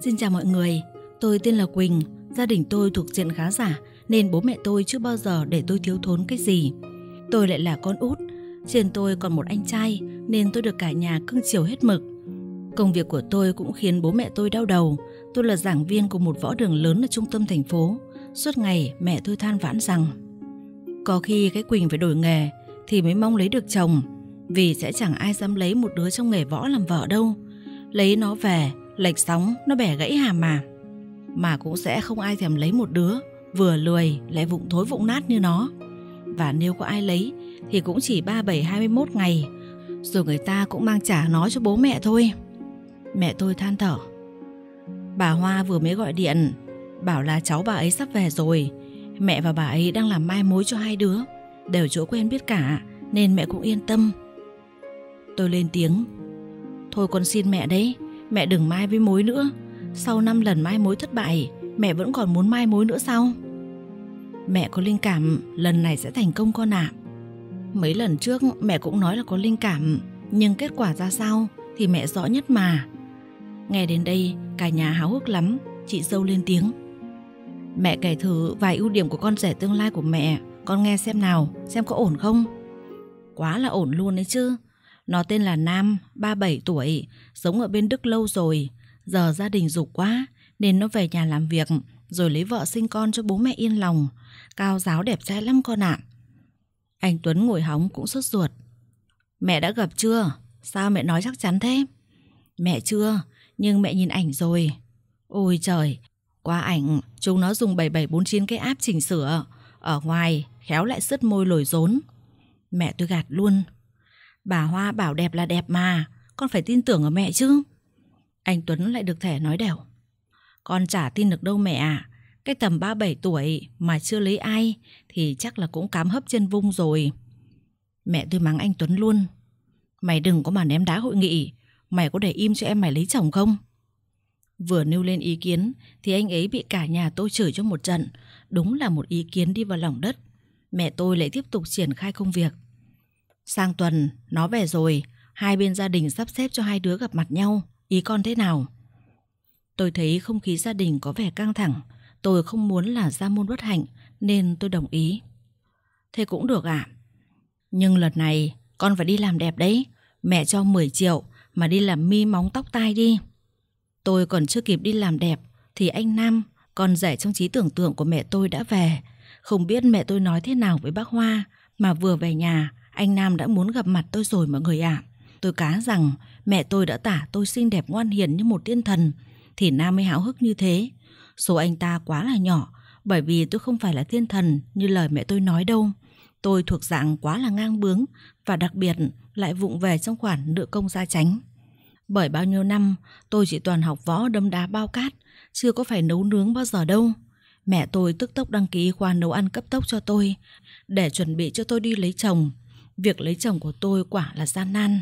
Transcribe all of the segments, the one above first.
Xin chào mọi người, tôi tên là Quỳnh, gia đình tôi thuộc diện khá giả nên bố mẹ tôi chưa bao giờ để tôi thiếu thốn cái gì. Tôi lại là con út, trên tôi còn một anh trai nên tôi được cả nhà cưng chiều hết mực. Công việc của tôi cũng khiến bố mẹ tôi đau đầu. Tôi là giảng viên của một võ đường lớn ở trung tâm thành phố. Suốt ngày mẹ tôi than vãn rằng có khi cái Quỳnh phải đổi nghề thì mới mong lấy được chồng vì sẽ chẳng ai dám lấy một đứa trong nghề võ làm vợ đâu. Lấy nó về lệch sóng nó bẻ gãy hàm mà mà cũng sẽ không ai thèm lấy một đứa vừa lười lại vụng thối vụng nát như nó và nếu có ai lấy thì cũng chỉ ba bảy hai mươi mốt ngày rồi người ta cũng mang trả nó cho bố mẹ thôi mẹ tôi than thở bà hoa vừa mới gọi điện bảo là cháu bà ấy sắp về rồi mẹ và bà ấy đang làm mai mối cho hai đứa đều chỗ quen biết cả nên mẹ cũng yên tâm tôi lên tiếng thôi con xin mẹ đấy mẹ đừng mai với mối nữa. Sau năm lần mai mối thất bại, mẹ vẫn còn muốn mai mối nữa sao? Mẹ có linh cảm lần này sẽ thành công con ạ. À. Mấy lần trước mẹ cũng nói là có linh cảm, nhưng kết quả ra sao thì mẹ rõ nhất mà. Nghe đến đây, cả nhà háo hức lắm, chị dâu lên tiếng. Mẹ kể thử vài ưu điểm của con rể tương lai của mẹ, con nghe xem nào, xem có ổn không? Quá là ổn luôn đấy chứ, nó tên là Nam, 37 tuổi, sống ở bên Đức lâu rồi. Giờ gia đình dục quá nên nó về nhà làm việc rồi lấy vợ sinh con cho bố mẹ yên lòng. Cao giáo đẹp trai lắm con ạ. À. Anh Tuấn ngồi hóng cũng sốt ruột. Mẹ đã gặp chưa? Sao mẹ nói chắc chắn thế? Mẹ chưa, nhưng mẹ nhìn ảnh rồi. Ôi trời, qua ảnh chúng nó dùng 7749 cái áp chỉnh sửa. Ở ngoài, khéo lại sứt môi lồi rốn. Mẹ tôi gạt luôn, Bà Hoa bảo đẹp là đẹp mà Con phải tin tưởng ở mẹ chứ Anh Tuấn lại được thẻ nói đẻo Con chả tin được đâu mẹ ạ à. Cái tầm 37 tuổi mà chưa lấy ai Thì chắc là cũng cám hấp chân vung rồi Mẹ tôi mắng anh Tuấn luôn Mày đừng có mà ném đá hội nghị Mày có để im cho em mày lấy chồng không Vừa nêu lên ý kiến Thì anh ấy bị cả nhà tôi chửi cho một trận Đúng là một ý kiến đi vào lòng đất Mẹ tôi lại tiếp tục triển khai công việc Sang tuần, nó về rồi, hai bên gia đình sắp xếp cho hai đứa gặp mặt nhau, ý con thế nào? Tôi thấy không khí gia đình có vẻ căng thẳng, tôi không muốn là gia môn bất hạnh nên tôi đồng ý. Thế cũng được ạ. À? Nhưng lần này con phải đi làm đẹp đấy, mẹ cho 10 triệu mà đi làm mi móng tóc tai đi. Tôi còn chưa kịp đi làm đẹp thì anh Nam, con rể trong trí tưởng tượng của mẹ tôi đã về. Không biết mẹ tôi nói thế nào với bác Hoa mà vừa về nhà anh Nam đã muốn gặp mặt tôi rồi mọi người ạ. À. Tôi cá rằng mẹ tôi đã tả tôi xinh đẹp ngoan hiền như một tiên thần thì Nam mới háo hức như thế. Số anh ta quá là nhỏ bởi vì tôi không phải là thiên thần như lời mẹ tôi nói đâu. Tôi thuộc dạng quá là ngang bướng và đặc biệt lại vụng về trong khoản nữ công gia tránh. Bởi bao nhiêu năm tôi chỉ toàn học võ đâm đá bao cát Chưa có phải nấu nướng bao giờ đâu Mẹ tôi tức tốc đăng ký khoa nấu ăn cấp tốc cho tôi Để chuẩn bị cho tôi đi lấy chồng việc lấy chồng của tôi quả là gian nan.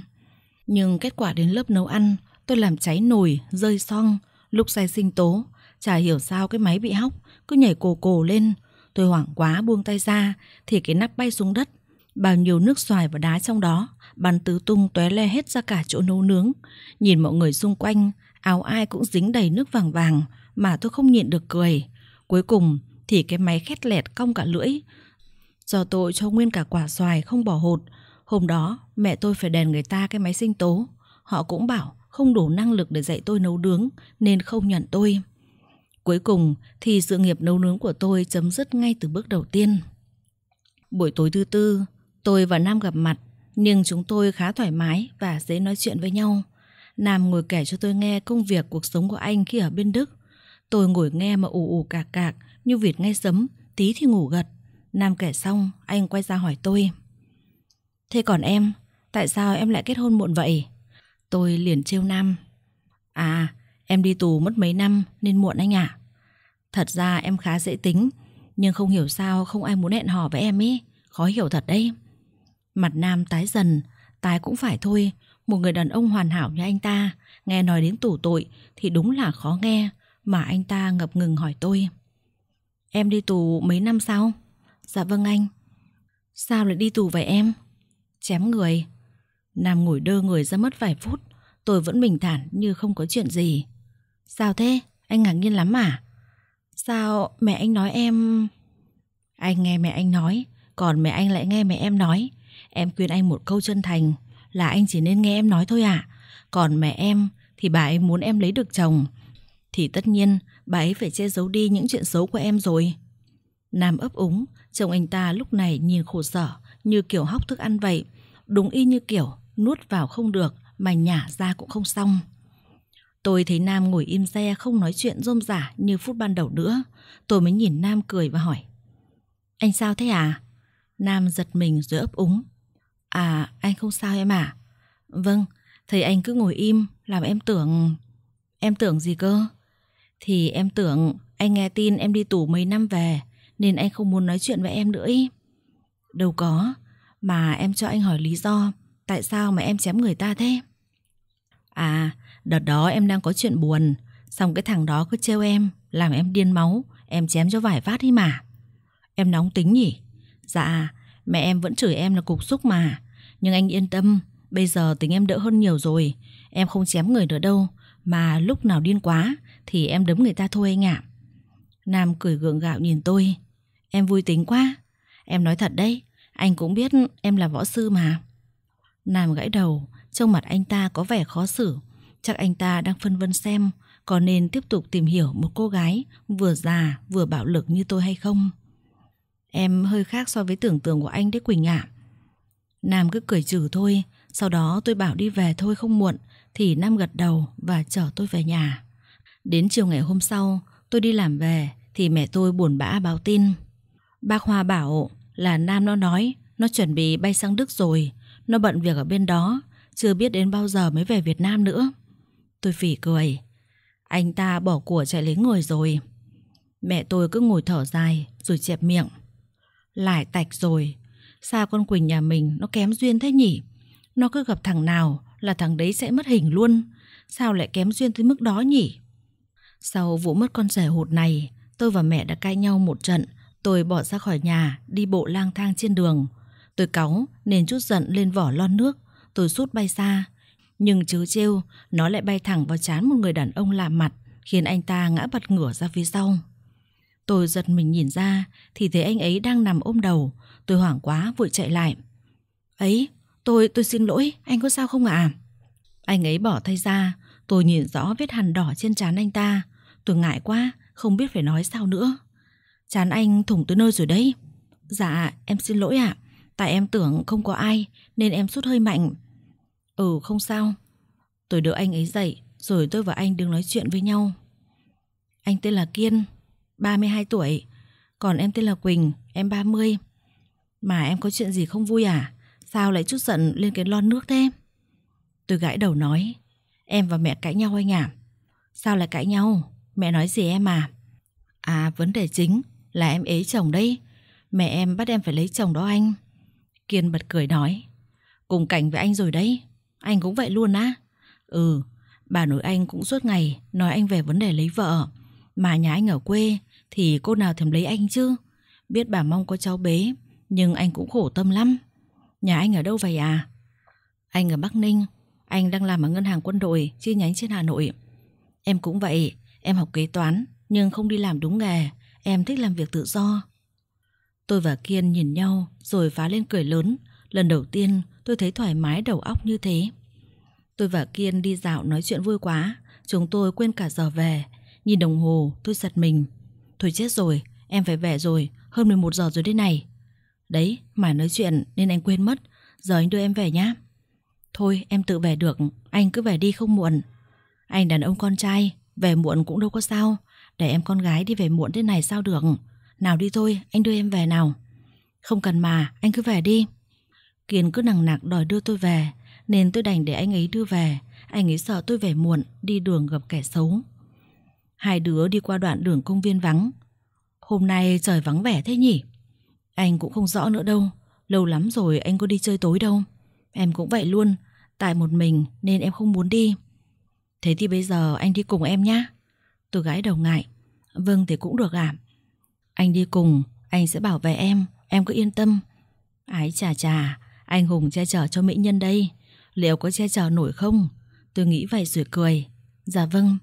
Nhưng kết quả đến lớp nấu ăn, tôi làm cháy nồi, rơi xong, lúc say sinh tố, chả hiểu sao cái máy bị hóc, cứ nhảy cồ cồ lên. Tôi hoảng quá buông tay ra, thì cái nắp bay xuống đất, bao nhiêu nước xoài và đá trong đó, bắn tứ tung tóe le hết ra cả chỗ nấu nướng. Nhìn mọi người xung quanh, áo ai cũng dính đầy nước vàng vàng, mà tôi không nhịn được cười. Cuối cùng thì cái máy khét lẹt cong cả lưỡi, do tội cho nguyên cả quả xoài không bỏ hột. Hôm đó, mẹ tôi phải đèn người ta cái máy sinh tố. Họ cũng bảo không đủ năng lực để dạy tôi nấu nướng nên không nhận tôi. Cuối cùng thì sự nghiệp nấu nướng của tôi chấm dứt ngay từ bước đầu tiên. Buổi tối thứ tư, tôi và Nam gặp mặt, nhưng chúng tôi khá thoải mái và dễ nói chuyện với nhau. Nam ngồi kể cho tôi nghe công việc cuộc sống của anh khi ở bên Đức. Tôi ngồi nghe mà ù ù cạc cạc như việt ngay sấm, tí thì ngủ gật, Nam kể xong, anh quay ra hỏi tôi. Thế còn em, tại sao em lại kết hôn muộn vậy? Tôi liền trêu Nam. À, em đi tù mất mấy năm nên muộn anh ạ. À. Thật ra em khá dễ tính, nhưng không hiểu sao không ai muốn hẹn hò với em ý khó hiểu thật đấy. Mặt Nam tái dần, tái cũng phải thôi, một người đàn ông hoàn hảo như anh ta, nghe nói đến tù tội thì đúng là khó nghe, mà anh ta ngập ngừng hỏi tôi. Em đi tù mấy năm sau? Dạ vâng anh Sao lại đi tù vậy em Chém người Nam ngồi đơ người ra mất vài phút Tôi vẫn bình thản như không có chuyện gì Sao thế anh ngạc nhiên lắm à Sao mẹ anh nói em Anh nghe mẹ anh nói Còn mẹ anh lại nghe mẹ em nói Em khuyên anh một câu chân thành Là anh chỉ nên nghe em nói thôi ạ à. Còn mẹ em thì bà ấy muốn em lấy được chồng Thì tất nhiên bà ấy phải che giấu đi những chuyện xấu của em rồi Nam ấp úng Chồng anh ta lúc này nhìn khổ sở như kiểu hóc thức ăn vậy. Đúng y như kiểu nuốt vào không được mà nhả ra cũng không xong. Tôi thấy Nam ngồi im xe không nói chuyện rôm rả như phút ban đầu nữa. Tôi mới nhìn Nam cười và hỏi. Anh sao thế à? Nam giật mình rồi ấp úng. À, anh không sao em à? Vâng, thấy anh cứ ngồi im làm em tưởng... Em tưởng gì cơ? Thì em tưởng anh nghe tin em đi tù mấy năm về nên anh không muốn nói chuyện với em nữa ý. Đâu có, mà em cho anh hỏi lý do tại sao mà em chém người ta thế? À, đợt đó em đang có chuyện buồn, xong cái thằng đó cứ trêu em, làm em điên máu, em chém cho vải phát đi mà. Em nóng tính nhỉ? Dạ, mẹ em vẫn chửi em là cục xúc mà, nhưng anh yên tâm, bây giờ tính em đỡ hơn nhiều rồi, em không chém người nữa đâu, mà lúc nào điên quá thì em đấm người ta thôi anh ạ. À. Nam cười gượng gạo nhìn tôi, Em vui tính quá. Em nói thật đấy, anh cũng biết em là võ sư mà. Nam gãi đầu, trông mặt anh ta có vẻ khó xử. Chắc anh ta đang phân vân xem có nên tiếp tục tìm hiểu một cô gái vừa già vừa bạo lực như tôi hay không. Em hơi khác so với tưởng tượng của anh đấy Quỳnh ạ. À. Nam cứ cười trừ thôi, sau đó tôi bảo đi về thôi không muộn thì Nam gật đầu và chở tôi về nhà. Đến chiều ngày hôm sau, tôi đi làm về thì mẹ tôi buồn bã báo tin. Bác Hoa bảo là Nam nó nói nó chuẩn bị bay sang Đức rồi, nó bận việc ở bên đó, chưa biết đến bao giờ mới về Việt Nam nữa. Tôi phỉ cười. Anh ta bỏ của chạy lấy người rồi. Mẹ tôi cứ ngồi thở dài rồi chẹp miệng. Lại tạch rồi, sao con Quỳnh nhà mình nó kém duyên thế nhỉ? Nó cứ gặp thằng nào là thằng đấy sẽ mất hình luôn. Sao lại kém duyên tới mức đó nhỉ? Sau vụ mất con rể hụt này, tôi và mẹ đã cãi nhau một trận Tôi bỏ ra khỏi nhà, đi bộ lang thang trên đường. Tôi cáu nên chút giận lên vỏ lon nước, tôi sút bay xa. Nhưng chớ trêu, nó lại bay thẳng vào chán một người đàn ông lạ mặt, khiến anh ta ngã bật ngửa ra phía sau. Tôi giật mình nhìn ra, thì thấy anh ấy đang nằm ôm đầu. Tôi hoảng quá vội chạy lại. Ấy, tôi, tôi xin lỗi, anh có sao không ạ? À? Anh ấy bỏ tay ra, tôi nhìn rõ vết hằn đỏ trên trán anh ta. Tôi ngại quá, không biết phải nói sao nữa. Chán anh thủng tới nơi rồi đấy. Dạ, em xin lỗi ạ. Tại em tưởng không có ai nên em sút hơi mạnh. Ừ, không sao. Tôi đỡ anh ấy dậy rồi tôi và anh đứng nói chuyện với nhau. Anh tên là Kiên, 32 tuổi. Còn em tên là Quỳnh, em 30. Mà em có chuyện gì không vui à? Sao lại chút giận lên cái lon nước thế? Tôi gãi đầu nói. Em và mẹ cãi nhau anh à? Sao lại cãi nhau? Mẹ nói gì em à? À, vấn đề chính là em ế chồng đấy. Mẹ em bắt em phải lấy chồng đó anh. Kiên bật cười nói. Cùng cảnh với anh rồi đấy. Anh cũng vậy luôn á. Ừ, bà nội anh cũng suốt ngày nói anh về vấn đề lấy vợ. Mà nhà anh ở quê thì cô nào thèm lấy anh chứ. Biết bà mong có cháu bé nhưng anh cũng khổ tâm lắm. Nhà anh ở đâu vậy à? Anh ở Bắc Ninh. Anh đang làm ở ngân hàng quân đội chi nhánh trên Hà Nội. Em cũng vậy, em học kế toán nhưng không đi làm đúng nghề Em thích làm việc tự do. Tôi và Kiên nhìn nhau rồi phá lên cười lớn. Lần đầu tiên tôi thấy thoải mái đầu óc như thế. Tôi và Kiên đi dạo nói chuyện vui quá. Chúng tôi quên cả giờ về. Nhìn đồng hồ tôi giật mình. Thôi chết rồi, em phải về rồi. Hơn 11 giờ rồi đây này. Đấy, mà nói chuyện nên anh quên mất. Giờ anh đưa em về nhá. Thôi em tự về được, anh cứ về đi không muộn. Anh đàn ông con trai, về muộn cũng đâu có sao. Để em con gái đi về muộn thế này sao được Nào đi thôi anh đưa em về nào Không cần mà anh cứ về đi Kiên cứ nằng nặc đòi đưa tôi về Nên tôi đành để anh ấy đưa về Anh ấy sợ tôi về muộn Đi đường gặp kẻ xấu Hai đứa đi qua đoạn đường công viên vắng Hôm nay trời vắng vẻ thế nhỉ Anh cũng không rõ nữa đâu Lâu lắm rồi anh có đi chơi tối đâu Em cũng vậy luôn Tại một mình nên em không muốn đi Thế thì bây giờ anh đi cùng em nhé Tôi gái đầu ngại Vâng thì cũng được ạ. Anh đi cùng, anh sẽ bảo vệ em, em cứ yên tâm. Ái chà chà, anh Hùng che chở cho mỹ nhân đây. Liệu có che chở nổi không? Tôi nghĩ vậy rồi cười. Dạ vâng.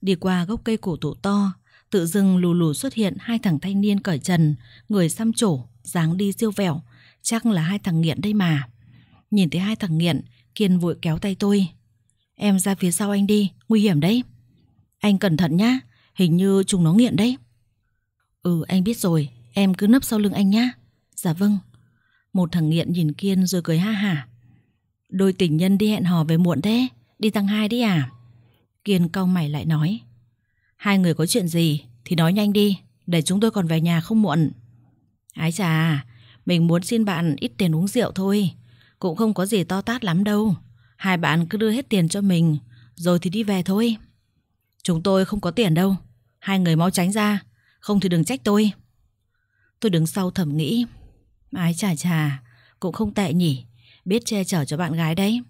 Đi qua gốc cây cổ thụ to, tự dưng lù lù xuất hiện hai thằng thanh niên cởi trần, người xăm trổ, dáng đi siêu vẹo. Chắc là hai thằng nghiện đây mà. Nhìn thấy hai thằng nghiện, Kiên vội kéo tay tôi. Em ra phía sau anh đi, nguy hiểm đấy. Anh cẩn thận nhá. Hình như chúng nó nghiện đấy Ừ anh biết rồi Em cứ nấp sau lưng anh nhá Dạ vâng Một thằng nghiện nhìn Kiên rồi cười ha hả Đôi tình nhân đi hẹn hò về muộn thế Đi tăng hai đi à Kiên cau mày lại nói Hai người có chuyện gì thì nói nhanh đi Để chúng tôi còn về nhà không muộn Ái chà Mình muốn xin bạn ít tiền uống rượu thôi Cũng không có gì to tát lắm đâu Hai bạn cứ đưa hết tiền cho mình Rồi thì đi về thôi Chúng tôi không có tiền đâu Hai người mau tránh ra Không thì đừng trách tôi Tôi đứng sau thầm nghĩ Ái chà chà Cũng không tệ nhỉ Biết che chở cho bạn gái đấy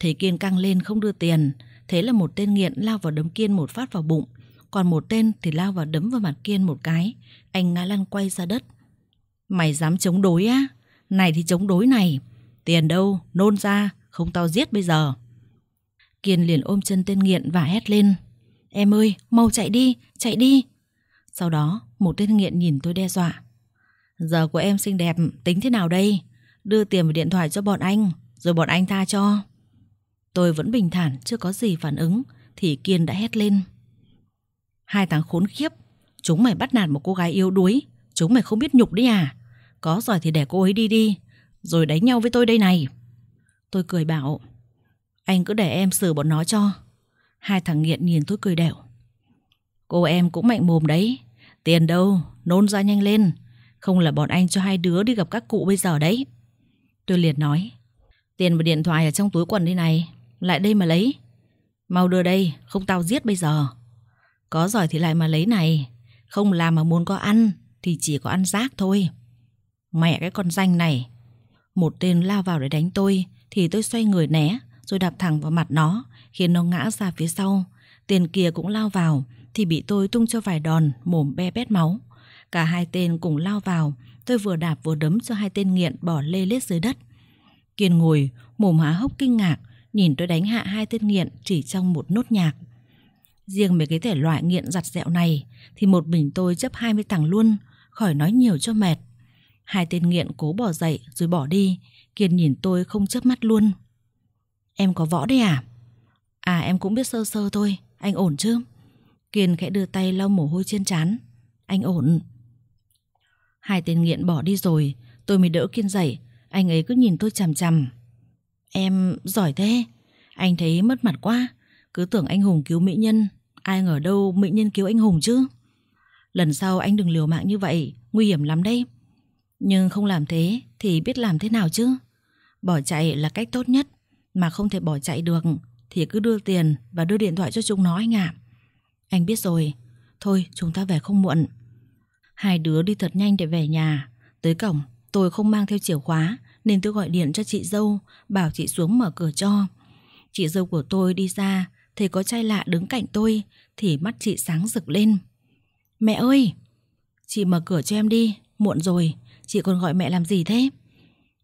Thấy Kiên căng lên không đưa tiền Thế là một tên nghiện lao vào đấm Kiên một phát vào bụng Còn một tên thì lao vào đấm vào mặt Kiên một cái Anh ngã lăn quay ra đất Mày dám chống đối á Này thì chống đối này Tiền đâu, nôn ra, không tao giết bây giờ Kiên liền ôm chân tên nghiện và hét lên Em ơi, mau chạy đi, chạy đi. Sau đó, một tên nghiện nhìn tôi đe dọa. Giờ của em xinh đẹp, tính thế nào đây? Đưa tiền và điện thoại cho bọn anh, rồi bọn anh tha cho. Tôi vẫn bình thản, chưa có gì phản ứng, thì Kiên đã hét lên. Hai thằng khốn khiếp, chúng mày bắt nạt một cô gái yếu đuối, chúng mày không biết nhục đấy à? Có giỏi thì để cô ấy đi đi, rồi đánh nhau với tôi đây này. Tôi cười bảo, anh cứ để em xử bọn nó cho. Hai thằng nghiện nhìn tôi cười đẻo. Cô em cũng mạnh mồm đấy. Tiền đâu, nôn ra nhanh lên. Không là bọn anh cho hai đứa đi gặp các cụ bây giờ đấy. Tôi liền nói. Tiền và điện thoại ở trong túi quần đây này. Lại đây mà lấy. Mau đưa đây, không tao giết bây giờ. Có giỏi thì lại mà lấy này. Không làm mà muốn có ăn thì chỉ có ăn rác thôi. Mẹ cái con danh này. Một tên lao vào để đánh tôi thì tôi xoay người né rồi đạp thẳng vào mặt nó khiến nó ngã ra phía sau. Tên kia cũng lao vào, thì bị tôi tung cho vài đòn, mồm be bét máu. Cả hai tên cùng lao vào, tôi vừa đạp vừa đấm cho hai tên nghiện bỏ lê lết dưới đất. Kiên ngồi, mồm há hốc kinh ngạc, nhìn tôi đánh hạ hai tên nghiện chỉ trong một nốt nhạc. Riêng mấy cái thể loại nghiện giặt dẹo này thì một mình tôi chấp 20 thằng luôn, khỏi nói nhiều cho mệt. Hai tên nghiện cố bỏ dậy rồi bỏ đi, Kiên nhìn tôi không chớp mắt luôn. Em có võ đấy à? À em cũng biết sơ sơ thôi Anh ổn chứ Kiên khẽ đưa tay lau mồ hôi trên trán Anh ổn Hai tên nghiện bỏ đi rồi Tôi mới đỡ Kiên dậy Anh ấy cứ nhìn tôi chằm chằm Em giỏi thế Anh thấy mất mặt quá Cứ tưởng anh hùng cứu mỹ nhân Ai ngờ đâu mỹ nhân cứu anh hùng chứ Lần sau anh đừng liều mạng như vậy Nguy hiểm lắm đấy Nhưng không làm thế thì biết làm thế nào chứ Bỏ chạy là cách tốt nhất Mà không thể bỏ chạy được thì cứ đưa tiền và đưa điện thoại cho chúng nó anh ạ. Anh biết rồi, thôi chúng ta về không muộn. Hai đứa đi thật nhanh để về nhà. Tới cổng, tôi không mang theo chìa khóa nên tôi gọi điện cho chị dâu, bảo chị xuống mở cửa cho. Chị dâu của tôi đi ra, thấy có trai lạ đứng cạnh tôi thì mắt chị sáng rực lên. Mẹ ơi! Chị mở cửa cho em đi, muộn rồi, chị còn gọi mẹ làm gì thế?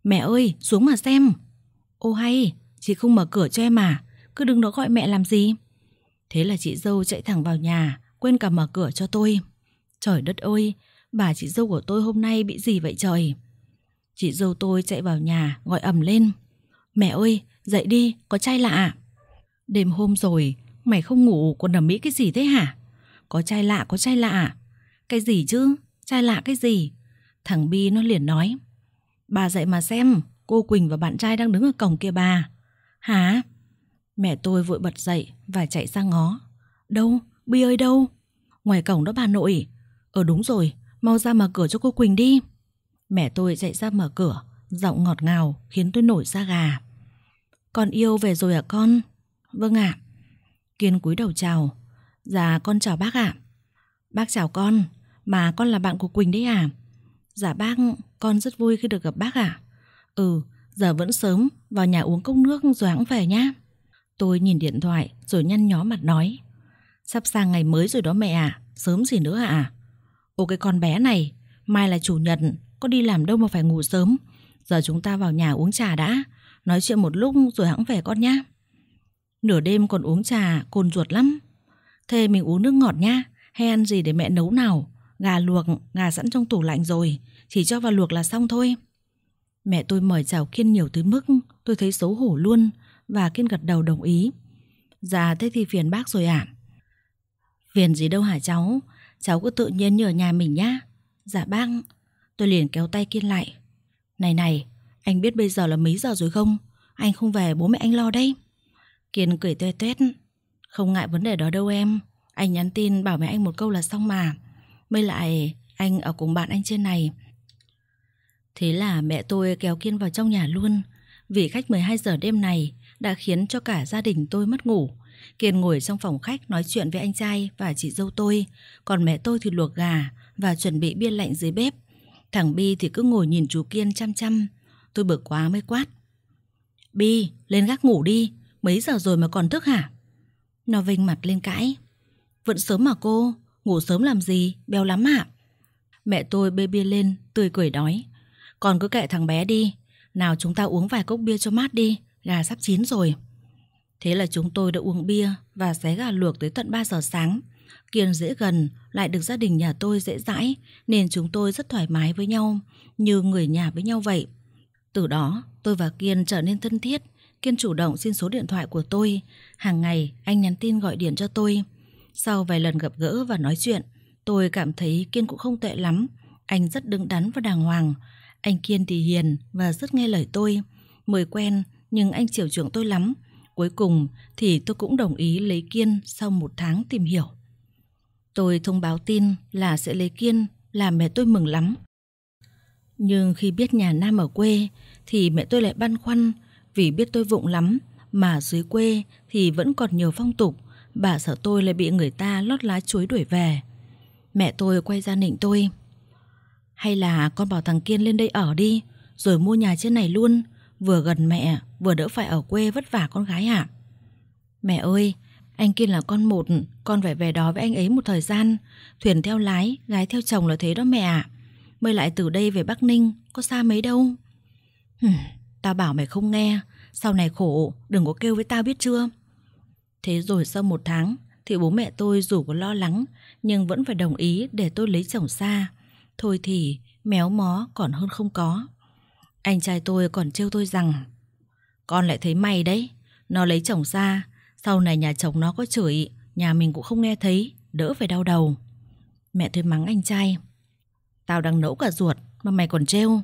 Mẹ ơi, xuống mà xem. Ô hay, chị không mở cửa cho em à? cứ đứng đó gọi mẹ làm gì? Thế là chị dâu chạy thẳng vào nhà, quên cả mở cửa cho tôi. Trời đất ơi, bà chị dâu của tôi hôm nay bị gì vậy trời? Chị dâu tôi chạy vào nhà, gọi ầm lên. Mẹ ơi, dậy đi, có trai lạ. Đêm hôm rồi, mày không ngủ còn đầm mỹ cái gì thế hả? Có trai lạ, có trai lạ. Cái gì chứ? Trai lạ cái gì? Thằng Bi nó liền nói. Bà dậy mà xem, cô Quỳnh và bạn trai đang đứng ở cổng kia bà. Hả? Mẹ tôi vội bật dậy và chạy ra ngó. Đâu? Bi ơi đâu? Ngoài cổng đó bà nội. ở ờ, đúng rồi, mau ra mở cửa cho cô Quỳnh đi. Mẹ tôi chạy ra mở cửa, giọng ngọt ngào khiến tôi nổi da gà. Con yêu về rồi à con? Vâng ạ. À. Kiên cúi đầu chào. Dạ con chào bác ạ. À. Bác chào con, mà con là bạn của Quỳnh đấy à? Dạ bác, con rất vui khi được gặp bác ạ. À? Ừ, giờ vẫn sớm, vào nhà uống cốc nước rồi hãng về nhá. Tôi nhìn điện thoại rồi nhăn nhó mặt nói Sắp sang ngày mới rồi đó mẹ à Sớm gì nữa à Ô cái con bé này Mai là chủ nhật Có đi làm đâu mà phải ngủ sớm Giờ chúng ta vào nhà uống trà đã Nói chuyện một lúc rồi hãng về con nhá Nửa đêm còn uống trà cồn ruột lắm Thế mình uống nước ngọt nhá Hay ăn gì để mẹ nấu nào Gà luộc, gà sẵn trong tủ lạnh rồi Chỉ cho vào luộc là xong thôi Mẹ tôi mời chào Kiên nhiều tới mức Tôi thấy xấu hổ luôn và Kiên gật đầu đồng ý. Dạ thế thì phiền bác rồi ạ. À? Phiền gì đâu hả cháu, cháu cứ tự nhiên như ở nhà mình nhá. Dạ bác, tôi liền kéo tay Kiên lại. Này này, anh biết bây giờ là mấy giờ rồi không? Anh không về bố mẹ anh lo đấy. Kiên cười tuê tuét. Không ngại vấn đề đó đâu em. Anh nhắn tin bảo mẹ anh một câu là xong mà. Mới lại anh ở cùng bạn anh trên này. Thế là mẹ tôi kéo Kiên vào trong nhà luôn. Vì khách 12 giờ đêm này đã khiến cho cả gia đình tôi mất ngủ. Kiên ngồi trong phòng khách nói chuyện với anh trai và chị dâu tôi, còn mẹ tôi thì luộc gà và chuẩn bị bia lạnh dưới bếp. Thằng Bi thì cứ ngồi nhìn chú Kiên chăm chăm. Tôi bực quá mới quát. Bi, lên gác ngủ đi, mấy giờ rồi mà còn thức hả? Nó vinh mặt lên cãi. Vẫn sớm mà cô, ngủ sớm làm gì, béo lắm hả? Mẹ tôi bê bia lên, tươi cười đói. Còn cứ kệ thằng bé đi, nào chúng ta uống vài cốc bia cho mát đi, gà sắp chín rồi. Thế là chúng tôi đã uống bia và xé gà luộc tới tận 3 giờ sáng. Kiên dễ gần, lại được gia đình nhà tôi dễ dãi nên chúng tôi rất thoải mái với nhau, như người nhà với nhau vậy. Từ đó, tôi và Kiên trở nên thân thiết. Kiên chủ động xin số điện thoại của tôi. Hàng ngày, anh nhắn tin gọi điện cho tôi. Sau vài lần gặp gỡ và nói chuyện, tôi cảm thấy Kiên cũng không tệ lắm. Anh rất đứng đắn và đàng hoàng. Anh Kiên thì hiền và rất nghe lời tôi. Mời quen, nhưng anh chiều chuộng tôi lắm. Cuối cùng thì tôi cũng đồng ý lấy Kiên sau một tháng tìm hiểu. Tôi thông báo tin là sẽ lấy Kiên là mẹ tôi mừng lắm. Nhưng khi biết nhà Nam ở quê thì mẹ tôi lại băn khoăn vì biết tôi vụng lắm mà dưới quê thì vẫn còn nhiều phong tục bà sợ tôi lại bị người ta lót lá chuối đuổi về. Mẹ tôi quay ra nịnh tôi. Hay là con bảo thằng Kiên lên đây ở đi, rồi mua nhà trên này luôn, vừa gần mẹ, vừa đỡ phải ở quê vất vả con gái ạ. À? Mẹ ơi, anh Kiên là con một, con phải về đó với anh ấy một thời gian. Thuyền theo lái, gái theo chồng là thế đó mẹ ạ. À. Mới lại từ đây về Bắc Ninh, có xa mấy đâu. Hừm, tao bảo mẹ không nghe, sau này khổ, đừng có kêu với tao biết chưa. Thế rồi sau một tháng, thì bố mẹ tôi dù có lo lắng, nhưng vẫn phải đồng ý để tôi lấy chồng xa. Thôi thì, méo mó còn hơn không có. Anh trai tôi còn trêu tôi rằng Con lại thấy may đấy Nó lấy chồng xa, Sau này nhà chồng nó có chửi Nhà mình cũng không nghe thấy Đỡ phải đau đầu Mẹ tôi mắng anh trai Tao đang nẫu cả ruột mà mày còn trêu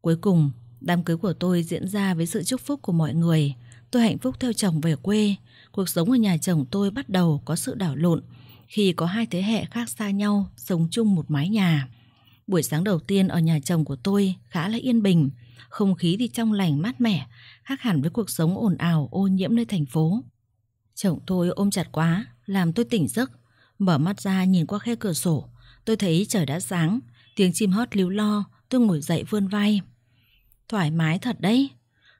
Cuối cùng Đám cưới của tôi diễn ra với sự chúc phúc của mọi người Tôi hạnh phúc theo chồng về quê Cuộc sống ở nhà chồng tôi bắt đầu có sự đảo lộn Khi có hai thế hệ khác xa nhau Sống chung một mái nhà Buổi sáng đầu tiên ở nhà chồng của tôi khá là yên bình, không khí thì trong lành mát mẻ, khác hẳn với cuộc sống ồn ào ô nhiễm nơi thành phố. Chồng tôi ôm chặt quá, làm tôi tỉnh giấc, mở mắt ra nhìn qua khe cửa sổ, tôi thấy trời đã sáng, tiếng chim hót líu lo, tôi ngồi dậy vươn vai. Thoải mái thật đấy.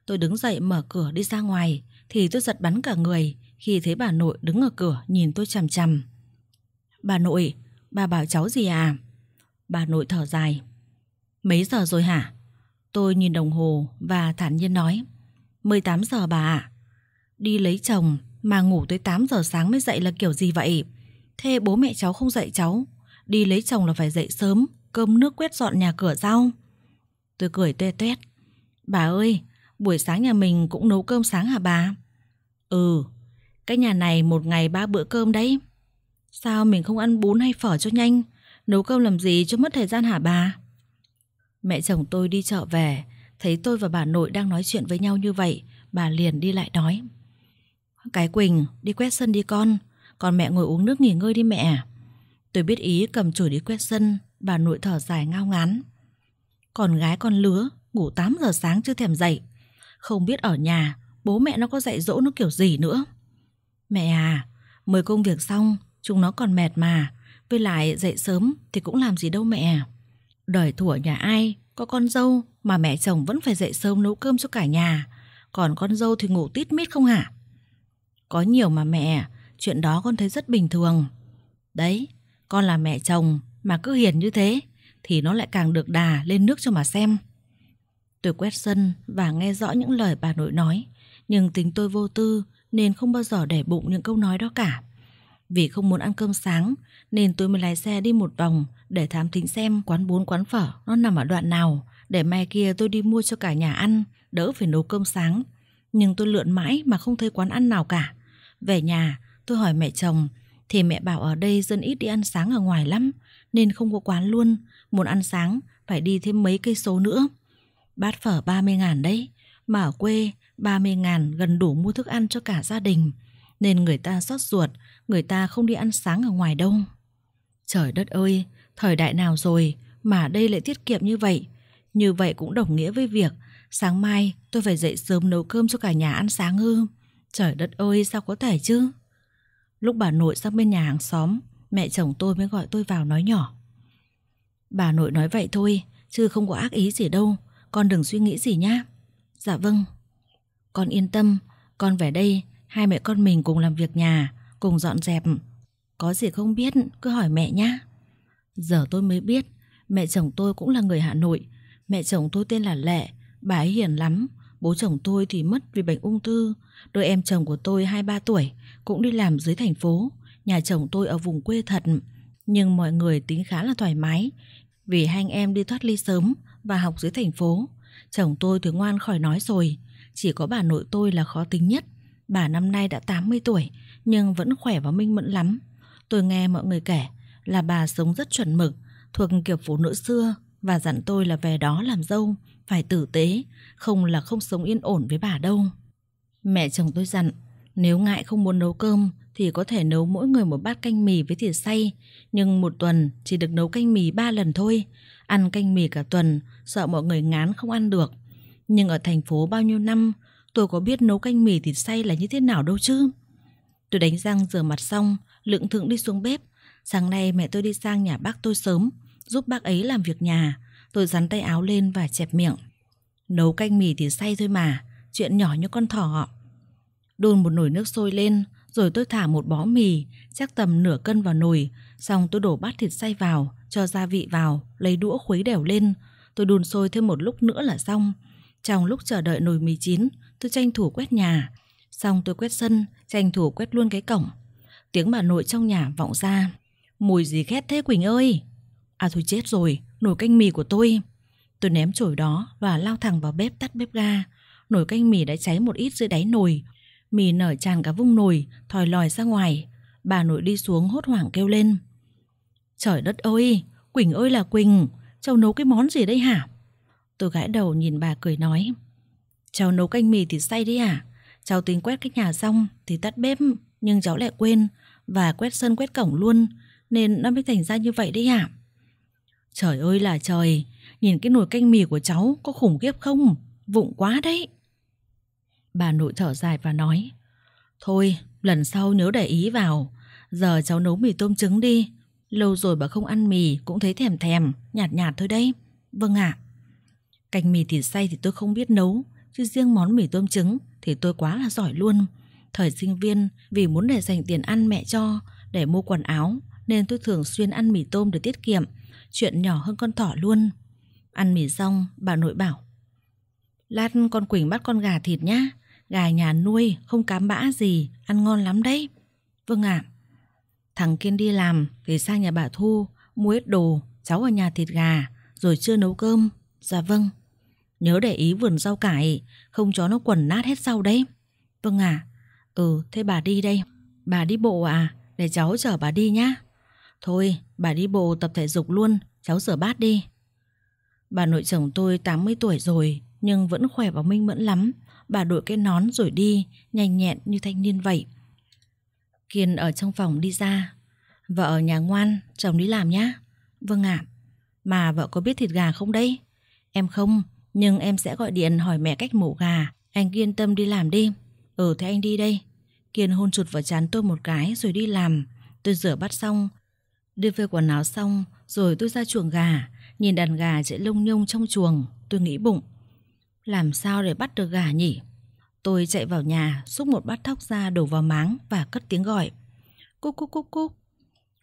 Tôi đứng dậy mở cửa đi ra ngoài, thì tôi giật bắn cả người khi thấy bà nội đứng ở cửa nhìn tôi chằm chằm. Bà nội, bà bảo cháu gì à? Bà nội thở dài. Mấy giờ rồi hả? Tôi nhìn đồng hồ và thản nhiên nói. 18 giờ bà ạ. Đi lấy chồng mà ngủ tới 8 giờ sáng mới dậy là kiểu gì vậy? Thế bố mẹ cháu không dậy cháu. Đi lấy chồng là phải dậy sớm, cơm nước quét dọn nhà cửa rau. Tôi cười tê tuét. Bà ơi, buổi sáng nhà mình cũng nấu cơm sáng hả bà? Ừ, cái nhà này một ngày ba bữa cơm đấy. Sao mình không ăn bún hay phở cho nhanh? Nấu cơm làm gì cho mất thời gian hả bà? Mẹ chồng tôi đi chợ về, thấy tôi và bà nội đang nói chuyện với nhau như vậy, bà liền đi lại nói. Cái Quỳnh, đi quét sân đi con, còn mẹ ngồi uống nước nghỉ ngơi đi mẹ. Tôi biết ý cầm chổi đi quét sân, bà nội thở dài ngao ngán. Còn gái con lứa, ngủ 8 giờ sáng chưa thèm dậy. Không biết ở nhà, bố mẹ nó có dạy dỗ nó kiểu gì nữa. Mẹ à, mới công việc xong, chúng nó còn mệt mà, với lại dậy sớm thì cũng làm gì đâu mẹ Đời thủa nhà ai Có con dâu mà mẹ chồng vẫn phải dậy sớm nấu cơm cho cả nhà Còn con dâu thì ngủ tít mít không hả Có nhiều mà mẹ Chuyện đó con thấy rất bình thường Đấy Con là mẹ chồng mà cứ hiền như thế Thì nó lại càng được đà lên nước cho mà xem Tôi quét sân và nghe rõ những lời bà nội nói Nhưng tính tôi vô tư nên không bao giờ để bụng những câu nói đó cả Vì không muốn ăn cơm sáng nên tôi mới lái xe đi một vòng để thám thính xem quán bún quán phở nó nằm ở đoạn nào để mai kia tôi đi mua cho cả nhà ăn, đỡ phải nấu cơm sáng. Nhưng tôi lượn mãi mà không thấy quán ăn nào cả. Về nhà, tôi hỏi mẹ chồng, thì mẹ bảo ở đây dân ít đi ăn sáng ở ngoài lắm, nên không có quán luôn, muốn ăn sáng phải đi thêm mấy cây số nữa. Bát phở 30 ngàn đấy, mà ở quê 30 ngàn gần đủ mua thức ăn cho cả gia đình, nên người ta xót ruột, người ta không đi ăn sáng ở ngoài đâu. Trời đất ơi, thời đại nào rồi mà đây lại tiết kiệm như vậy. Như vậy cũng đồng nghĩa với việc sáng mai tôi phải dậy sớm nấu cơm cho cả nhà ăn sáng ư. Trời đất ơi, sao có thể chứ? Lúc bà nội sang bên nhà hàng xóm, mẹ chồng tôi mới gọi tôi vào nói nhỏ. Bà nội nói vậy thôi, chứ không có ác ý gì đâu, con đừng suy nghĩ gì nhá. Dạ vâng. Con yên tâm, con về đây, hai mẹ con mình cùng làm việc nhà, cùng dọn dẹp, có gì không biết cứ hỏi mẹ nhá Giờ tôi mới biết Mẹ chồng tôi cũng là người Hà Nội Mẹ chồng tôi tên là Lệ Bà ấy hiền lắm Bố chồng tôi thì mất vì bệnh ung thư Đôi em chồng của tôi 23 tuổi Cũng đi làm dưới thành phố Nhà chồng tôi ở vùng quê thật Nhưng mọi người tính khá là thoải mái Vì hai anh em đi thoát ly sớm Và học dưới thành phố Chồng tôi thì ngoan khỏi nói rồi Chỉ có bà nội tôi là khó tính nhất Bà năm nay đã 80 tuổi Nhưng vẫn khỏe và minh mẫn lắm Tôi nghe mọi người kể là bà sống rất chuẩn mực, thuộc kiểu phụ nữ xưa và dặn tôi là về đó làm dâu, phải tử tế, không là không sống yên ổn với bà đâu. Mẹ chồng tôi dặn, nếu ngại không muốn nấu cơm thì có thể nấu mỗi người một bát canh mì với thịt xay, nhưng một tuần chỉ được nấu canh mì ba lần thôi. Ăn canh mì cả tuần, sợ mọi người ngán không ăn được. Nhưng ở thành phố bao nhiêu năm, tôi có biết nấu canh mì thịt xay là như thế nào đâu chứ. Tôi đánh răng rửa mặt xong, Lượng thượng đi xuống bếp. Sáng nay mẹ tôi đi sang nhà bác tôi sớm, giúp bác ấy làm việc nhà. Tôi rắn tay áo lên và chẹp miệng. Nấu canh mì thì say thôi mà, chuyện nhỏ như con thỏ. Đun một nồi nước sôi lên, rồi tôi thả một bó mì, chắc tầm nửa cân vào nồi. Xong tôi đổ bát thịt say vào, cho gia vị vào, lấy đũa khuấy đều lên. Tôi đun sôi thêm một lúc nữa là xong. Trong lúc chờ đợi nồi mì chín, tôi tranh thủ quét nhà. Xong tôi quét sân, tranh thủ quét luôn cái cổng. Tiếng bà nội trong nhà vọng ra Mùi gì ghét thế Quỳnh ơi À thôi chết rồi Nồi canh mì của tôi Tôi ném chổi đó và lao thẳng vào bếp tắt bếp ga Nồi canh mì đã cháy một ít dưới đáy nồi Mì nở tràn cả vung nồi Thòi lòi ra ngoài Bà nội đi xuống hốt hoảng kêu lên Trời đất ơi Quỳnh ơi là Quỳnh Cháu nấu cái món gì đây hả Tôi gãi đầu nhìn bà cười nói Cháu nấu canh mì thì say đấy à Cháu tính quét cái nhà xong Thì tắt bếp nhưng cháu lại quên Và quét sân quét cổng luôn Nên nó mới thành ra như vậy đấy hả Trời ơi là trời Nhìn cái nồi canh mì của cháu Có khủng khiếp không Vụng quá đấy Bà nội thở dài và nói Thôi lần sau nhớ để ý vào Giờ cháu nấu mì tôm trứng đi Lâu rồi bà không ăn mì Cũng thấy thèm thèm Nhạt nhạt thôi đấy Vâng ạ à. Canh mì thì xay thì tôi không biết nấu Chứ riêng món mì tôm trứng Thì tôi quá là giỏi luôn Thời sinh viên, vì muốn để dành tiền ăn mẹ cho, để mua quần áo, nên tôi thường xuyên ăn mì tôm để tiết kiệm. Chuyện nhỏ hơn con thỏ luôn. Ăn mì xong, bà nội bảo. Lát con Quỳnh bắt con gà thịt nhá. Gà nhà nuôi, không cám bã gì, ăn ngon lắm đấy. Vâng ạ. À, thằng Kiên đi làm, về sang nhà bà Thu, mua hết đồ, cháu ở nhà thịt gà, rồi chưa nấu cơm. Dạ vâng. Nhớ để ý vườn rau cải, không cho nó quần nát hết sau đấy. Vâng ạ. À, Ừ, thế bà đi đây. Bà đi bộ à? Để cháu chở bà đi nhá. Thôi, bà đi bộ tập thể dục luôn, cháu rửa bát đi. Bà nội chồng tôi 80 tuổi rồi, nhưng vẫn khỏe và minh mẫn lắm. Bà đội cái nón rồi đi, nhanh nhẹn như thanh niên vậy. Kiên ở trong phòng đi ra. Vợ ở nhà ngoan, chồng đi làm nhá. Vâng ạ. À, mà vợ có biết thịt gà không đây Em không, nhưng em sẽ gọi điện hỏi mẹ cách mổ gà. Anh yên tâm đi làm đi. Ừ thế anh đi đây. Kiên hôn chụt vào chán tôi một cái rồi đi làm. Tôi rửa bát xong, đưa phơi quần áo xong, rồi tôi ra chuồng gà. Nhìn đàn gà chạy lông nhông trong chuồng, tôi nghĩ bụng. Làm sao để bắt được gà nhỉ? Tôi chạy vào nhà, xúc một bát thóc ra đổ vào máng và cất tiếng gọi. Cúc cúc cúc cúc.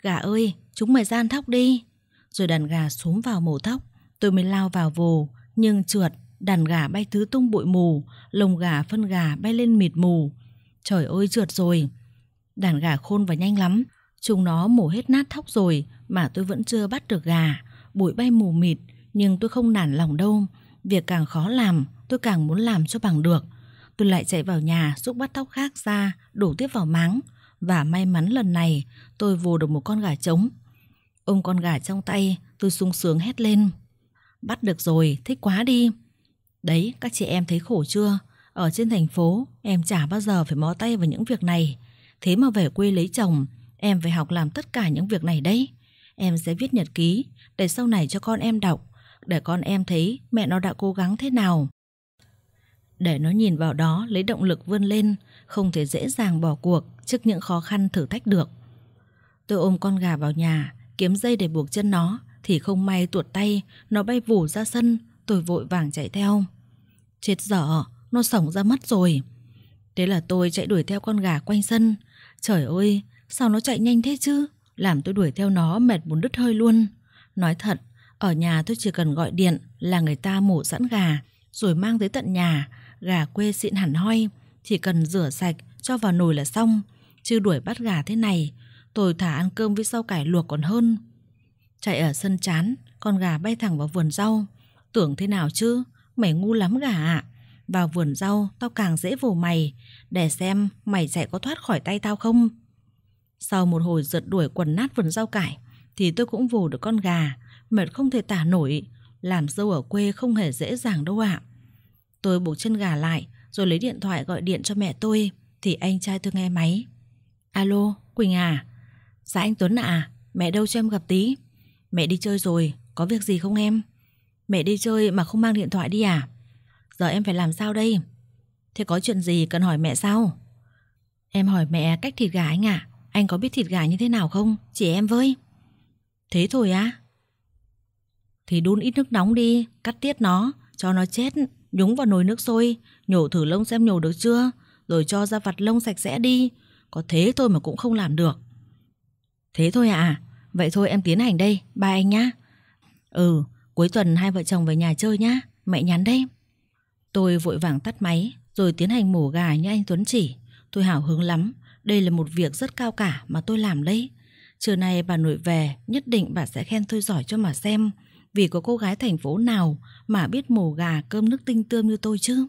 Gà ơi, chúng mày gian thóc đi. Rồi đàn gà xuống vào mổ thóc. Tôi mới lao vào vồ, nhưng trượt, đàn gà bay thứ tung bụi mù, lồng gà phân gà bay lên mịt mù. Trời ơi trượt rồi Đàn gà khôn và nhanh lắm Chúng nó mổ hết nát thóc rồi Mà tôi vẫn chưa bắt được gà Bụi bay mù mịt Nhưng tôi không nản lòng đâu Việc càng khó làm tôi càng muốn làm cho bằng được Tôi lại chạy vào nhà xúc bắt thóc khác ra Đổ tiếp vào máng Và may mắn lần này tôi vồ được một con gà trống Ôm con gà trong tay tôi sung sướng hét lên Bắt được rồi, thích quá đi Đấy, các chị em thấy khổ chưa? Ở trên thành phố em chả bao giờ phải mó tay vào những việc này Thế mà về quê lấy chồng Em phải học làm tất cả những việc này đấy Em sẽ viết nhật ký Để sau này cho con em đọc Để con em thấy mẹ nó đã cố gắng thế nào Để nó nhìn vào đó lấy động lực vươn lên Không thể dễ dàng bỏ cuộc Trước những khó khăn thử thách được Tôi ôm con gà vào nhà Kiếm dây để buộc chân nó Thì không may tuột tay Nó bay vù ra sân Tôi vội vàng chạy theo Chết dở nó sổng ra mất rồi. Thế là tôi chạy đuổi theo con gà quanh sân. Trời ơi, sao nó chạy nhanh thế chứ? Làm tôi đuổi theo nó mệt muốn đứt hơi luôn. Nói thật, ở nhà tôi chỉ cần gọi điện là người ta mổ sẵn gà, rồi mang tới tận nhà, gà quê xịn hẳn hoi, chỉ cần rửa sạch, cho vào nồi là xong. Chứ đuổi bắt gà thế này, tôi thả ăn cơm với rau cải luộc còn hơn. Chạy ở sân chán, con gà bay thẳng vào vườn rau. Tưởng thế nào chứ, mày ngu lắm gà ạ. À. Vào vườn rau tao càng dễ vồ mày Để xem mày sẽ có thoát khỏi tay tao không Sau một hồi rượt đuổi quần nát vườn rau cải Thì tôi cũng vồ được con gà Mệt không thể tả nổi Làm dâu ở quê không hề dễ dàng đâu ạ à. Tôi buộc chân gà lại Rồi lấy điện thoại gọi điện cho mẹ tôi Thì anh trai tôi nghe máy Alo Quỳnh à Dạ anh Tuấn ạ à, Mẹ đâu cho em gặp tí Mẹ đi chơi rồi Có việc gì không em Mẹ đi chơi mà không mang điện thoại đi à giờ em phải làm sao đây? Thế có chuyện gì cần hỏi mẹ sao? Em hỏi mẹ cách thịt gà anh ạ. À? Anh có biết thịt gà như thế nào không? Chỉ em với. Thế thôi á? À? Thì đun ít nước nóng đi, cắt tiết nó, cho nó chết, nhúng vào nồi nước sôi, nhổ thử lông xem nhổ được chưa, rồi cho ra vặt lông sạch sẽ đi. Có thế thôi mà cũng không làm được. Thế thôi à? Vậy thôi em tiến hành đây, ba anh nhá. Ừ, cuối tuần hai vợ chồng về nhà chơi nhá, mẹ nhắn đây. Tôi vội vàng tắt máy rồi tiến hành mổ gà như anh Tuấn chỉ. Tôi hào hứng lắm, đây là một việc rất cao cả mà tôi làm đấy. Trưa nay bà nội về, nhất định bà sẽ khen tôi giỏi cho mà xem. Vì có cô gái thành phố nào mà biết mổ gà cơm nước tinh tươm như tôi chứ.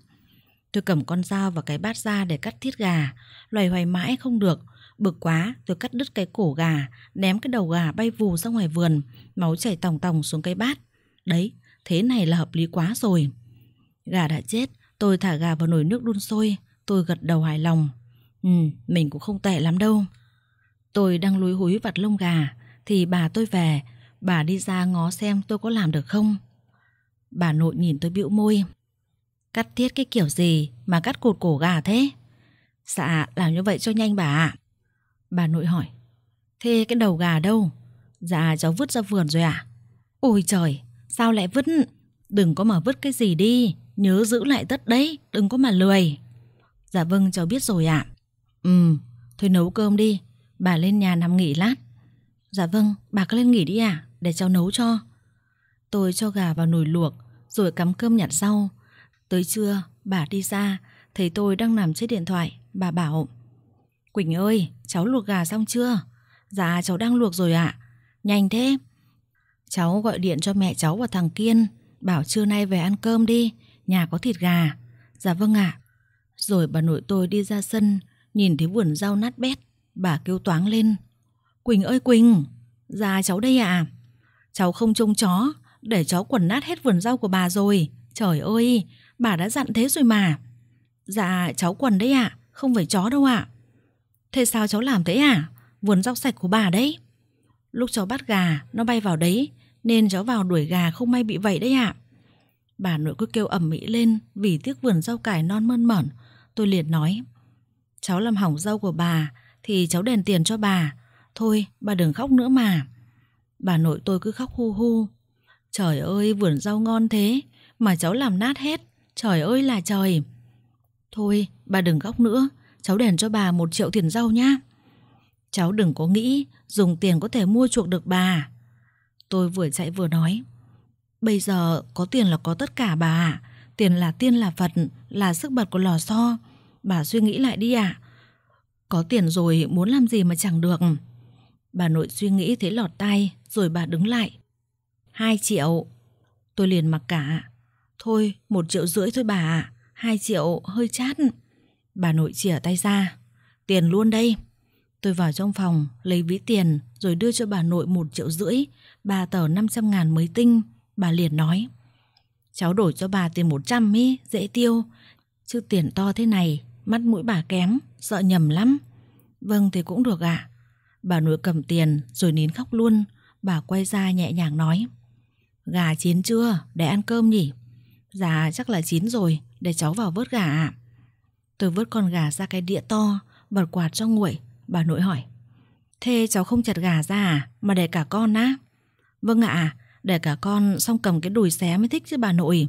Tôi cầm con dao và cái bát ra để cắt thiết gà. Loài hoài mãi không được. Bực quá, tôi cắt đứt cái cổ gà, ném cái đầu gà bay vù ra ngoài vườn, máu chảy tòng tòng xuống cái bát. Đấy, thế này là hợp lý quá rồi. Gà đã chết, tôi thả gà vào nồi nước đun sôi, tôi gật đầu hài lòng. Ừ, mình cũng không tệ lắm đâu. Tôi đang lúi húi vặt lông gà, thì bà tôi về, bà đi ra ngó xem tôi có làm được không. Bà nội nhìn tôi bĩu môi. Cắt tiết cái kiểu gì mà cắt cột cổ gà thế? Dạ, làm như vậy cho nhanh bà ạ. Bà nội hỏi. Thế cái đầu gà đâu? Dạ, cháu vứt ra vườn rồi ạ. À? Ôi trời, sao lại vứt? Đừng có mà vứt cái gì đi. Nhớ giữ lại tất đấy, đừng có mà lười. Dạ vâng, cháu biết rồi ạ. Ừ, thôi nấu cơm đi, bà lên nhà nằm nghỉ lát. Dạ vâng, bà cứ lên nghỉ đi ạ, để cháu nấu cho. Tôi cho gà vào nồi luộc, rồi cắm cơm nhặt rau. Tới trưa, bà đi ra, thấy tôi đang nằm trên điện thoại, bà bảo. Quỳnh ơi, cháu luộc gà xong chưa? Dạ, cháu đang luộc rồi ạ. Nhanh thế. Cháu gọi điện cho mẹ cháu và thằng Kiên, bảo trưa nay về ăn cơm đi nhà có thịt gà. Dạ vâng ạ. À. Rồi bà nội tôi đi ra sân, nhìn thấy vườn rau nát bét, bà kêu toáng lên. Quỳnh ơi Quỳnh, ra dạ cháu đây ạ. À? Cháu không trông chó, để chó quần nát hết vườn rau của bà rồi. Trời ơi, bà đã dặn thế rồi mà. Dạ cháu quần đấy ạ, à, không phải chó đâu ạ. À. Thế sao cháu làm thế à? Vườn rau sạch của bà đấy. Lúc cháu bắt gà, nó bay vào đấy, nên cháu vào đuổi gà không may bị vậy đấy ạ. À. Bà nội cứ kêu ầm mỹ lên vì tiếc vườn rau cải non mơn mởn. Tôi liền nói, cháu làm hỏng rau của bà thì cháu đền tiền cho bà. Thôi, bà đừng khóc nữa mà. Bà nội tôi cứ khóc hu hu. Trời ơi, vườn rau ngon thế, mà cháu làm nát hết. Trời ơi là trời. Thôi, bà đừng khóc nữa, cháu đền cho bà một triệu tiền rau nhá. Cháu đừng có nghĩ dùng tiền có thể mua chuộc được bà. Tôi vừa chạy vừa nói. Bây giờ có tiền là có tất cả bà ạ. Tiền là tiên là Phật, là sức bật của lò xo. Bà suy nghĩ lại đi ạ. À? Có tiền rồi muốn làm gì mà chẳng được. Bà nội suy nghĩ thế lọt tay, rồi bà đứng lại. Hai triệu. Tôi liền mặc cả. Thôi, một triệu rưỡi thôi bà ạ. Hai triệu hơi chát. Bà nội chìa tay ra. Tiền luôn đây. Tôi vào trong phòng, lấy ví tiền, rồi đưa cho bà nội một triệu rưỡi, bà tờ 500 ngàn mới tinh. Bà liền nói Cháu đổi cho bà tiền 100 mi dễ tiêu Chứ tiền to thế này Mắt mũi bà kém, sợ nhầm lắm Vâng thì cũng được ạ à. Bà nội cầm tiền rồi nín khóc luôn Bà quay ra nhẹ nhàng nói Gà chín chưa, để ăn cơm nhỉ Dạ chắc là chín rồi Để cháu vào vớt gà ạ à. Tôi vớt con gà ra cái đĩa to Bật quạt cho nguội Bà nội hỏi Thế cháu không chặt gà ra à Mà để cả con á Vâng ạ à, để cả con xong cầm cái đùi xé mới thích chứ bà nội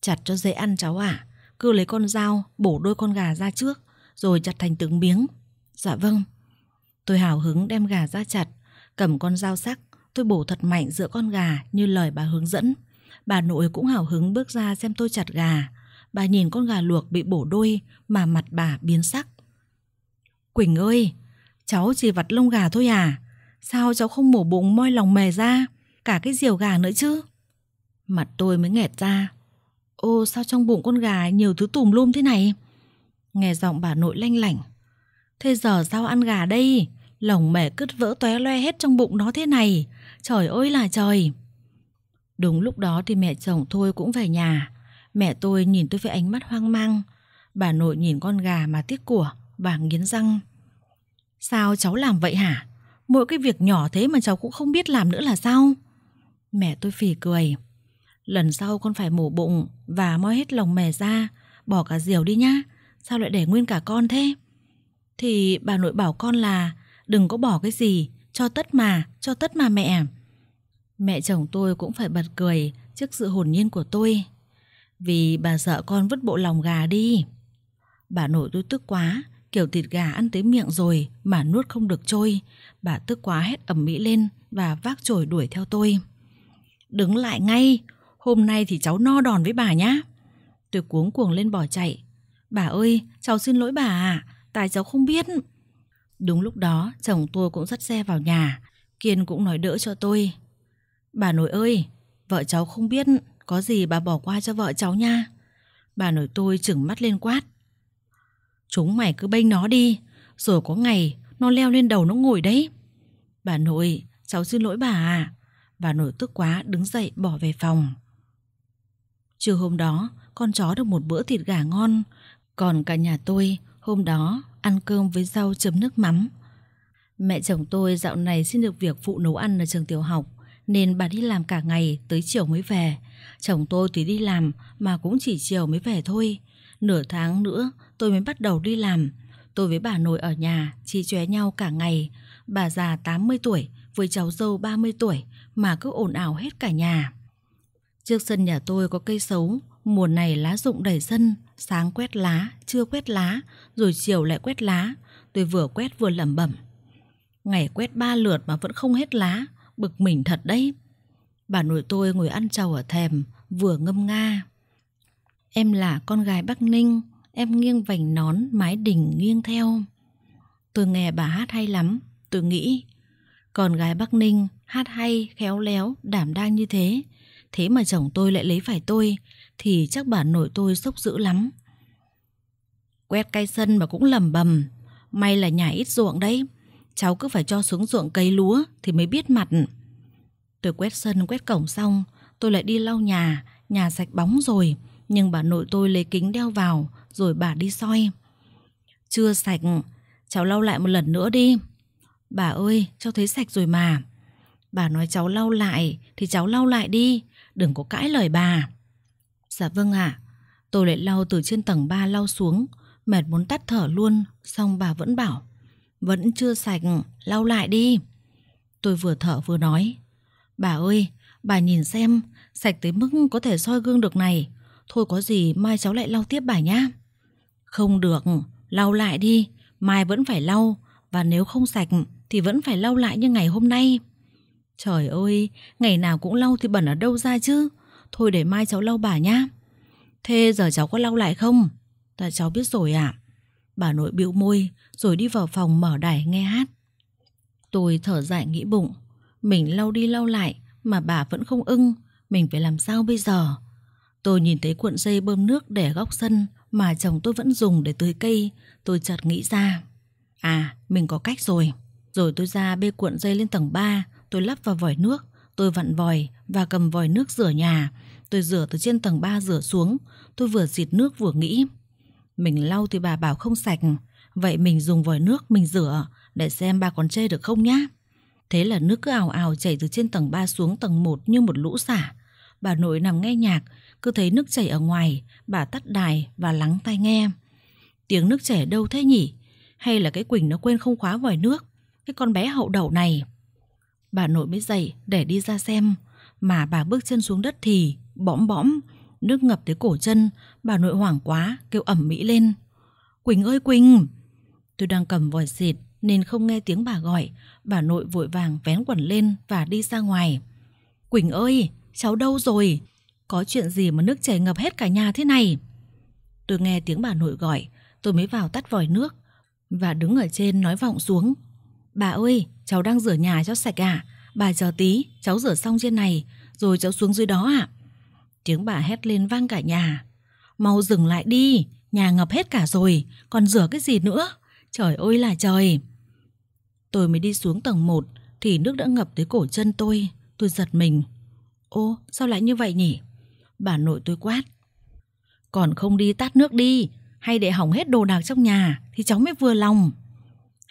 Chặt cho dễ ăn cháu à Cứ lấy con dao bổ đôi con gà ra trước Rồi chặt thành từng miếng Dạ vâng Tôi hào hứng đem gà ra chặt Cầm con dao sắc Tôi bổ thật mạnh giữa con gà như lời bà hướng dẫn Bà nội cũng hào hứng bước ra xem tôi chặt gà Bà nhìn con gà luộc bị bổ đôi Mà mặt bà biến sắc Quỳnh ơi Cháu chỉ vặt lông gà thôi à Sao cháu không mổ bụng moi lòng mề ra cả cái diều gà nữa chứ. Mặt tôi mới nghẹt ra. Ô sao trong bụng con gà nhiều thứ tùm lum thế này? Nghe giọng bà nội lanh lảnh. Thế giờ sao ăn gà đây? Lồng mẻ cứt vỡ tóe loe hết trong bụng nó thế này. Trời ơi là trời. Đúng lúc đó thì mẹ chồng thôi cũng về nhà. Mẹ tôi nhìn tôi với ánh mắt hoang mang. Bà nội nhìn con gà mà tiếc của, bà nghiến răng. Sao cháu làm vậy hả? Mỗi cái việc nhỏ thế mà cháu cũng không biết làm nữa là sao? Mẹ tôi phì cười. Lần sau con phải mổ bụng và moi hết lòng mè ra, bỏ cả diều đi nhá. Sao lại để nguyên cả con thế? Thì bà nội bảo con là đừng có bỏ cái gì, cho tất mà, cho tất mà mẹ. Mẹ chồng tôi cũng phải bật cười trước sự hồn nhiên của tôi. Vì bà sợ con vứt bộ lòng gà đi. Bà nội tôi tức quá, kiểu thịt gà ăn tới miệng rồi mà nuốt không được trôi. Bà tức quá hết ẩm mỹ lên và vác chổi đuổi theo tôi. Đứng lại ngay, hôm nay thì cháu no đòn với bà nhá. Tôi cuống cuồng lên bỏ chạy. Bà ơi, cháu xin lỗi bà à, tại cháu không biết. Đúng lúc đó, chồng tôi cũng dắt xe vào nhà. Kiên cũng nói đỡ cho tôi. Bà nội ơi, vợ cháu không biết, có gì bà bỏ qua cho vợ cháu nha. Bà nội tôi chừng mắt lên quát. Chúng mày cứ bênh nó đi, rồi có ngày nó leo lên đầu nó ngồi đấy. Bà nội, cháu xin lỗi bà à, và nổi tức quá đứng dậy bỏ về phòng. Trưa hôm đó, con chó được một bữa thịt gà ngon, còn cả nhà tôi hôm đó ăn cơm với rau chấm nước mắm. Mẹ chồng tôi dạo này xin được việc phụ nấu ăn ở trường tiểu học, nên bà đi làm cả ngày tới chiều mới về. Chồng tôi thì đi làm mà cũng chỉ chiều mới về thôi. Nửa tháng nữa tôi mới bắt đầu đi làm. Tôi với bà nội ở nhà, chi chóe nhau cả ngày. Bà già 80 tuổi với cháu dâu 30 tuổi mà cứ ồn ào hết cả nhà. Trước sân nhà tôi có cây sấu, mùa này lá rụng đầy sân, sáng quét lá, trưa quét lá, rồi chiều lại quét lá. Tôi vừa quét vừa lẩm bẩm. Ngày quét ba lượt mà vẫn không hết lá, bực mình thật đấy. Bà nội tôi ngồi ăn trầu ở thèm, vừa ngâm nga. Em là con gái Bắc Ninh, em nghiêng vành nón, mái đỉnh nghiêng theo. Tôi nghe bà hát hay lắm, tôi nghĩ còn gái Bắc Ninh hát hay, khéo léo, đảm đang như thế. Thế mà chồng tôi lại lấy phải tôi, thì chắc bà nội tôi sốc dữ lắm. Quét cây sân mà cũng lầm bầm. May là nhà ít ruộng đấy. Cháu cứ phải cho xuống ruộng cấy lúa thì mới biết mặt. Tôi quét sân quét cổng xong, tôi lại đi lau nhà, nhà sạch bóng rồi. Nhưng bà nội tôi lấy kính đeo vào, rồi bà đi soi. Chưa sạch, cháu lau lại một lần nữa đi. Bà ơi, cháu thấy sạch rồi mà. Bà nói cháu lau lại thì cháu lau lại đi, đừng có cãi lời bà. Dạ vâng ạ. À. Tôi lại lau từ trên tầng 3 lau xuống, mệt muốn tắt thở luôn, xong bà vẫn bảo, vẫn chưa sạch, lau lại đi. Tôi vừa thở vừa nói, bà ơi, bà nhìn xem, sạch tới mức có thể soi gương được này, thôi có gì mai cháu lại lau tiếp bà nhá. Không được, lau lại đi, mai vẫn phải lau, và nếu không sạch thì vẫn phải lau lại như ngày hôm nay. Trời ơi, ngày nào cũng lau thì bẩn ở đâu ra chứ. Thôi để mai cháu lau bà nhá. Thế giờ cháu có lau lại không? Tại cháu biết rồi ạ. À? Bà nội bĩu môi rồi đi vào phòng mở đài nghe hát. Tôi thở dài nghĩ bụng. Mình lau đi lau lại mà bà vẫn không ưng. Mình phải làm sao bây giờ? Tôi nhìn thấy cuộn dây bơm nước để góc sân mà chồng tôi vẫn dùng để tưới cây. Tôi chợt nghĩ ra. À, mình có cách rồi. Rồi tôi ra bê cuộn dây lên tầng 3, tôi lắp vào vòi nước, tôi vặn vòi và cầm vòi nước rửa nhà. Tôi rửa từ trên tầng 3 rửa xuống, tôi vừa xịt nước vừa nghĩ. Mình lau thì bà bảo không sạch, vậy mình dùng vòi nước mình rửa để xem bà còn chê được không nhá. Thế là nước cứ ào ào chảy từ trên tầng 3 xuống tầng 1 như một lũ xả. Bà nội nằm nghe nhạc, cứ thấy nước chảy ở ngoài, bà tắt đài và lắng tai nghe. Tiếng nước chảy đâu thế nhỉ? Hay là cái Quỳnh nó quên không khóa vòi nước? Cái con bé hậu đậu này Bà nội mới dậy để đi ra xem Mà bà bước chân xuống đất thì Bõm bõm Nước ngập tới cổ chân Bà nội hoảng quá kêu ẩm mỹ lên Quỳnh ơi Quỳnh Tôi đang cầm vòi xịt nên không nghe tiếng bà gọi Bà nội vội vàng vén quần lên và đi ra ngoài Quỳnh ơi cháu đâu rồi Có chuyện gì mà nước chảy ngập hết cả nhà thế này Tôi nghe tiếng bà nội gọi Tôi mới vào tắt vòi nước Và đứng ở trên nói vọng xuống Bà ơi, cháu đang rửa nhà cho sạch à? Bà chờ tí, cháu rửa xong trên này, rồi cháu xuống dưới đó ạ. À? Tiếng bà hét lên vang cả nhà. Mau dừng lại đi, nhà ngập hết cả rồi, còn rửa cái gì nữa? Trời ơi là trời! Tôi mới đi xuống tầng 1 thì nước đã ngập tới cổ chân tôi, tôi giật mình. Ô, sao lại như vậy nhỉ? Bà nội tôi quát. Còn không đi tát nước đi, hay để hỏng hết đồ đạc trong nhà thì cháu mới vừa lòng.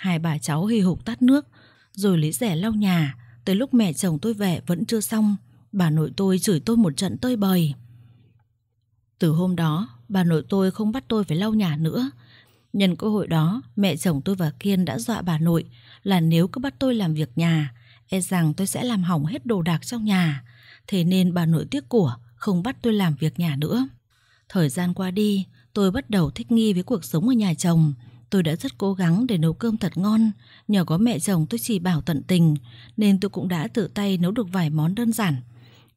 Hai bà cháu hì hục tắt nước, rồi lấy rẻ lau nhà. Tới lúc mẹ chồng tôi về vẫn chưa xong, bà nội tôi chửi tôi một trận tơi bời. Từ hôm đó, bà nội tôi không bắt tôi phải lau nhà nữa. Nhân cơ hội đó, mẹ chồng tôi và Kiên đã dọa bà nội là nếu cứ bắt tôi làm việc nhà, e rằng tôi sẽ làm hỏng hết đồ đạc trong nhà. Thế nên bà nội tiếc của không bắt tôi làm việc nhà nữa. Thời gian qua đi, tôi bắt đầu thích nghi với cuộc sống ở nhà chồng. Tôi đã rất cố gắng để nấu cơm thật ngon, nhờ có mẹ chồng tôi chỉ bảo tận tình, nên tôi cũng đã tự tay nấu được vài món đơn giản.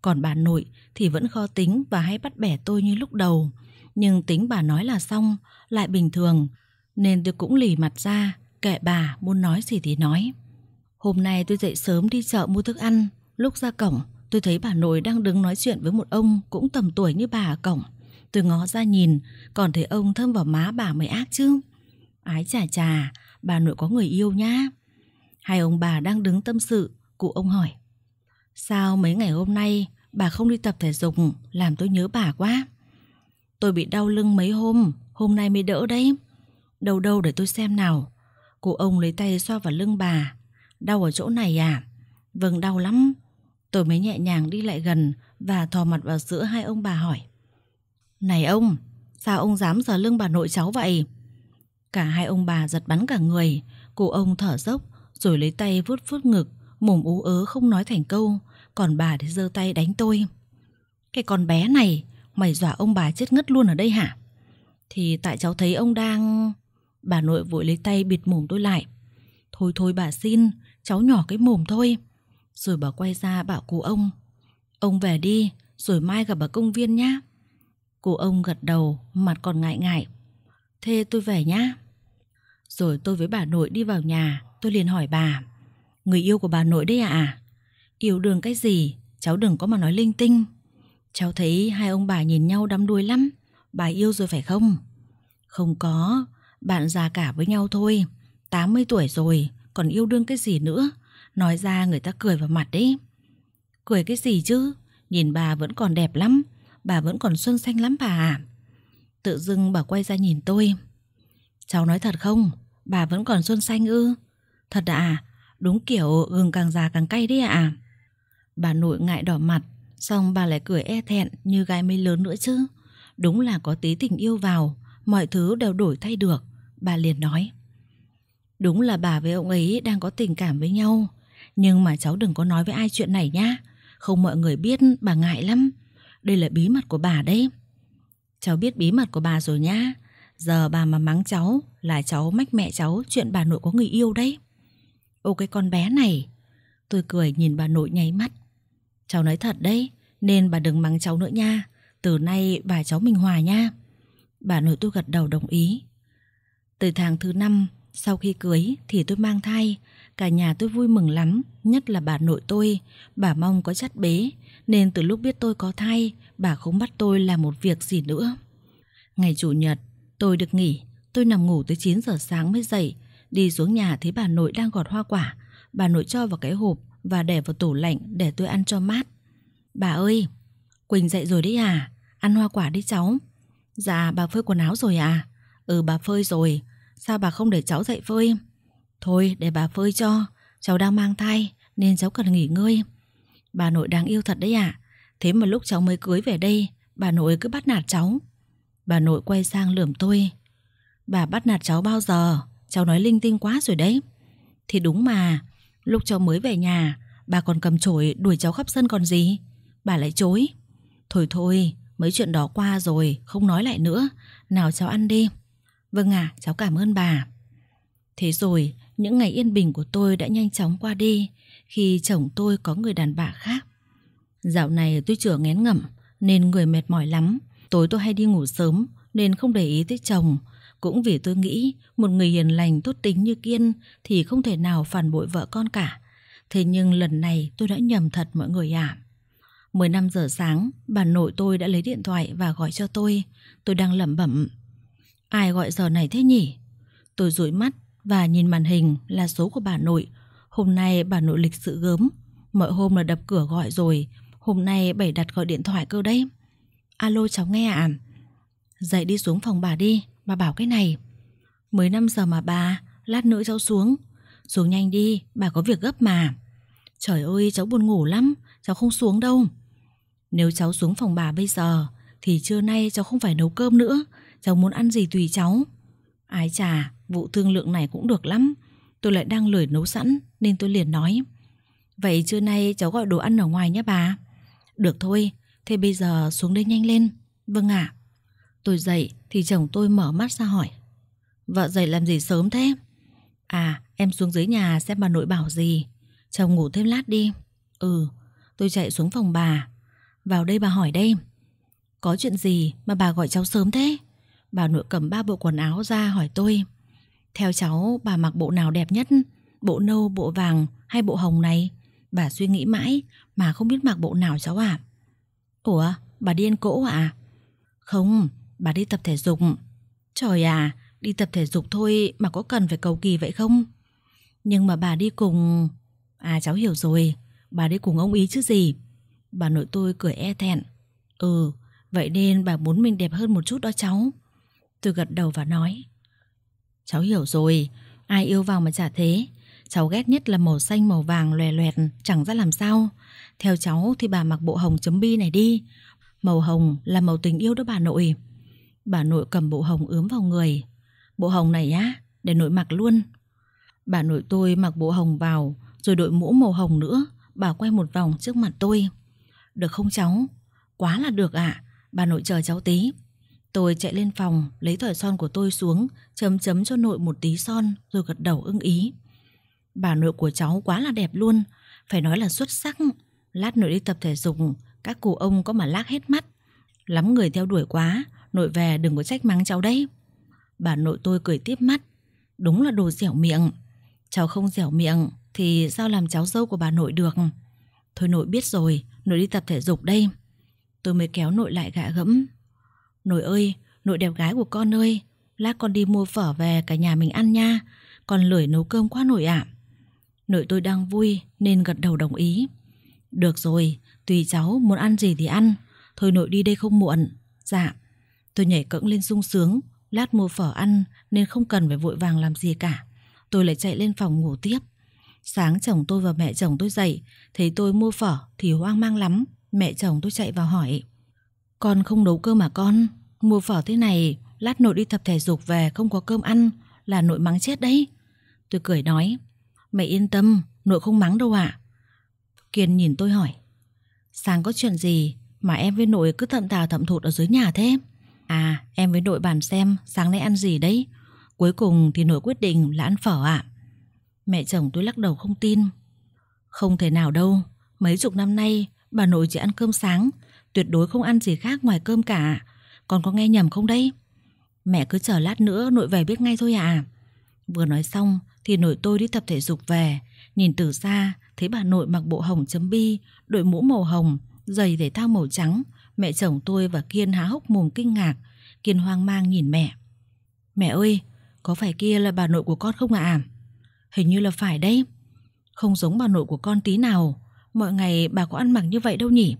Còn bà nội thì vẫn khó tính và hay bắt bẻ tôi như lúc đầu, nhưng tính bà nói là xong, lại bình thường, nên tôi cũng lì mặt ra, kệ bà muốn nói gì thì nói. Hôm nay tôi dậy sớm đi chợ mua thức ăn, lúc ra cổng tôi thấy bà nội đang đứng nói chuyện với một ông cũng tầm tuổi như bà ở à cổng. Tôi ngó ra nhìn, còn thấy ông thơm vào má bà mới ác chứ. Ái chà chà, bà nội có người yêu nhá. Hai ông bà đang đứng tâm sự, cụ ông hỏi. Sao mấy ngày hôm nay bà không đi tập thể dục, làm tôi nhớ bà quá. Tôi bị đau lưng mấy hôm, hôm nay mới đỡ đấy. Đâu đâu để tôi xem nào. Cụ ông lấy tay xoa vào lưng bà. Đau ở chỗ này à? Vâng đau lắm. Tôi mới nhẹ nhàng đi lại gần và thò mặt vào giữa hai ông bà hỏi. Này ông, sao ông dám sờ lưng bà nội cháu vậy? Cả hai ông bà giật bắn cả người Cụ ông thở dốc Rồi lấy tay vuốt vuốt ngực Mồm ú ớ không nói thành câu Còn bà thì giơ tay đánh tôi Cái con bé này Mày dọa ông bà chết ngất luôn ở đây hả Thì tại cháu thấy ông đang Bà nội vội lấy tay bịt mồm tôi lại Thôi thôi bà xin Cháu nhỏ cái mồm thôi Rồi bà quay ra bảo cụ ông Ông về đi Rồi mai gặp ở công viên nhá Cụ ông gật đầu Mặt còn ngại ngại Thế tôi về nhá rồi tôi với bà nội đi vào nhà Tôi liền hỏi bà Người yêu của bà nội đấy à Yêu đương cái gì Cháu đừng có mà nói linh tinh Cháu thấy hai ông bà nhìn nhau đắm đuối lắm Bà yêu rồi phải không Không có Bạn già cả với nhau thôi 80 tuổi rồi Còn yêu đương cái gì nữa Nói ra người ta cười vào mặt đấy Cười cái gì chứ Nhìn bà vẫn còn đẹp lắm Bà vẫn còn xuân xanh lắm bà à Tự dưng bà quay ra nhìn tôi Cháu nói thật không Bà vẫn còn xuân xanh ư Thật à Đúng kiểu gừng càng già càng cay đấy à Bà nội ngại đỏ mặt Xong bà lại cười e thẹn như gái mới lớn nữa chứ Đúng là có tí tình yêu vào Mọi thứ đều đổi thay được Bà liền nói Đúng là bà với ông ấy đang có tình cảm với nhau Nhưng mà cháu đừng có nói với ai chuyện này nhá Không mọi người biết bà ngại lắm Đây là bí mật của bà đấy Cháu biết bí mật của bà rồi nhá Giờ bà mà mắng cháu là cháu mách mẹ cháu chuyện bà nội có người yêu đấy. Ô cái con bé này. Tôi cười nhìn bà nội nháy mắt. Cháu nói thật đấy, nên bà đừng mắng cháu nữa nha. Từ nay bà cháu mình hòa nha. Bà nội tôi gật đầu đồng ý. Từ tháng thứ năm, sau khi cưới thì tôi mang thai. Cả nhà tôi vui mừng lắm, nhất là bà nội tôi. Bà mong có chất bế, nên từ lúc biết tôi có thai, bà không bắt tôi làm một việc gì nữa. Ngày Chủ nhật, Tôi được nghỉ, tôi nằm ngủ tới 9 giờ sáng mới dậy, đi xuống nhà thấy bà nội đang gọt hoa quả. Bà nội cho vào cái hộp và để vào tủ lạnh để tôi ăn cho mát. Bà ơi, Quỳnh dậy rồi đấy à? Ăn hoa quả đi cháu. Dạ, bà phơi quần áo rồi à? Ừ, bà phơi rồi. Sao bà không để cháu dậy phơi? Thôi, để bà phơi cho. Cháu đang mang thai nên cháu cần nghỉ ngơi. Bà nội đáng yêu thật đấy ạ. À? Thế mà lúc cháu mới cưới về đây, bà nội cứ bắt nạt cháu. Bà nội quay sang lườm tôi. Bà bắt nạt cháu bao giờ? Cháu nói linh tinh quá rồi đấy. Thì đúng mà, lúc cháu mới về nhà, bà còn cầm chổi đuổi cháu khắp sân còn gì. Bà lại chối. Thôi thôi, mấy chuyện đó qua rồi, không nói lại nữa. Nào cháu ăn đi. Vâng ạ, cháu cảm ơn bà. Thế rồi, những ngày yên bình của tôi đã nhanh chóng qua đi khi chồng tôi có người đàn bà khác. Dạo này tôi chưa ngén ngẩm nên người mệt mỏi lắm. Tối tôi hay đi ngủ sớm nên không để ý tới chồng. Cũng vì tôi nghĩ một người hiền lành tốt tính như Kiên thì không thể nào phản bội vợ con cả. Thế nhưng lần này tôi đã nhầm thật mọi người ạ. À. 15 giờ sáng, bà nội tôi đã lấy điện thoại và gọi cho tôi. Tôi đang lẩm bẩm. Ai gọi giờ này thế nhỉ? Tôi dụi mắt và nhìn màn hình là số của bà nội. Hôm nay bà nội lịch sự gớm. Mọi hôm là đập cửa gọi rồi. Hôm nay bảy đặt gọi điện thoại cơ đấy. Alo cháu nghe ạ. À? Dậy đi xuống phòng bà đi, bà bảo cái này. Mới 5 giờ mà bà, lát nữa cháu xuống. Xuống nhanh đi, bà có việc gấp mà. Trời ơi, cháu buồn ngủ lắm, cháu không xuống đâu. Nếu cháu xuống phòng bà bây giờ, thì trưa nay cháu không phải nấu cơm nữa. Cháu muốn ăn gì tùy cháu. Ái chà, vụ thương lượng này cũng được lắm. Tôi lại đang lười nấu sẵn, nên tôi liền nói. Vậy trưa nay cháu gọi đồ ăn ở ngoài nhé bà. Được thôi, Thế bây giờ xuống đây nhanh lên Vâng ạ Tôi dậy thì chồng tôi mở mắt ra hỏi Vợ dậy làm gì sớm thế À em xuống dưới nhà xem bà nội bảo gì Chồng ngủ thêm lát đi Ừ tôi chạy xuống phòng bà Vào đây bà hỏi đây Có chuyện gì mà bà gọi cháu sớm thế Bà nội cầm ba bộ quần áo ra hỏi tôi Theo cháu bà mặc bộ nào đẹp nhất Bộ nâu, bộ vàng hay bộ hồng này Bà suy nghĩ mãi mà không biết mặc bộ nào cháu ạ à? Ủa, bà điên cỗ à? Không, bà đi tập thể dục. Trời à, đi tập thể dục thôi mà có cần phải cầu kỳ vậy không? Nhưng mà bà đi cùng... À cháu hiểu rồi, bà đi cùng ông ý chứ gì? Bà nội tôi cười e thẹn. Ừ, vậy nên bà muốn mình đẹp hơn một chút đó cháu. Tôi gật đầu và nói. Cháu hiểu rồi, ai yêu vào mà chả thế. Cháu ghét nhất là màu xanh màu vàng lòe loẹt, chẳng ra làm sao. Theo cháu thì bà mặc bộ hồng chấm bi này đi Màu hồng là màu tình yêu đó bà nội Bà nội cầm bộ hồng ướm vào người Bộ hồng này á Để nội mặc luôn Bà nội tôi mặc bộ hồng vào Rồi đội mũ màu hồng nữa Bà quay một vòng trước mặt tôi Được không cháu Quá là được ạ à. Bà nội chờ cháu tí Tôi chạy lên phòng Lấy thỏi son của tôi xuống Chấm chấm cho nội một tí son Rồi gật đầu ưng ý Bà nội của cháu quá là đẹp luôn Phải nói là xuất sắc Lát nội đi tập thể dục Các cụ ông có mà lác hết mắt Lắm người theo đuổi quá Nội về đừng có trách mắng cháu đấy Bà nội tôi cười tiếp mắt Đúng là đồ dẻo miệng Cháu không dẻo miệng Thì sao làm cháu dâu của bà nội được Thôi nội biết rồi Nội đi tập thể dục đây Tôi mới kéo nội lại gạ gẫm Nội ơi nội đẹp gái của con ơi Lát con đi mua phở về cả nhà mình ăn nha còn lười nấu cơm quá nội ạ à. Nội tôi đang vui nên gật đầu đồng ý được rồi, tùy cháu muốn ăn gì thì ăn Thôi nội đi đây không muộn Dạ Tôi nhảy cẫng lên sung sướng Lát mua phở ăn nên không cần phải vội vàng làm gì cả Tôi lại chạy lên phòng ngủ tiếp Sáng chồng tôi và mẹ chồng tôi dậy Thấy tôi mua phở thì hoang mang lắm Mẹ chồng tôi chạy vào hỏi Con không nấu cơm mà con Mua phở thế này Lát nội đi tập thể dục về không có cơm ăn Là nội mắng chết đấy Tôi cười nói Mẹ yên tâm nội không mắng đâu ạ à. Kiên nhìn tôi hỏi Sáng có chuyện gì mà em với nội cứ thậm thà thậm thụt ở dưới nhà thế À em với nội bàn xem sáng nay ăn gì đấy Cuối cùng thì nội quyết định là ăn phở ạ Mẹ chồng tôi lắc đầu không tin Không thể nào đâu Mấy chục năm nay bà nội chỉ ăn cơm sáng Tuyệt đối không ăn gì khác ngoài cơm cả Còn có nghe nhầm không đấy Mẹ cứ chờ lát nữa nội về biết ngay thôi à Vừa nói xong thì nội tôi đi tập thể dục về Nhìn từ xa thấy bà nội mặc bộ hồng chấm bi, đội mũ màu hồng, giày thể thao màu trắng, mẹ chồng tôi và Kiên há hốc mồm kinh ngạc, Kiên hoang mang nhìn mẹ. Mẹ ơi, có phải kia là bà nội của con không ạ? À? Hình như là phải đấy. Không giống bà nội của con tí nào, mọi ngày bà có ăn mặc như vậy đâu nhỉ?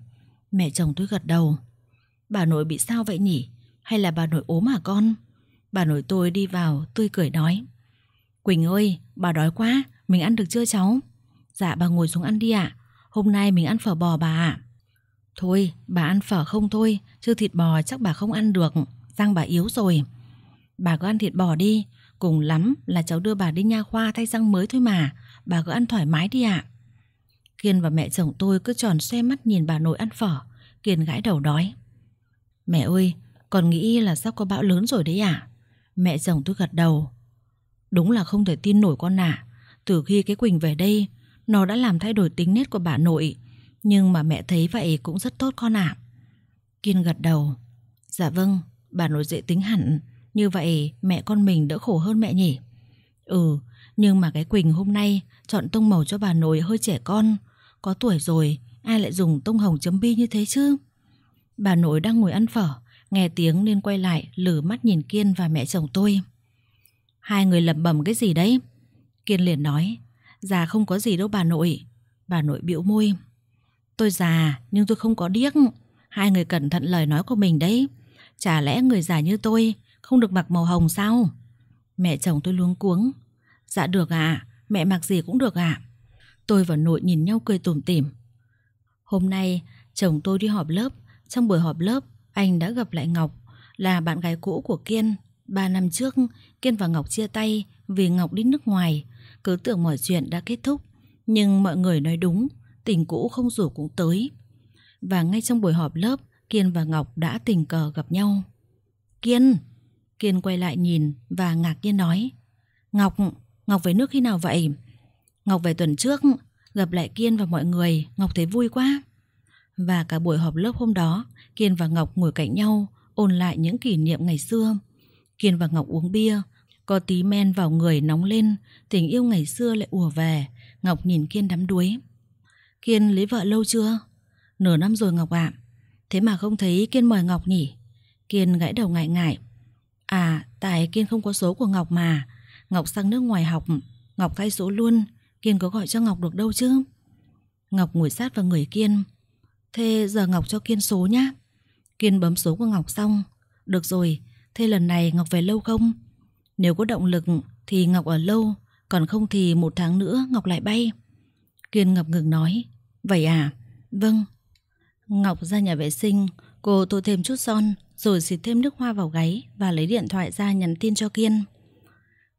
Mẹ chồng tôi gật đầu. Bà nội bị sao vậy nhỉ? Hay là bà nội ốm hả con? Bà nội tôi đi vào, tôi cười nói. Quỳnh ơi, bà đói quá, mình ăn được chưa cháu? Dạ bà ngồi xuống ăn đi ạ Hôm nay mình ăn phở bò bà ạ Thôi bà ăn phở không thôi Chứ thịt bò chắc bà không ăn được Răng bà yếu rồi Bà cứ ăn thịt bò đi Cùng lắm là cháu đưa bà đi nha khoa thay răng mới thôi mà Bà cứ ăn thoải mái đi ạ à. Kiên và mẹ chồng tôi cứ tròn xoe mắt nhìn bà nội ăn phở Kiên gãi đầu đói Mẹ ơi Còn nghĩ là sắp có bão lớn rồi đấy ạ Mẹ chồng tôi gật đầu Đúng là không thể tin nổi con ạ Từ khi cái Quỳnh về đây nó đã làm thay đổi tính nết của bà nội Nhưng mà mẹ thấy vậy cũng rất tốt con ạ à. Kiên gật đầu Dạ vâng, bà nội dễ tính hẳn Như vậy mẹ con mình đỡ khổ hơn mẹ nhỉ Ừ, nhưng mà cái Quỳnh hôm nay Chọn tông màu cho bà nội hơi trẻ con Có tuổi rồi, ai lại dùng tông hồng chấm bi như thế chứ Bà nội đang ngồi ăn phở Nghe tiếng nên quay lại lử mắt nhìn Kiên và mẹ chồng tôi Hai người lẩm bẩm cái gì đấy Kiên liền nói Già không có gì đâu bà nội Bà nội bĩu môi Tôi già nhưng tôi không có điếc Hai người cẩn thận lời nói của mình đấy Chả lẽ người già như tôi Không được mặc màu hồng sao Mẹ chồng tôi luống cuống Dạ được ạ, à, mẹ mặc gì cũng được ạ à. Tôi và nội nhìn nhau cười tủm tỉm Hôm nay chồng tôi đi họp lớp Trong buổi họp lớp Anh đã gặp lại Ngọc Là bạn gái cũ của Kiên Ba năm trước Kiên và Ngọc chia tay Vì Ngọc đi nước ngoài cứ tưởng mọi chuyện đã kết thúc, nhưng mọi người nói đúng, tình cũ không rủ cũng tới. Và ngay trong buổi họp lớp, Kiên và Ngọc đã tình cờ gặp nhau. Kiên! Kiên quay lại nhìn và ngạc nhiên nói. Ngọc, Ngọc về nước khi nào vậy? Ngọc về tuần trước, gặp lại Kiên và mọi người, Ngọc thấy vui quá. Và cả buổi họp lớp hôm đó, Kiên và Ngọc ngồi cạnh nhau, ôn lại những kỷ niệm ngày xưa. Kiên và Ngọc uống bia, có tí men vào người nóng lên, tình yêu ngày xưa lại ùa về, Ngọc nhìn Kiên đắm đuối. Kiên lấy vợ lâu chưa? Nửa năm rồi Ngọc ạ. À. Thế mà không thấy Kiên mời Ngọc nhỉ? Kiên gãi đầu ngại ngại. À, tại Kiên không có số của Ngọc mà. Ngọc sang nước ngoài học, Ngọc thay số luôn. Kiên có gọi cho Ngọc được đâu chứ? Ngọc ngồi sát vào người Kiên. Thế giờ Ngọc cho Kiên số nhá. Kiên bấm số của Ngọc xong. Được rồi, thế lần này Ngọc về lâu không? Nếu có động lực thì Ngọc ở lâu, còn không thì một tháng nữa Ngọc lại bay. Kiên ngập ngừng nói, vậy à? Vâng. Ngọc ra nhà vệ sinh, cô tô thêm chút son, rồi xịt thêm nước hoa vào gáy và lấy điện thoại ra nhắn tin cho Kiên.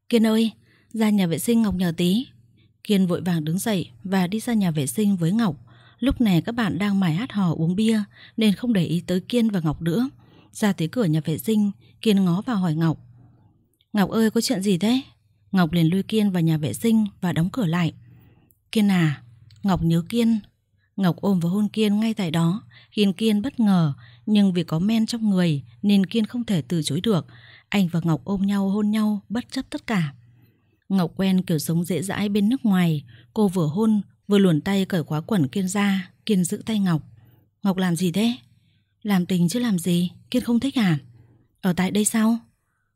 Kiên ơi, ra nhà vệ sinh Ngọc nhờ tí. Kiên vội vàng đứng dậy và đi ra nhà vệ sinh với Ngọc. Lúc này các bạn đang mải hát hò uống bia nên không để ý tới Kiên và Ngọc nữa. Ra tới cửa nhà vệ sinh, Kiên ngó vào hỏi Ngọc. Ngọc ơi có chuyện gì thế? Ngọc liền lui Kiên vào nhà vệ sinh và đóng cửa lại. Kiên à, Ngọc nhớ Kiên. Ngọc ôm và hôn Kiên ngay tại đó, khiến Kiên bất ngờ, nhưng vì có men trong người nên Kiên không thể từ chối được. Anh và Ngọc ôm nhau hôn nhau bất chấp tất cả. Ngọc quen kiểu sống dễ dãi bên nước ngoài, cô vừa hôn vừa luồn tay cởi khóa quần Kiên ra, Kiên giữ tay Ngọc. Ngọc làm gì thế? Làm tình chứ làm gì, Kiên không thích à? Ở tại đây sao?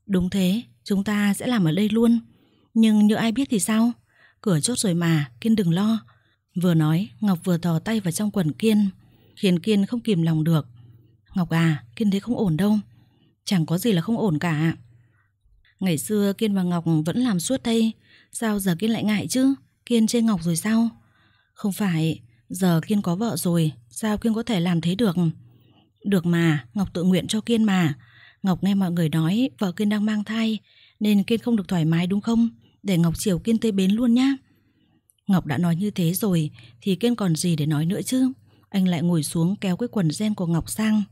Đúng thế, Chúng ta sẽ làm ở đây luôn. Nhưng nhỡ ai biết thì sao? Cửa chốt rồi mà, Kiên đừng lo. Vừa nói, Ngọc vừa thò tay vào trong quần Kiên, khiến Kiên không kìm lòng được. Ngọc à, Kiên thấy không ổn đâu. Chẳng có gì là không ổn cả. Ngày xưa Kiên và Ngọc vẫn làm suốt đây, sao giờ Kiên lại ngại chứ? Kiên chê Ngọc rồi sao? Không phải, giờ Kiên có vợ rồi, sao Kiên có thể làm thế được? Được mà, Ngọc tự nguyện cho Kiên mà. Ngọc nghe mọi người nói vợ Kiên đang mang thai nên Kiên không được thoải mái đúng không? Để Ngọc chiều Kiên tới bến luôn nhá. Ngọc đã nói như thế rồi thì Kiên còn gì để nói nữa chứ? Anh lại ngồi xuống kéo cái quần ren của Ngọc sang.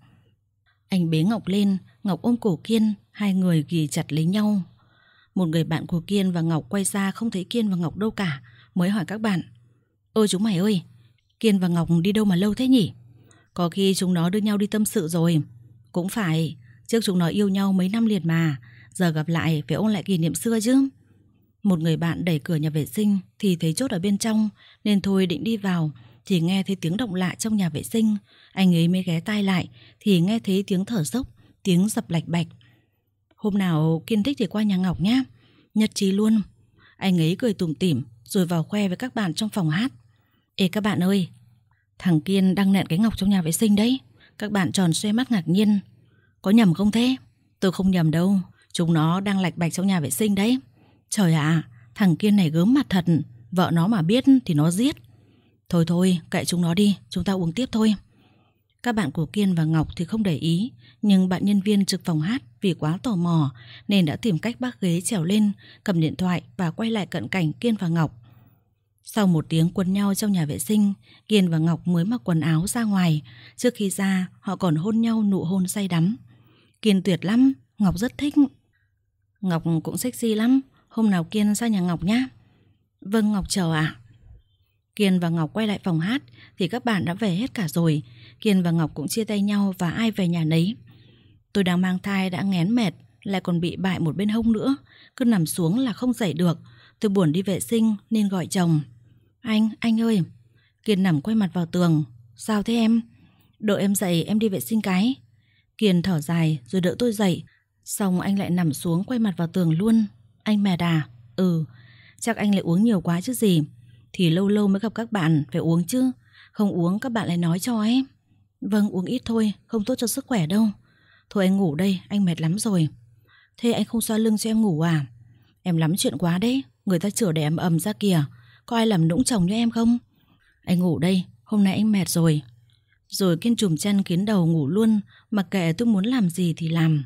Anh bế Ngọc lên, Ngọc ôm cổ Kiên, hai người ghì chặt lấy nhau. Một người bạn của Kiên và Ngọc quay ra không thấy Kiên và Ngọc đâu cả, mới hỏi các bạn. Ôi chúng mày ơi, Kiên và Ngọc đi đâu mà lâu thế nhỉ? Có khi chúng nó đưa nhau đi tâm sự rồi. Cũng phải, Trước chúng nó yêu nhau mấy năm liền mà Giờ gặp lại phải ôn lại kỷ niệm xưa chứ Một người bạn đẩy cửa nhà vệ sinh Thì thấy chốt ở bên trong Nên thôi định đi vào Thì nghe thấy tiếng động lạ trong nhà vệ sinh Anh ấy mới ghé tai lại Thì nghe thấy tiếng thở dốc Tiếng dập lạch bạch Hôm nào kiên thích thì qua nhà Ngọc nhé Nhất trí luôn Anh ấy cười tủm tỉm Rồi vào khoe với các bạn trong phòng hát Ê các bạn ơi Thằng Kiên đang nẹn cái Ngọc trong nhà vệ sinh đấy Các bạn tròn xoe mắt ngạc nhiên có nhầm không thế? Tôi không nhầm đâu. Chúng nó đang lạch bạch trong nhà vệ sinh đấy. Trời ạ, à, thằng kia này gớm mặt thật. Vợ nó mà biết thì nó giết. Thôi thôi, kệ chúng nó đi, chúng ta uống tiếp thôi. Các bạn của Kiên và Ngọc thì không để ý, nhưng bạn nhân viên trực phòng hát vì quá tò mò nên đã tìm cách bác ghế trèo lên, cầm điện thoại và quay lại cận cảnh Kiên và Ngọc. Sau một tiếng quấn nhau trong nhà vệ sinh, Kiên và Ngọc mới mặc quần áo ra ngoài. Trước khi ra, họ còn hôn nhau nụ hôn say đắm. Kiên tuyệt lắm, Ngọc rất thích. Ngọc cũng sexy lắm, hôm nào Kiên ra nhà Ngọc nhá. Vâng Ngọc chờ ạ. À? Kiên và Ngọc quay lại phòng hát thì các bạn đã về hết cả rồi. Kiên và Ngọc cũng chia tay nhau và ai về nhà nấy. Tôi đang mang thai đã ngén mệt, lại còn bị bại một bên hông nữa. Cứ nằm xuống là không dậy được. Tôi buồn đi vệ sinh nên gọi chồng. Anh, anh ơi. Kiên nằm quay mặt vào tường. Sao thế em? Đợi em dậy em đi vệ sinh cái. Kiên thở dài rồi đỡ tôi dậy Xong anh lại nằm xuống quay mặt vào tường luôn Anh mệt à? Ừ Chắc anh lại uống nhiều quá chứ gì Thì lâu lâu mới gặp các bạn Phải uống chứ Không uống các bạn lại nói cho ấy Vâng uống ít thôi Không tốt cho sức khỏe đâu Thôi anh ngủ đây Anh mệt lắm rồi Thế anh không xoa lưng cho em ngủ à Em lắm chuyện quá đấy Người ta chửa để em ầm ra kìa Có ai làm nũng chồng như em không Anh ngủ đây Hôm nay anh mệt rồi Rồi Kiên trùm chăn kín đầu ngủ luôn mặc kệ tôi muốn làm gì thì làm.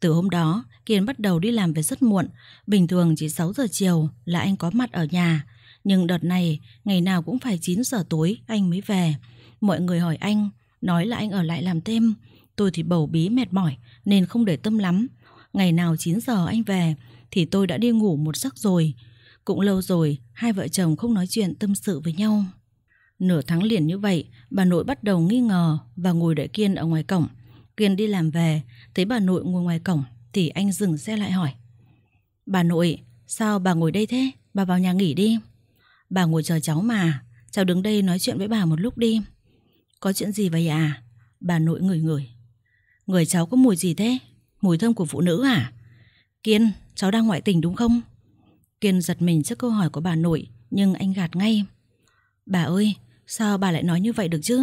Từ hôm đó, Kiên bắt đầu đi làm về rất muộn, bình thường chỉ 6 giờ chiều là anh có mặt ở nhà. Nhưng đợt này, ngày nào cũng phải 9 giờ tối anh mới về. Mọi người hỏi anh, nói là anh ở lại làm thêm. Tôi thì bầu bí mệt mỏi nên không để tâm lắm. Ngày nào 9 giờ anh về thì tôi đã đi ngủ một giấc rồi. Cũng lâu rồi, hai vợ chồng không nói chuyện tâm sự với nhau. Nửa tháng liền như vậy, bà nội bắt đầu nghi ngờ và ngồi đợi Kiên ở ngoài cổng. Kiên đi làm về, thấy bà nội ngồi ngoài cổng thì anh dừng xe lại hỏi. Bà nội, sao bà ngồi đây thế? Bà vào nhà nghỉ đi. Bà ngồi chờ cháu mà, cháu đứng đây nói chuyện với bà một lúc đi. Có chuyện gì vậy à? Bà nội ngửi ngửi. Người cháu có mùi gì thế? Mùi thơm của phụ nữ à? Kiên, cháu đang ngoại tình đúng không? Kiên giật mình trước câu hỏi của bà nội nhưng anh gạt ngay. Bà ơi, sao bà lại nói như vậy được chứ?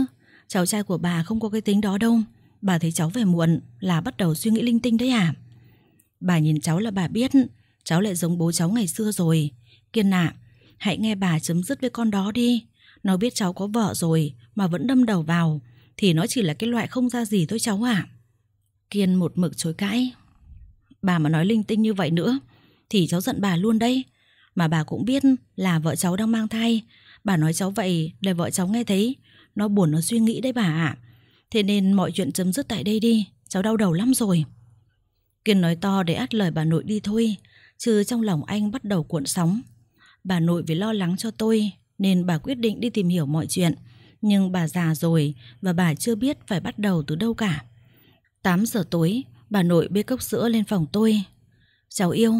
Cháu trai của bà không có cái tính đó đâu bà thấy cháu về muộn là bắt đầu suy nghĩ linh tinh đấy à? Bà nhìn cháu là bà biết, cháu lại giống bố cháu ngày xưa rồi. Kiên ạ, hãy nghe bà chấm dứt với con đó đi. Nó biết cháu có vợ rồi mà vẫn đâm đầu vào, thì nó chỉ là cái loại không ra gì thôi cháu ạ. À. Kiên một mực chối cãi. Bà mà nói linh tinh như vậy nữa, thì cháu giận bà luôn đấy. Mà bà cũng biết là vợ cháu đang mang thai. Bà nói cháu vậy để vợ cháu nghe thấy. Nó buồn nó suy nghĩ đấy bà ạ. À. Thế nên mọi chuyện chấm dứt tại đây đi Cháu đau đầu lắm rồi Kiên nói to để át lời bà nội đi thôi Chứ trong lòng anh bắt đầu cuộn sóng Bà nội vì lo lắng cho tôi Nên bà quyết định đi tìm hiểu mọi chuyện Nhưng bà già rồi Và bà chưa biết phải bắt đầu từ đâu cả 8 giờ tối Bà nội bê cốc sữa lên phòng tôi Cháu yêu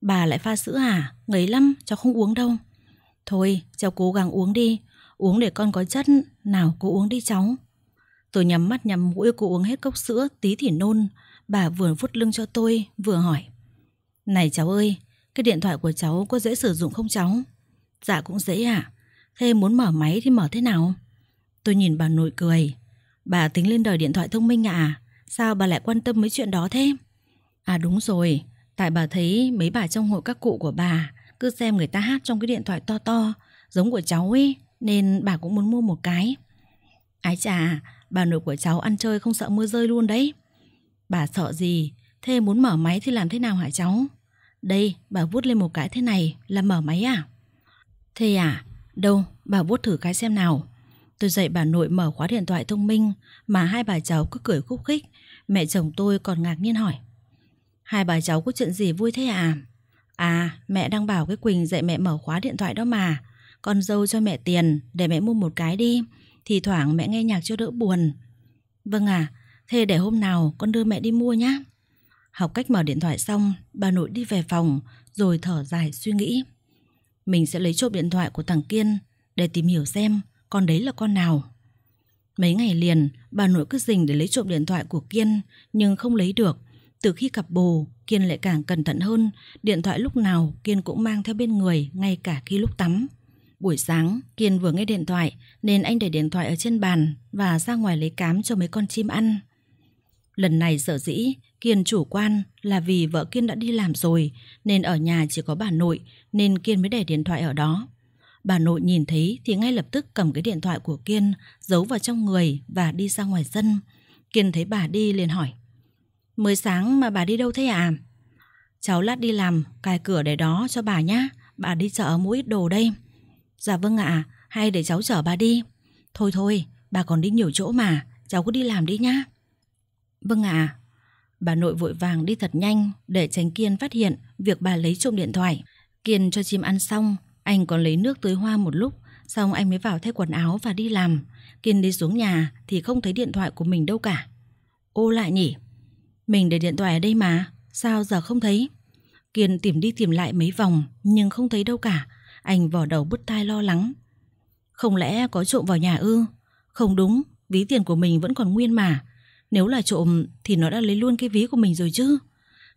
Bà lại pha sữa à Ngấy lắm cháu không uống đâu Thôi cháu cố gắng uống đi Uống để con có chất Nào cố uống đi cháu Tôi nhắm mắt nhắm mũi cô uống hết cốc sữa, tí thì nôn. Bà vừa vuốt lưng cho tôi, vừa hỏi. Này cháu ơi, cái điện thoại của cháu có dễ sử dụng không cháu? Dạ cũng dễ ạ. À? Thế muốn mở máy thì mở thế nào? Tôi nhìn bà nội cười. Bà tính lên đời điện thoại thông minh à? Sao bà lại quan tâm mấy chuyện đó thế? À đúng rồi, tại bà thấy mấy bà trong hội các cụ của bà cứ xem người ta hát trong cái điện thoại to to, giống của cháu ấy, nên bà cũng muốn mua một cái. Ái chà, Bà nội của cháu ăn chơi không sợ mưa rơi luôn đấy. Bà sợ gì? Thế muốn mở máy thì làm thế nào hả cháu? Đây, bà vuốt lên một cái thế này là mở máy à? Thế à? Đâu, bà vuốt thử cái xem nào. Tôi dạy bà nội mở khóa điện thoại thông minh mà hai bà cháu cứ cười khúc khích. Mẹ chồng tôi còn ngạc nhiên hỏi. Hai bà cháu có chuyện gì vui thế à? À, mẹ đang bảo cái Quỳnh dạy mẹ mở khóa điện thoại đó mà. Con dâu cho mẹ tiền để mẹ mua một cái đi. Thì thoảng mẹ nghe nhạc cho đỡ buồn Vâng à Thế để hôm nào con đưa mẹ đi mua nhé Học cách mở điện thoại xong Bà nội đi về phòng Rồi thở dài suy nghĩ Mình sẽ lấy trộm điện thoại của thằng Kiên Để tìm hiểu xem con đấy là con nào Mấy ngày liền Bà nội cứ dình để lấy trộm điện thoại của Kiên Nhưng không lấy được Từ khi cặp bồ Kiên lại càng cẩn thận hơn Điện thoại lúc nào Kiên cũng mang theo bên người Ngay cả khi lúc tắm Buổi sáng, Kiên vừa nghe điện thoại nên anh để điện thoại ở trên bàn và ra ngoài lấy cám cho mấy con chim ăn. Lần này sở dĩ Kiên chủ quan là vì vợ Kiên đã đi làm rồi nên ở nhà chỉ có bà nội nên Kiên mới để điện thoại ở đó. Bà nội nhìn thấy thì ngay lập tức cầm cái điện thoại của Kiên giấu vào trong người và đi ra ngoài sân. Kiên thấy bà đi liền hỏi Mới sáng mà bà đi đâu thế à? Cháu lát đi làm, cài cửa để đó cho bà nhá Bà đi chợ mua ít đồ đây Dạ vâng ạ, hay để cháu chở bà đi. Thôi thôi, bà còn đi nhiều chỗ mà, cháu cứ đi làm đi nhá. Vâng ạ. Bà nội vội vàng đi thật nhanh để tránh Kiên phát hiện việc bà lấy trộm điện thoại. Kiên cho chim ăn xong, anh còn lấy nước tưới hoa một lúc, xong anh mới vào thay quần áo và đi làm. Kiên đi xuống nhà thì không thấy điện thoại của mình đâu cả. Ô lại nhỉ? Mình để điện thoại ở đây mà, sao giờ không thấy? Kiên tìm đi tìm lại mấy vòng nhưng không thấy đâu cả. Anh vò đầu bứt tai lo lắng. Không lẽ có trộm vào nhà ư? Không đúng, ví tiền của mình vẫn còn nguyên mà. Nếu là trộm thì nó đã lấy luôn cái ví của mình rồi chứ.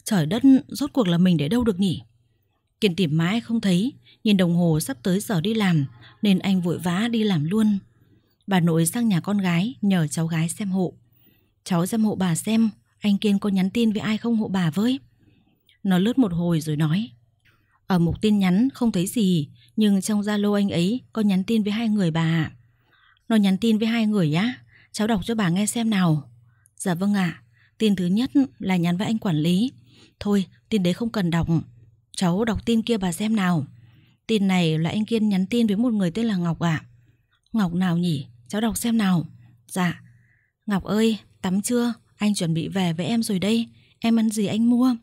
Trời đất, rốt cuộc là mình để đâu được nhỉ? Kiên tìm mãi không thấy, nhìn đồng hồ sắp tới giờ đi làm nên anh vội vã đi làm luôn. Bà nội sang nhà con gái nhờ cháu gái xem hộ. Cháu xem hộ bà xem, anh Kiên có nhắn tin với ai không hộ bà với. Nó lướt một hồi rồi nói. Ở mục tin nhắn không thấy gì, nhưng trong Zalo anh ấy có nhắn tin với hai người bà ạ. Nó nhắn tin với hai người nhá cháu đọc cho bà nghe xem nào. Dạ vâng ạ, tin thứ nhất là nhắn với anh quản lý. Thôi, tin đấy không cần đọc, cháu đọc tin kia bà xem nào. Tin này là anh Kiên nhắn tin với một người tên là Ngọc ạ. Ngọc nào nhỉ, cháu đọc xem nào. Dạ, Ngọc ơi, tắm chưa, anh chuẩn bị về với em rồi đây, em ăn gì anh mua.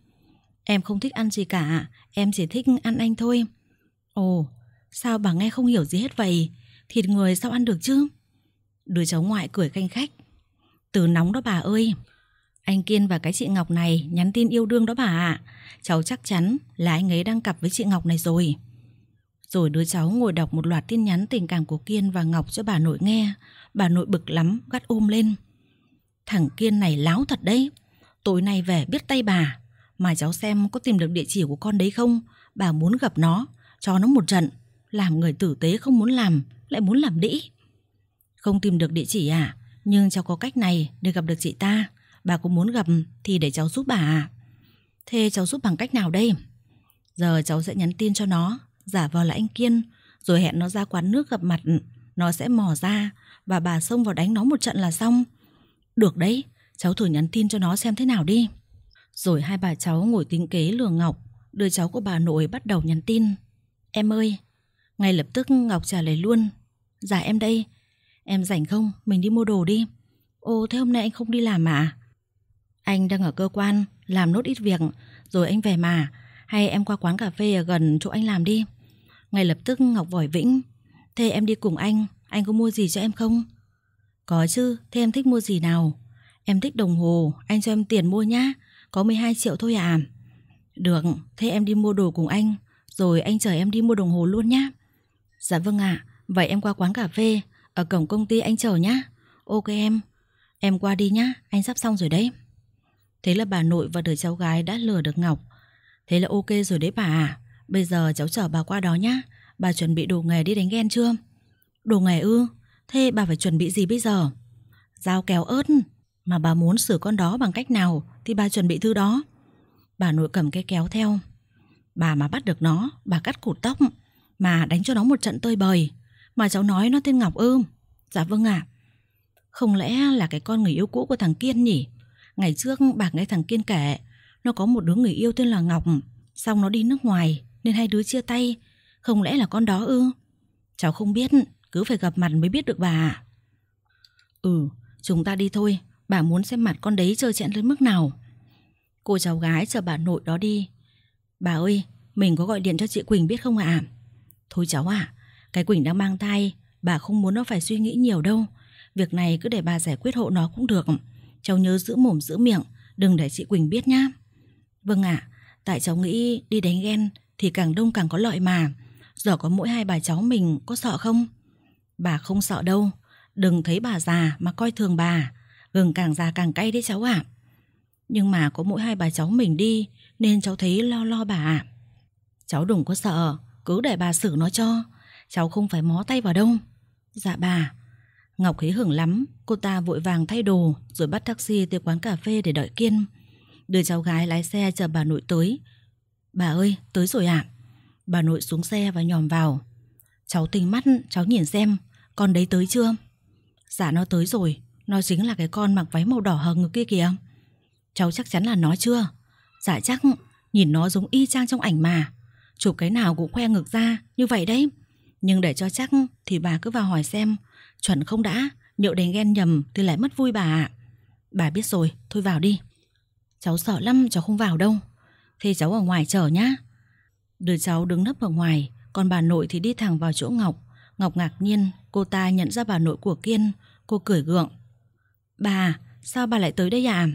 Em không thích ăn gì cả, em chỉ thích ăn anh thôi. Ồ, sao bà nghe không hiểu gì hết vậy? Thịt người sao ăn được chứ? Đứa cháu ngoại cười canh khách. Từ nóng đó bà ơi. Anh Kiên và cái chị Ngọc này nhắn tin yêu đương đó bà ạ. Cháu chắc chắn là anh ấy đang cặp với chị Ngọc này rồi. Rồi đứa cháu ngồi đọc một loạt tin nhắn tình cảm của Kiên và Ngọc cho bà nội nghe. Bà nội bực lắm, gắt ôm lên. Thằng Kiên này láo thật đấy. Tối nay về biết tay bà. Mà cháu xem có tìm được địa chỉ của con đấy không Bà muốn gặp nó Cho nó một trận Làm người tử tế không muốn làm Lại muốn làm đĩ Không tìm được địa chỉ à Nhưng cháu có cách này để gặp được chị ta Bà cũng muốn gặp thì để cháu giúp bà à Thế cháu giúp bằng cách nào đây Giờ cháu sẽ nhắn tin cho nó Giả vờ là anh Kiên Rồi hẹn nó ra quán nước gặp mặt Nó sẽ mò ra Và bà xông vào đánh nó một trận là xong Được đấy Cháu thử nhắn tin cho nó xem thế nào đi rồi hai bà cháu ngồi tính kế lừa Ngọc Đứa cháu của bà nội bắt đầu nhắn tin Em ơi Ngay lập tức Ngọc trả lời luôn Dạ em đây Em rảnh không? Mình đi mua đồ đi Ồ thế hôm nay anh không đi làm à? Anh đang ở cơ quan Làm nốt ít việc Rồi anh về mà Hay em qua quán cà phê ở gần chỗ anh làm đi Ngay lập tức Ngọc vòi vĩnh Thế em đi cùng anh Anh có mua gì cho em không? Có chứ, thế em thích mua gì nào? Em thích đồng hồ, anh cho em tiền mua nhá có 12 triệu thôi à. Được, thế em đi mua đồ cùng anh, rồi anh chờ em đi mua đồng hồ luôn nhá. Dạ vâng ạ, à, vậy em qua quán cà phê, ở cổng công ty anh chờ nhá. Ok em, em qua đi nhá, anh sắp xong rồi đấy. Thế là bà nội và đứa cháu gái đã lừa được Ngọc. Thế là ok rồi đấy bà à, bây giờ cháu chở bà qua đó nhá, bà chuẩn bị đồ nghề đi đánh ghen chưa? Đồ nghề ư? Thế bà phải chuẩn bị gì bây giờ? Dao kéo ớt, mà bà muốn xử con đó bằng cách nào Thì bà chuẩn bị thứ đó Bà nội cầm cái kéo theo Bà mà bắt được nó Bà cắt cụt tóc Mà đánh cho nó một trận tơi bời Mà cháu nói nó tên Ngọc ư Dạ vâng ạ à. Không lẽ là cái con người yêu cũ của thằng Kiên nhỉ Ngày trước bà nghe thằng Kiên kể Nó có một đứa người yêu tên là Ngọc Xong nó đi nước ngoài Nên hai đứa chia tay Không lẽ là con đó ư Cháu không biết Cứ phải gặp mặt mới biết được bà Ừ chúng ta đi thôi Bà muốn xem mặt con đấy trơ trẽn đến mức nào Cô cháu gái chờ bà nội đó đi Bà ơi Mình có gọi điện cho chị Quỳnh biết không ạ à? Thôi cháu à Cái Quỳnh đang mang thai Bà không muốn nó phải suy nghĩ nhiều đâu Việc này cứ để bà giải quyết hộ nó cũng được Cháu nhớ giữ mồm giữ miệng Đừng để chị Quỳnh biết nhá Vâng ạ à, Tại cháu nghĩ đi đánh ghen Thì càng đông càng có lợi mà Giờ có mỗi hai bà cháu mình có sợ không Bà không sợ đâu Đừng thấy bà già mà coi thường bà gừng càng già càng cay đấy cháu ạ. Nhưng mà có mỗi hai bà cháu mình đi nên cháu thấy lo lo bà ạ. Cháu đừng có sợ, cứ để bà xử nó cho, cháu không phải mó tay vào đâu. Dạ bà. Ngọc khí hưởng lắm, cô ta vội vàng thay đồ rồi bắt taxi tới quán cà phê để đợi Kiên. Đưa cháu gái lái xe chờ bà nội tới. Bà ơi, tới rồi ạ. Bà nội xuống xe và nhòm vào. Cháu tinh mắt, cháu nhìn xem, con đấy tới chưa? Dạ nó tới rồi, nó chính là cái con mặc váy màu đỏ hồng ngực kia kìa Cháu chắc chắn là nó chưa Dạ chắc Nhìn nó giống y chang trong ảnh mà Chụp cái nào cũng khoe ngực ra Như vậy đấy Nhưng để cho chắc thì bà cứ vào hỏi xem Chuẩn không đã Nhậu đèn ghen nhầm thì lại mất vui bà ạ Bà biết rồi Thôi vào đi Cháu sợ lắm cháu không vào đâu Thế cháu ở ngoài chờ nhá Đứa cháu đứng nấp ở ngoài Còn bà nội thì đi thẳng vào chỗ Ngọc Ngọc ngạc nhiên Cô ta nhận ra bà nội của Kiên Cô cười gượng Bà, sao bà lại tới đây à?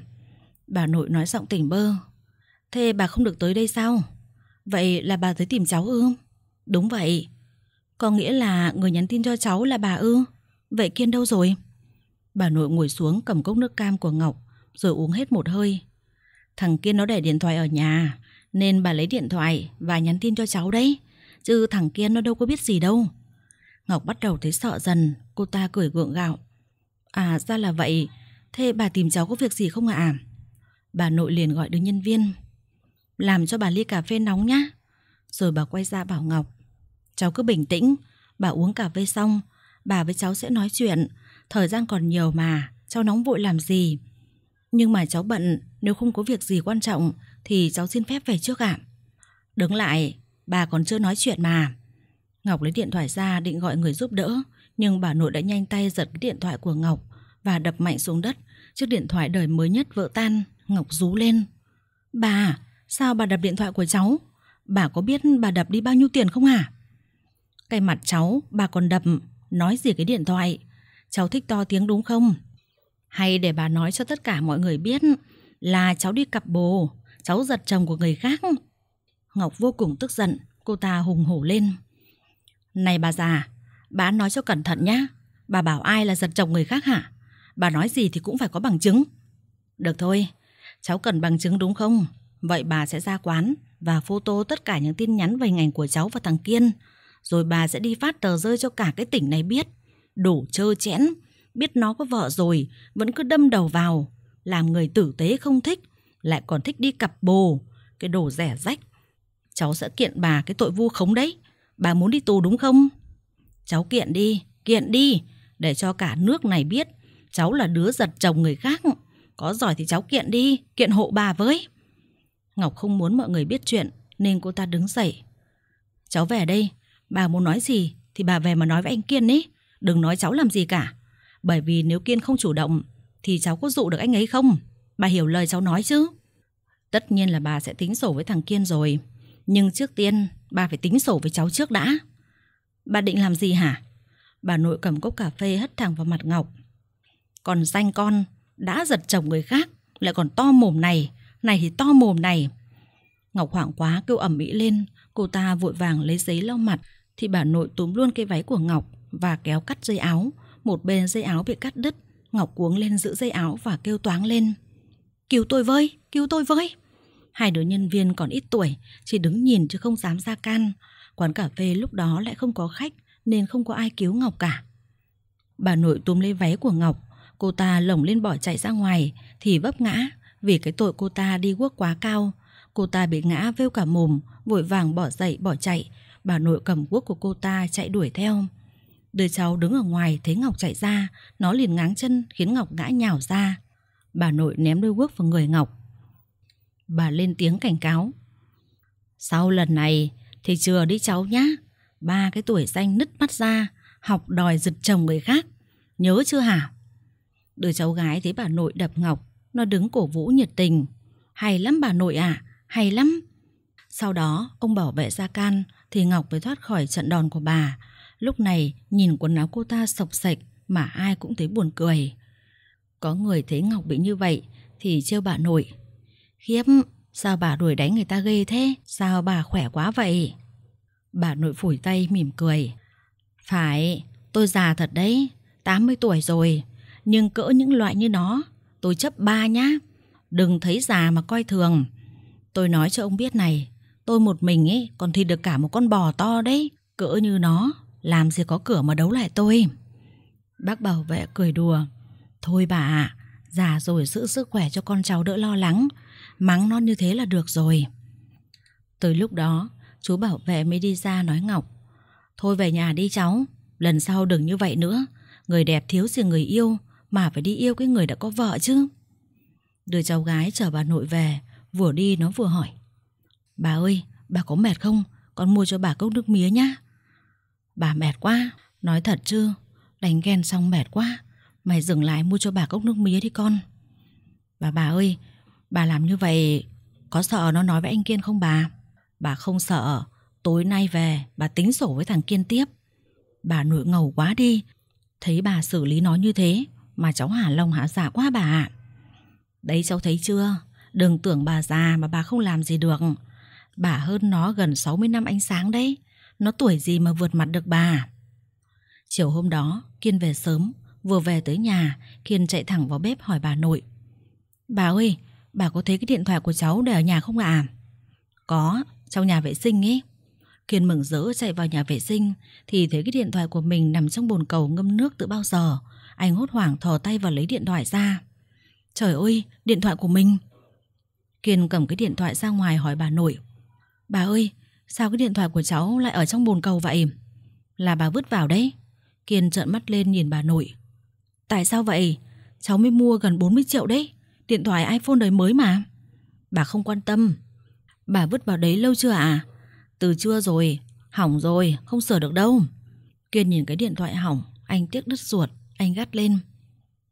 Bà nội nói giọng tỉnh bơ. Thế bà không được tới đây sao? Vậy là bà tới tìm cháu ư? Đúng vậy. Có nghĩa là người nhắn tin cho cháu là bà ư? Vậy Kiên đâu rồi? Bà nội ngồi xuống cầm cốc nước cam của Ngọc rồi uống hết một hơi. Thằng Kiên nó để điện thoại ở nhà nên bà lấy điện thoại và nhắn tin cho cháu đấy. Chứ thằng Kiên nó đâu có biết gì đâu. Ngọc bắt đầu thấy sợ dần, cô ta cười gượng gạo. À ra là vậy Thế bà tìm cháu có việc gì không ạ à? Bà nội liền gọi đứa nhân viên Làm cho bà ly cà phê nóng nhá Rồi bà quay ra bảo Ngọc Cháu cứ bình tĩnh Bà uống cà phê xong Bà với cháu sẽ nói chuyện Thời gian còn nhiều mà Cháu nóng vội làm gì Nhưng mà cháu bận Nếu không có việc gì quan trọng Thì cháu xin phép về trước ạ à? Đứng lại Bà còn chưa nói chuyện mà Ngọc lấy điện thoại ra định gọi người giúp đỡ nhưng bà nội đã nhanh tay giật cái điện thoại của Ngọc và đập mạnh xuống đất. Chiếc điện thoại đời mới nhất vỡ tan, Ngọc rú lên. Bà, sao bà đập điện thoại của cháu? Bà có biết bà đập đi bao nhiêu tiền không à Cái mặt cháu, bà còn đập, nói gì cái điện thoại? Cháu thích to tiếng đúng không? Hay để bà nói cho tất cả mọi người biết là cháu đi cặp bồ, cháu giật chồng của người khác. Ngọc vô cùng tức giận, cô ta hùng hổ lên. Này bà già, Bà nói cho cẩn thận nhá. Bà bảo ai là giật chồng người khác hả? Bà nói gì thì cũng phải có bằng chứng. Được thôi, cháu cần bằng chứng đúng không? Vậy bà sẽ ra quán và photo tất cả những tin nhắn về ngành của cháu và thằng Kiên. Rồi bà sẽ đi phát tờ rơi cho cả cái tỉnh này biết. Đủ trơ chẽn, biết nó có vợ rồi, vẫn cứ đâm đầu vào. Làm người tử tế không thích, lại còn thích đi cặp bồ, cái đồ rẻ rách. Cháu sẽ kiện bà cái tội vu khống đấy. Bà muốn đi tù đúng không? Cháu kiện đi, kiện đi, để cho cả nước này biết cháu là đứa giật chồng người khác. Có giỏi thì cháu kiện đi, kiện hộ bà với. Ngọc không muốn mọi người biết chuyện nên cô ta đứng dậy. Cháu về đây, bà muốn nói gì thì bà về mà nói với anh Kiên ý. Đừng nói cháu làm gì cả. Bởi vì nếu Kiên không chủ động thì cháu có dụ được anh ấy không? Bà hiểu lời cháu nói chứ. Tất nhiên là bà sẽ tính sổ với thằng Kiên rồi. Nhưng trước tiên bà phải tính sổ với cháu trước đã. Bà định làm gì hả? Bà nội cầm cốc cà phê hất thẳng vào mặt Ngọc. Còn danh con, đã giật chồng người khác, lại còn to mồm này, này thì to mồm này. Ngọc hoảng quá kêu ẩm mỹ lên, cô ta vội vàng lấy giấy lau mặt, thì bà nội túm luôn cái váy của Ngọc và kéo cắt dây áo. Một bên dây áo bị cắt đứt, Ngọc cuống lên giữ dây áo và kêu toáng lên. Cứu tôi với, cứu tôi với. Hai đứa nhân viên còn ít tuổi, chỉ đứng nhìn chứ không dám ra can. Quán cà phê lúc đó lại không có khách nên không có ai cứu Ngọc cả. Bà nội túm lấy váy của Ngọc, cô ta lồng lên bỏ chạy ra ngoài thì vấp ngã vì cái tội cô ta đi quốc quá cao. Cô ta bị ngã vêu cả mồm, vội vàng bỏ dậy bỏ chạy. Bà nội cầm quốc của cô ta chạy đuổi theo. Đứa cháu đứng ở ngoài thấy Ngọc chạy ra, nó liền ngáng chân khiến Ngọc ngã nhào ra. Bà nội ném đôi quốc vào người Ngọc. Bà lên tiếng cảnh cáo. Sau lần này, thì chừa đi cháu nhá Ba cái tuổi xanh nứt mắt ra Học đòi giật chồng người khác Nhớ chưa hả Đứa cháu gái thấy bà nội đập ngọc Nó đứng cổ vũ nhiệt tình Hay lắm bà nội à Hay lắm Sau đó ông bảo vệ ra can Thì Ngọc mới thoát khỏi trận đòn của bà Lúc này nhìn quần áo cô ta sọc sạch Mà ai cũng thấy buồn cười Có người thấy Ngọc bị như vậy Thì trêu bà nội Khiếp Sao bà đuổi đánh người ta ghê thế? Sao bà khỏe quá vậy? Bà nội phủi tay mỉm cười. Phải, tôi già thật đấy, 80 tuổi rồi. Nhưng cỡ những loại như nó, tôi chấp ba nhá. Đừng thấy già mà coi thường. Tôi nói cho ông biết này, tôi một mình ấy còn thịt được cả một con bò to đấy. Cỡ như nó, làm gì có cửa mà đấu lại tôi. Bác bảo vệ cười đùa. Thôi bà ạ, già rồi giữ sức khỏe cho con cháu đỡ lo lắng mắng nó như thế là được rồi. Tới lúc đó, chú bảo vệ mới đi ra nói Ngọc. Thôi về nhà đi cháu, lần sau đừng như vậy nữa. Người đẹp thiếu gì người yêu, mà phải đi yêu cái người đã có vợ chứ. Đưa cháu gái chở bà nội về, vừa đi nó vừa hỏi. Bà ơi, bà có mệt không? Con mua cho bà cốc nước mía nhá. Bà mệt quá, nói thật chứ, đánh ghen xong mệt quá. Mày dừng lại mua cho bà cốc nước mía đi con. Bà bà ơi, Bà làm như vậy có sợ nó nói với anh Kiên không bà? Bà không sợ, tối nay về bà tính sổ với thằng Kiên tiếp. Bà nổi ngầu quá đi, thấy bà xử lý nó như thế mà cháu hà lông hả giả dạ quá bà ạ. Đấy cháu thấy chưa, đừng tưởng bà già mà bà không làm gì được. Bà hơn nó gần 60 năm ánh sáng đấy, nó tuổi gì mà vượt mặt được bà. Chiều hôm đó, Kiên về sớm, vừa về tới nhà, Kiên chạy thẳng vào bếp hỏi bà nội. Bà ơi, Bà có thấy cái điện thoại của cháu để ở nhà không ạ? À? Có, trong nhà vệ sinh ấy. Kiên mừng rỡ chạy vào nhà vệ sinh thì thấy cái điện thoại của mình nằm trong bồn cầu ngâm nước từ bao giờ. Anh hốt hoảng thò tay vào lấy điện thoại ra. Trời ơi, điện thoại của mình. Kiên cầm cái điện thoại ra ngoài hỏi bà nội. Bà ơi, sao cái điện thoại của cháu lại ở trong bồn cầu vậy? Là bà vứt vào đấy. Kiên trợn mắt lên nhìn bà nội. Tại sao vậy? Cháu mới mua gần 40 triệu đấy. Điện thoại iPhone đời mới mà Bà không quan tâm Bà vứt vào đấy lâu chưa à Từ chưa rồi, hỏng rồi, không sửa được đâu Kiên nhìn cái điện thoại hỏng Anh tiếc đứt ruột, anh gắt lên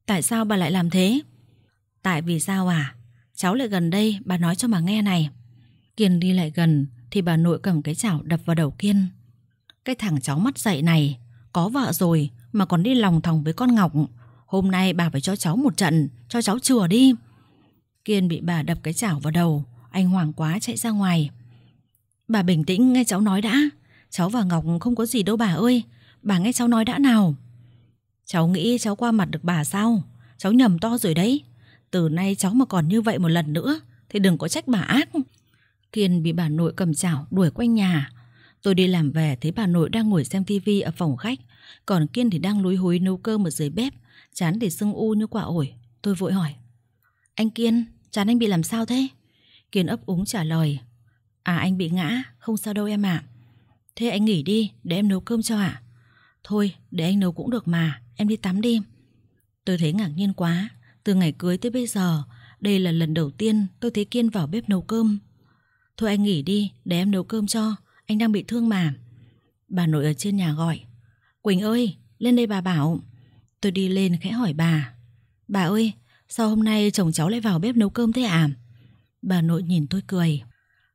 Tại sao bà lại làm thế Tại vì sao à Cháu lại gần đây, bà nói cho mà nghe này Kiên đi lại gần Thì bà nội cầm cái chảo đập vào đầu Kiên Cái thằng cháu mắt dậy này Có vợ rồi mà còn đi lòng thòng với con Ngọc Hôm nay bà phải cho cháu một trận Cho cháu chừa đi Kiên bị bà đập cái chảo vào đầu Anh hoảng quá chạy ra ngoài Bà bình tĩnh nghe cháu nói đã Cháu và Ngọc không có gì đâu bà ơi Bà nghe cháu nói đã nào Cháu nghĩ cháu qua mặt được bà sao Cháu nhầm to rồi đấy Từ nay cháu mà còn như vậy một lần nữa Thì đừng có trách bà ác Kiên bị bà nội cầm chảo đuổi quanh nhà Tôi đi làm về thấy bà nội đang ngồi xem tivi ở phòng khách Còn Kiên thì đang lúi húi nấu cơm ở dưới bếp Chán để sưng u như quả ổi Tôi vội hỏi Anh Kiên, chán anh bị làm sao thế? Kiên ấp úng trả lời À anh bị ngã, không sao đâu em ạ Thế anh nghỉ đi, để em nấu cơm cho ạ Thôi, để anh nấu cũng được mà Em đi tắm đi Tôi thấy ngạc nhiên quá Từ ngày cưới tới bây giờ Đây là lần đầu tiên tôi thấy Kiên vào bếp nấu cơm Thôi anh nghỉ đi, để em nấu cơm cho Anh đang bị thương mà Bà nội ở trên nhà gọi Quỳnh ơi, lên đây bà bảo Tôi đi lên khẽ hỏi bà. Bà ơi, sao hôm nay chồng cháu lại vào bếp nấu cơm thế à? Bà nội nhìn tôi cười.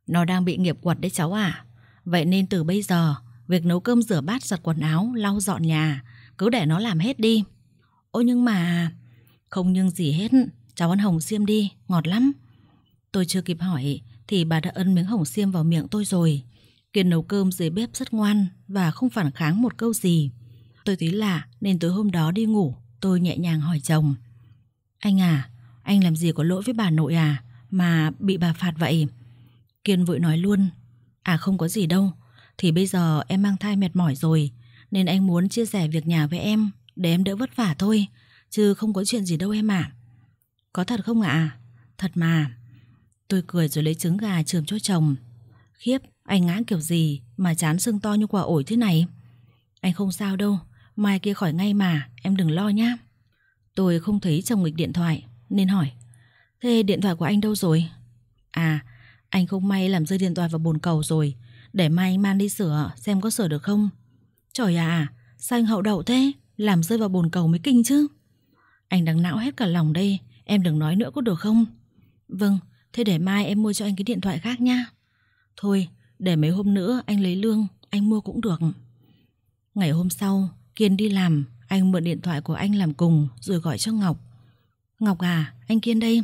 Nó đang bị nghiệp quật đấy cháu à. Vậy nên từ bây giờ, việc nấu cơm rửa bát giặt quần áo, lau dọn nhà, cứ để nó làm hết đi. Ôi nhưng mà... Không nhưng gì hết, cháu ăn hồng xiêm đi, ngọt lắm. Tôi chưa kịp hỏi thì bà đã ấn miếng hồng xiêm vào miệng tôi rồi. Kiên nấu cơm dưới bếp rất ngoan và không phản kháng một câu gì tôi thấy lạ nên tối hôm đó đi ngủ tôi nhẹ nhàng hỏi chồng. Anh à, anh làm gì có lỗi với bà nội à mà bị bà phạt vậy? Kiên vội nói luôn. À không có gì đâu, thì bây giờ em mang thai mệt mỏi rồi nên anh muốn chia sẻ việc nhà với em để em đỡ vất vả thôi chứ không có chuyện gì đâu em ạ. À. Có thật không ạ? À? Thật mà. Tôi cười rồi lấy trứng gà trường cho chồng. Khiếp, anh ngã kiểu gì mà chán sưng to như quả ổi thế này. Anh không sao đâu, Mai kia khỏi ngay mà Em đừng lo nhá Tôi không thấy chồng nghịch điện thoại Nên hỏi Thế điện thoại của anh đâu rồi À anh không may làm rơi điện thoại vào bồn cầu rồi Để mai anh mang đi sửa Xem có sửa được không Trời à sao anh hậu đậu thế Làm rơi vào bồn cầu mới kinh chứ Anh đang não hết cả lòng đây Em đừng nói nữa có được không Vâng thế để mai em mua cho anh cái điện thoại khác nha Thôi để mấy hôm nữa anh lấy lương Anh mua cũng được Ngày hôm sau Kiên đi làm, anh mượn điện thoại của anh làm cùng rồi gọi cho Ngọc. Ngọc à, anh Kiên đây.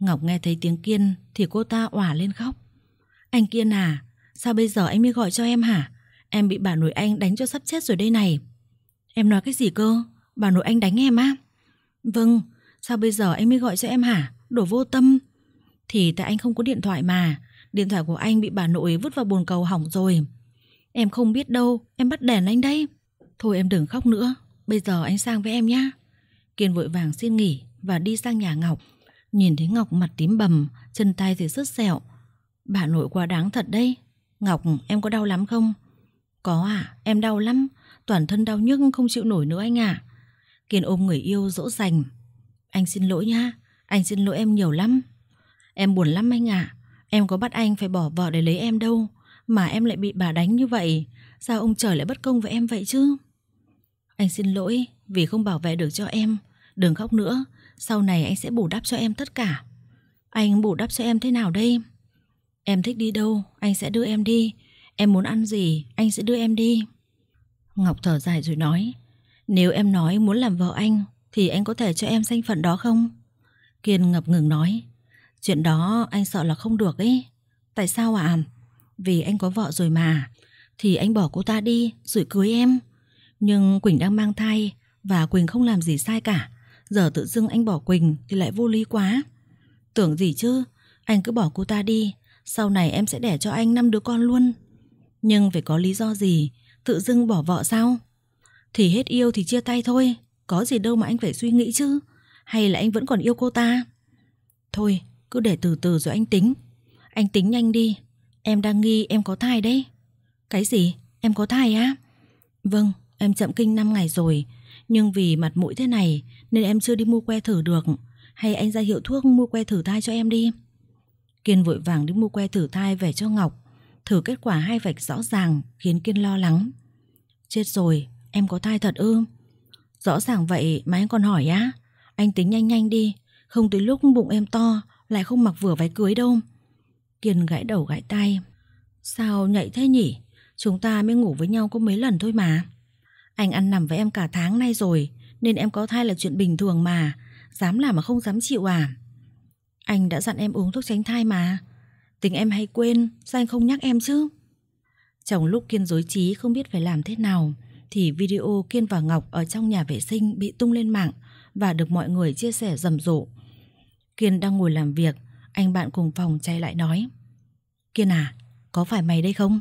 Ngọc nghe thấy tiếng Kiên thì cô ta òa lên khóc. Anh Kiên à, sao bây giờ anh mới gọi cho em hả? Em bị bà nội anh đánh cho sắp chết rồi đây này. Em nói cái gì cơ? Bà nội anh đánh em á? Vâng, sao bây giờ anh mới gọi cho em hả? Đồ vô tâm. Thì tại anh không có điện thoại mà. Điện thoại của anh bị bà nội vứt vào bồn cầu hỏng rồi. Em không biết đâu, em bắt đèn anh đây. Thôi em đừng khóc nữa, bây giờ anh sang với em nhé. Kiên vội vàng xin nghỉ và đi sang nhà Ngọc. Nhìn thấy Ngọc mặt tím bầm, chân tay thì sứt sẹo. Bà nội quá đáng thật đấy. Ngọc, em có đau lắm không? Có à, em đau lắm. Toàn thân đau nhức không chịu nổi nữa anh à. Kiên ôm người yêu dỗ dành. Anh xin lỗi nha, anh xin lỗi em nhiều lắm. Em buồn lắm anh à. Em có bắt anh phải bỏ vợ để lấy em đâu. Mà em lại bị bà đánh như vậy. Sao ông trời lại bất công với em vậy chứ? Anh xin lỗi vì không bảo vệ được cho em. Đừng khóc nữa, sau này anh sẽ bù đắp cho em tất cả. Anh bù đắp cho em thế nào đây? Em thích đi đâu, anh sẽ đưa em đi. Em muốn ăn gì, anh sẽ đưa em đi. Ngọc thở dài rồi nói, nếu em nói muốn làm vợ anh, thì anh có thể cho em danh phận đó không? Kiên ngập ngừng nói, chuyện đó anh sợ là không được ấy. Tại sao ạ? À? Vì anh có vợ rồi mà, thì anh bỏ cô ta đi rồi cưới em. Nhưng Quỳnh đang mang thai và Quỳnh không làm gì sai cả. Giờ tự dưng anh bỏ Quỳnh thì lại vô lý quá. Tưởng gì chứ, anh cứ bỏ cô ta đi, sau này em sẽ đẻ cho anh năm đứa con luôn. Nhưng phải có lý do gì, tự dưng bỏ vợ sao? Thì hết yêu thì chia tay thôi, có gì đâu mà anh phải suy nghĩ chứ. Hay là anh vẫn còn yêu cô ta? Thôi, cứ để từ từ rồi anh tính. Anh tính nhanh đi, em đang nghi em có thai đấy. Cái gì? Em có thai á? Vâng, Em chậm kinh 5 ngày rồi, nhưng vì mặt mũi thế này nên em chưa đi mua que thử được. Hay anh ra hiệu thuốc mua que thử thai cho em đi. Kiên vội vàng đi mua que thử thai về cho Ngọc. Thử kết quả hai vạch rõ ràng khiến Kiên lo lắng. Chết rồi, em có thai thật ư? Rõ ràng vậy mà anh còn hỏi á. Anh tính nhanh nhanh đi, không tới lúc bụng em to lại không mặc vừa váy cưới đâu. Kiên gãi đầu gãi tay. Sao nhạy thế nhỉ? Chúng ta mới ngủ với nhau có mấy lần thôi mà. Anh ăn nằm với em cả tháng nay rồi Nên em có thai là chuyện bình thường mà Dám làm mà không dám chịu à Anh đã dặn em uống thuốc tránh thai mà tình em hay quên Sao anh không nhắc em chứ Chồng lúc Kiên dối trí không biết phải làm thế nào Thì video Kiên và Ngọc Ở trong nhà vệ sinh bị tung lên mạng Và được mọi người chia sẻ rầm rộ Kiên đang ngồi làm việc Anh bạn cùng phòng chạy lại nói Kiên à Có phải mày đây không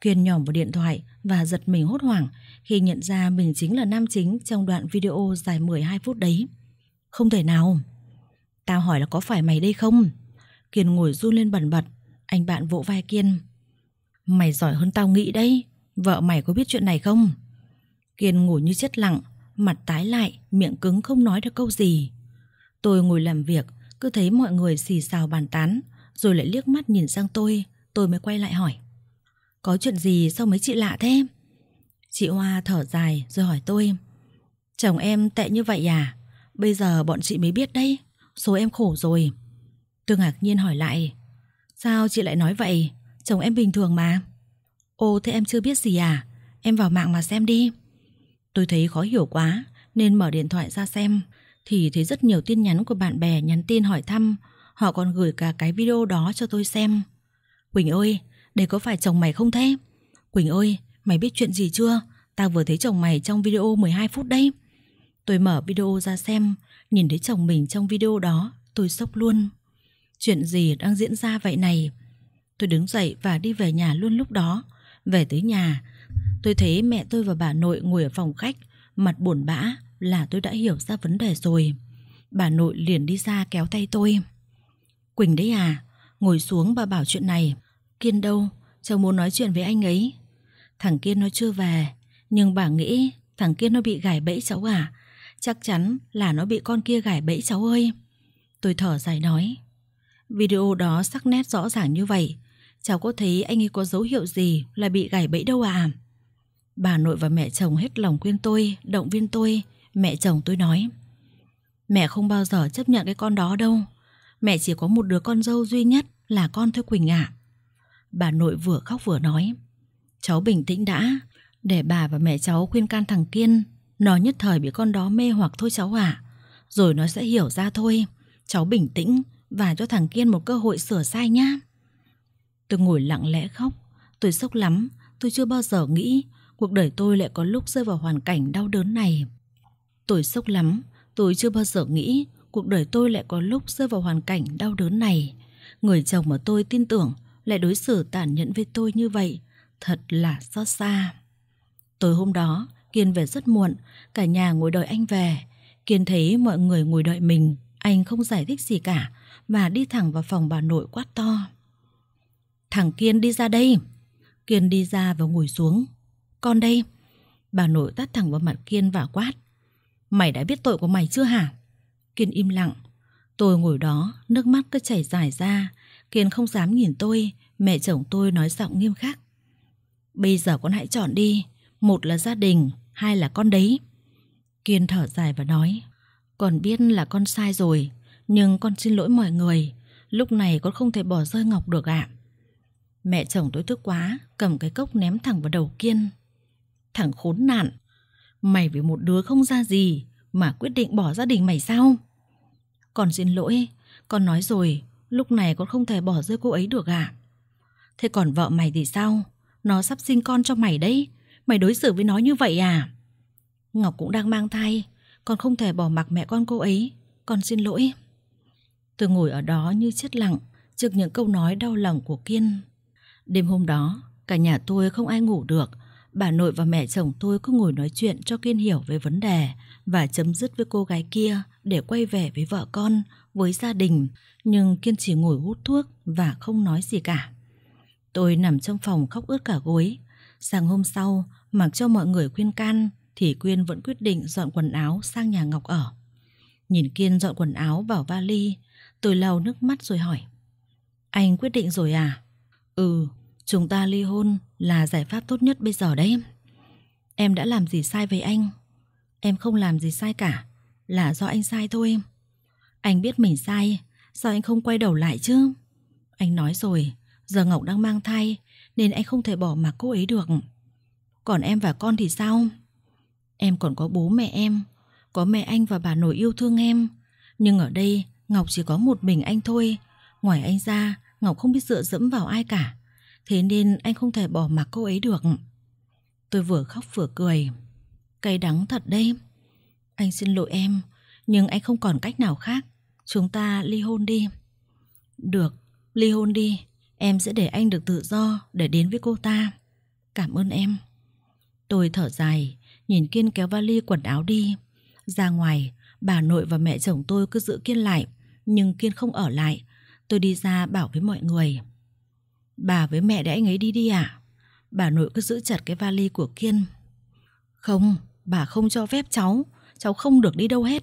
Kiên nhòm vào điện thoại và giật mình hốt hoảng khi nhận ra mình chính là nam chính trong đoạn video dài 12 phút đấy. Không thể nào. Tao hỏi là có phải mày đây không? Kiên ngồi run lên bẩn bật, anh bạn vỗ vai Kiên. Mày giỏi hơn tao nghĩ đấy, vợ mày có biết chuyện này không? Kiên ngồi như chết lặng, mặt tái lại, miệng cứng không nói được câu gì. Tôi ngồi làm việc, cứ thấy mọi người xì xào bàn tán, rồi lại liếc mắt nhìn sang tôi, tôi mới quay lại hỏi. Có chuyện gì sao mấy chị lạ thế? Chị Hoa thở dài rồi hỏi tôi. Chồng em tệ như vậy à? Bây giờ bọn chị mới biết đấy. Số em khổ rồi. Tôi ngạc nhiên hỏi lại. Sao chị lại nói vậy? Chồng em bình thường mà. Ô thế em chưa biết gì à? Em vào mạng mà xem đi. Tôi thấy khó hiểu quá nên mở điện thoại ra xem thì thấy rất nhiều tin nhắn của bạn bè nhắn tin hỏi thăm. Họ còn gửi cả cái video đó cho tôi xem. Quỳnh ơi, đây có phải chồng mày không thế Quỳnh ơi mày biết chuyện gì chưa Tao vừa thấy chồng mày trong video 12 phút đấy Tôi mở video ra xem Nhìn thấy chồng mình trong video đó Tôi sốc luôn Chuyện gì đang diễn ra vậy này Tôi đứng dậy và đi về nhà luôn lúc đó Về tới nhà Tôi thấy mẹ tôi và bà nội ngồi ở phòng khách Mặt buồn bã là tôi đã hiểu ra vấn đề rồi Bà nội liền đi ra kéo tay tôi Quỳnh đấy à Ngồi xuống bà bảo chuyện này Kiên đâu? Cháu muốn nói chuyện với anh ấy. Thằng Kiên nó chưa về, nhưng bà nghĩ thằng Kiên nó bị gài bẫy cháu à? Chắc chắn là nó bị con kia gài bẫy cháu ơi. Tôi thở dài nói. Video đó sắc nét rõ ràng như vậy. Cháu có thấy anh ấy có dấu hiệu gì là bị gài bẫy đâu à? Bà nội và mẹ chồng hết lòng khuyên tôi, động viên tôi. Mẹ chồng tôi nói. Mẹ không bao giờ chấp nhận cái con đó đâu. Mẹ chỉ có một đứa con dâu duy nhất là con thôi Quỳnh ạ. À. Bà nội vừa khóc vừa nói Cháu bình tĩnh đã Để bà và mẹ cháu khuyên can thằng Kiên Nó nhất thời bị con đó mê hoặc thôi cháu ạ à. Rồi nó sẽ hiểu ra thôi Cháu bình tĩnh Và cho thằng Kiên một cơ hội sửa sai nhá Tôi ngồi lặng lẽ khóc Tôi sốc lắm Tôi chưa bao giờ nghĩ Cuộc đời tôi lại có lúc rơi vào hoàn cảnh đau đớn này Tôi sốc lắm Tôi chưa bao giờ nghĩ cuộc đời tôi lại có lúc rơi vào hoàn cảnh đau đớn này. Người chồng mà tôi tin tưởng lại đối xử tàn nhẫn với tôi như vậy, thật là xót xa. Tối hôm đó, Kiên về rất muộn, cả nhà ngồi đợi anh về. Kiên thấy mọi người ngồi đợi mình, anh không giải thích gì cả, mà đi thẳng vào phòng bà nội quát to. Thằng Kiên đi ra đây. Kiên đi ra và ngồi xuống. Con đây. Bà nội tát thẳng vào mặt Kiên và quát. Mày đã biết tội của mày chưa hả? Kiên im lặng. Tôi ngồi đó, nước mắt cứ chảy dài ra, Kiên không dám nhìn tôi, mẹ chồng tôi nói giọng nghiêm khắc. Bây giờ con hãy chọn đi, một là gia đình, hai là con đấy. Kiên thở dài và nói, con biết là con sai rồi, nhưng con xin lỗi mọi người, lúc này con không thể bỏ rơi Ngọc được ạ. Mẹ chồng tôi tức quá, cầm cái cốc ném thẳng vào đầu Kiên. thẳng khốn nạn, mày vì một đứa không ra gì mà quyết định bỏ gia đình mày sao? Con xin lỗi, con nói rồi, Lúc này con không thể bỏ rơi cô ấy được à Thế còn vợ mày thì sao Nó sắp sinh con cho mày đấy Mày đối xử với nó như vậy à Ngọc cũng đang mang thai Con không thể bỏ mặc mẹ con cô ấy Con xin lỗi Tôi ngồi ở đó như chết lặng Trước những câu nói đau lòng của Kiên Đêm hôm đó Cả nhà tôi không ai ngủ được Bà nội và mẹ chồng tôi cứ ngồi nói chuyện cho Kiên hiểu về vấn đề Và chấm dứt với cô gái kia Để quay về với vợ con với gia đình nhưng kiên trì ngồi hút thuốc và không nói gì cả. Tôi nằm trong phòng khóc ướt cả gối. Sáng hôm sau, mặc cho mọi người khuyên can thì Quyên vẫn quyết định dọn quần áo sang nhà Ngọc ở. Nhìn Kiên dọn quần áo vào vali, tôi lau nước mắt rồi hỏi. Anh quyết định rồi à? Ừ, chúng ta ly hôn là giải pháp tốt nhất bây giờ đấy. Em đã làm gì sai với anh? Em không làm gì sai cả, là do anh sai thôi. em. Anh biết mình sai, sao anh không quay đầu lại chứ? Anh nói rồi, giờ Ngọc đang mang thai nên anh không thể bỏ mặc cô ấy được. Còn em và con thì sao? Em còn có bố mẹ em, có mẹ anh và bà nội yêu thương em. Nhưng ở đây Ngọc chỉ có một mình anh thôi. Ngoài anh ra, Ngọc không biết dựa dẫm vào ai cả. Thế nên anh không thể bỏ mặc cô ấy được. Tôi vừa khóc vừa cười. cây đắng thật đây. Anh xin lỗi em, nhưng anh không còn cách nào khác. Chúng ta ly hôn đi. Được, ly hôn đi. Em sẽ để anh được tự do để đến với cô ta. Cảm ơn em. Tôi thở dài, nhìn Kiên kéo vali quần áo đi. Ra ngoài, bà nội và mẹ chồng tôi cứ giữ Kiên lại, nhưng Kiên không ở lại. Tôi đi ra bảo với mọi người. Bà với mẹ để anh ấy đi đi à? Bà nội cứ giữ chặt cái vali của Kiên. Không, bà không cho phép cháu, cháu không được đi đâu hết.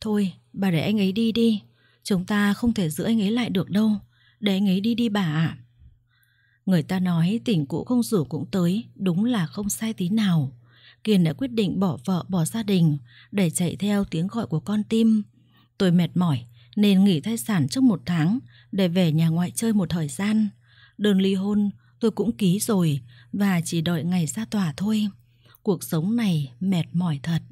Thôi, bà để anh ấy đi đi. Chúng ta không thể giữ anh ấy lại được đâu. Để anh ấy đi đi bà ạ. Người ta nói tỉnh cũ không rủ cũng tới, đúng là không sai tí nào. Kiên đã quyết định bỏ vợ bỏ gia đình để chạy theo tiếng gọi của con tim. Tôi mệt mỏi nên nghỉ thai sản trong một tháng để về nhà ngoại chơi một thời gian. Đơn ly hôn tôi cũng ký rồi và chỉ đợi ngày ra tòa thôi. Cuộc sống này mệt mỏi thật.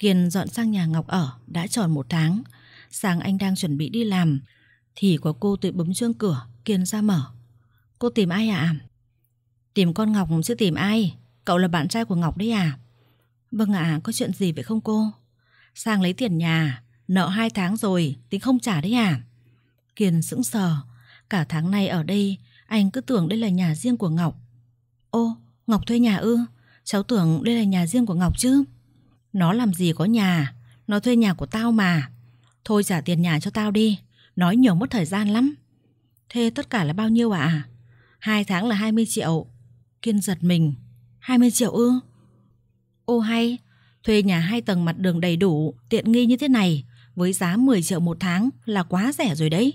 Kiên dọn sang nhà Ngọc ở đã tròn một tháng. Sáng anh đang chuẩn bị đi làm, thì có cô tự bấm chuông cửa, Kiên ra mở. Cô tìm ai à? Tìm con Ngọc chứ tìm ai? Cậu là bạn trai của Ngọc đấy à? Vâng ạ, à, có chuyện gì vậy không cô? Sang lấy tiền nhà, nợ hai tháng rồi, tính không trả đấy à? Kiên sững sờ, cả tháng nay ở đây, anh cứ tưởng đây là nhà riêng của Ngọc. Ô, Ngọc thuê nhà ư? Cháu tưởng đây là nhà riêng của Ngọc chứ? Nó làm gì có nhà, nó thuê nhà của tao mà. Thôi trả tiền nhà cho tao đi, nói nhiều mất thời gian lắm. Thế tất cả là bao nhiêu ạ? À? Hai tháng là 20 triệu. Kiên giật mình. 20 triệu ư? Ô hay, thuê nhà hai tầng mặt đường đầy đủ, tiện nghi như thế này, với giá 10 triệu một tháng là quá rẻ rồi đấy.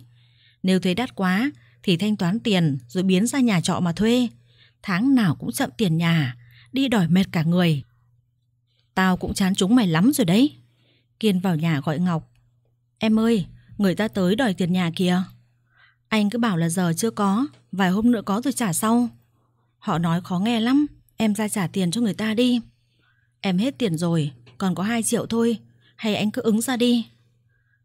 Nếu thuê đắt quá, thì thanh toán tiền rồi biến ra nhà trọ mà thuê. Tháng nào cũng chậm tiền nhà, đi đòi mệt cả người, Tao cũng chán chúng mày lắm rồi đấy. Kiên vào nhà gọi Ngọc. Em ơi, người ta tới đòi tiền nhà kìa. Anh cứ bảo là giờ chưa có, vài hôm nữa có rồi trả sau. Họ nói khó nghe lắm, em ra trả tiền cho người ta đi. Em hết tiền rồi, còn có 2 triệu thôi, hay anh cứ ứng ra đi.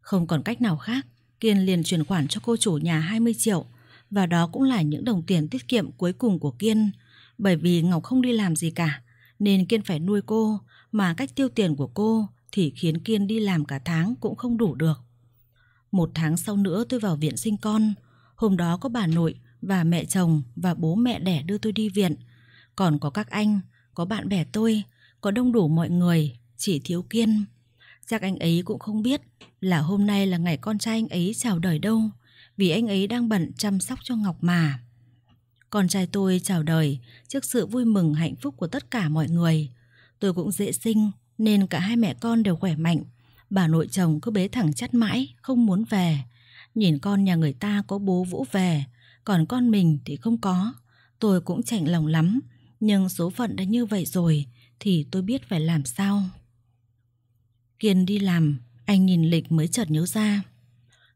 Không còn cách nào khác, Kiên liền chuyển khoản cho cô chủ nhà 20 triệu và đó cũng là những đồng tiền tiết kiệm cuối cùng của Kiên. Bởi vì Ngọc không đi làm gì cả, nên Kiên phải nuôi cô, mà cách tiêu tiền của cô thì khiến Kiên đi làm cả tháng cũng không đủ được. Một tháng sau nữa tôi vào viện sinh con, hôm đó có bà nội và mẹ chồng và bố mẹ đẻ đưa tôi đi viện, còn có các anh, có bạn bè tôi, có đông đủ mọi người, chỉ thiếu Kiên. Chắc anh ấy cũng không biết là hôm nay là ngày con trai anh ấy chào đời đâu, vì anh ấy đang bận chăm sóc cho Ngọc mà. Con trai tôi chào đời trước sự vui mừng hạnh phúc của tất cả mọi người, Tôi cũng dễ sinh nên cả hai mẹ con đều khỏe mạnh. Bà nội chồng cứ bế thẳng chắt mãi, không muốn về. Nhìn con nhà người ta có bố Vũ về, còn con mình thì không có. Tôi cũng chạnh lòng lắm, nhưng số phận đã như vậy rồi thì tôi biết phải làm sao. Kiên đi làm, anh nhìn lịch mới chợt nhớ ra.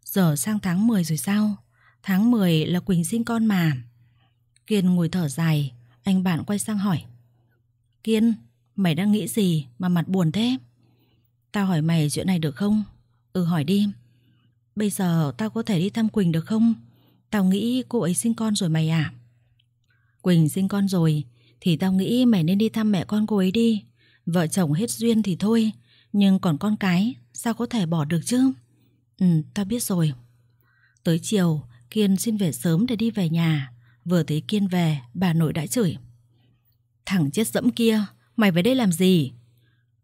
Giờ sang tháng 10 rồi sao? Tháng 10 là Quỳnh sinh con mà. Kiên ngồi thở dài, anh bạn quay sang hỏi. Kiên, Mày đang nghĩ gì mà mặt buồn thế? Tao hỏi mày chuyện này được không? Ừ hỏi đi. Bây giờ tao có thể đi thăm Quỳnh được không? Tao nghĩ cô ấy sinh con rồi mày à? Quỳnh sinh con rồi thì tao nghĩ mày nên đi thăm mẹ con cô ấy đi. Vợ chồng hết duyên thì thôi, nhưng còn con cái sao có thể bỏ được chứ? Ừ, tao biết rồi. Tới chiều, Kiên xin về sớm để đi về nhà. Vừa thấy Kiên về, bà nội đã chửi. Thằng chết dẫm kia, Mày về đây làm gì?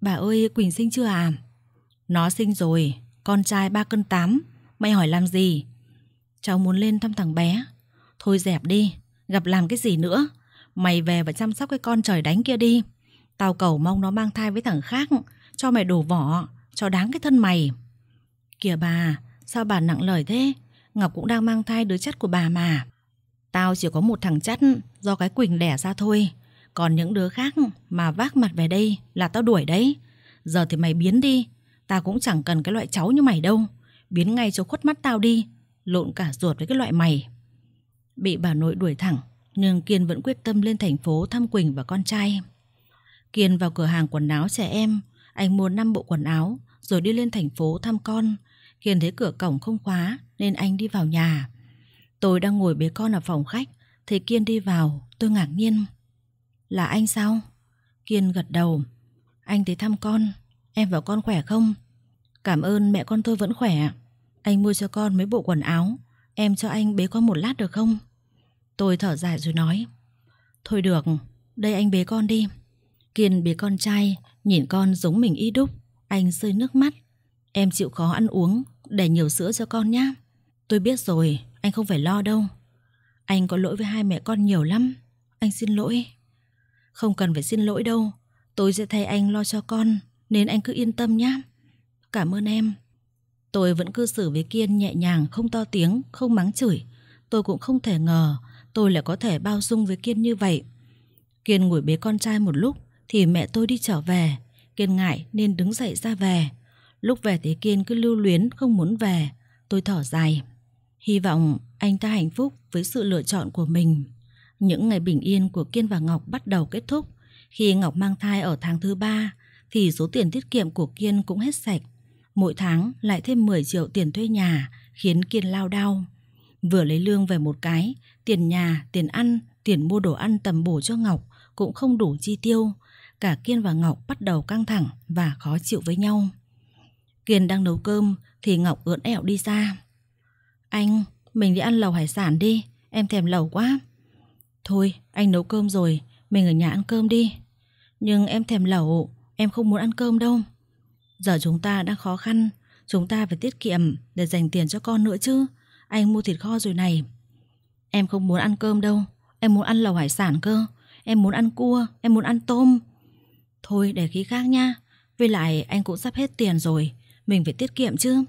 Bà ơi, Quỳnh sinh chưa à? Nó sinh rồi, con trai 3 cân 8, mày hỏi làm gì? Cháu muốn lên thăm thằng bé. Thôi dẹp đi, gặp làm cái gì nữa? Mày về và chăm sóc cái con trời đánh kia đi. Tao cầu mong nó mang thai với thằng khác, cho mày đổ vỏ, cho đáng cái thân mày. Kìa bà, sao bà nặng lời thế? Ngọc cũng đang mang thai đứa chất của bà mà. Tao chỉ có một thằng chất do cái Quỳnh đẻ ra thôi. Còn những đứa khác mà vác mặt về đây là tao đuổi đấy. Giờ thì mày biến đi, tao cũng chẳng cần cái loại cháu như mày đâu. Biến ngay cho khuất mắt tao đi, lộn cả ruột với cái loại mày. Bị bà nội đuổi thẳng, nhưng Kiên vẫn quyết tâm lên thành phố thăm Quỳnh và con trai. Kiên vào cửa hàng quần áo trẻ em, anh mua 5 bộ quần áo rồi đi lên thành phố thăm con. Kiên thấy cửa cổng không khóa nên anh đi vào nhà. Tôi đang ngồi bế con ở phòng khách thì Kiên đi vào, tôi ngạc nhiên. Là anh sao? Kiên gật đầu. Anh tới thăm con, em và con khỏe không? Cảm ơn mẹ con tôi vẫn khỏe. Anh mua cho con mấy bộ quần áo, em cho anh bế con một lát được không? Tôi thở dài rồi nói. Thôi được, đây anh bế con đi. Kiên bế con trai, nhìn con giống mình y đúc, anh rơi nước mắt. Em chịu khó ăn uống, để nhiều sữa cho con nhé. Tôi biết rồi, anh không phải lo đâu. Anh có lỗi với hai mẹ con nhiều lắm. Anh xin lỗi. Không cần phải xin lỗi đâu, tôi sẽ thay anh lo cho con, nên anh cứ yên tâm nhé. Cảm ơn em. Tôi vẫn cư xử với Kiên nhẹ nhàng, không to tiếng, không mắng chửi. Tôi cũng không thể ngờ tôi lại có thể bao dung với Kiên như vậy. Kiên ngồi bế con trai một lúc thì mẹ tôi đi trở về. Kiên ngại nên đứng dậy ra về. Lúc về thì Kiên cứ lưu luyến không muốn về. Tôi thở dài. Hy vọng anh ta hạnh phúc với sự lựa chọn của mình. Những ngày bình yên của Kiên và Ngọc bắt đầu kết thúc. Khi Ngọc mang thai ở tháng thứ ba, thì số tiền tiết kiệm của Kiên cũng hết sạch. Mỗi tháng lại thêm 10 triệu tiền thuê nhà, khiến Kiên lao đao. Vừa lấy lương về một cái, tiền nhà, tiền ăn, tiền mua đồ ăn tầm bổ cho Ngọc cũng không đủ chi tiêu. Cả Kiên và Ngọc bắt đầu căng thẳng và khó chịu với nhau. Kiên đang nấu cơm thì Ngọc ưỡn ẹo đi ra. Anh, mình đi ăn lẩu hải sản đi, em thèm lẩu quá. Thôi, anh nấu cơm rồi, mình ở nhà ăn cơm đi. Nhưng em thèm lẩu, em không muốn ăn cơm đâu. Giờ chúng ta đang khó khăn, chúng ta phải tiết kiệm để dành tiền cho con nữa chứ. Anh mua thịt kho rồi này. Em không muốn ăn cơm đâu, em muốn ăn lẩu hải sản cơ. Em muốn ăn cua, em muốn ăn tôm. Thôi để khi khác nha, với lại anh cũng sắp hết tiền rồi, mình phải tiết kiệm chứ.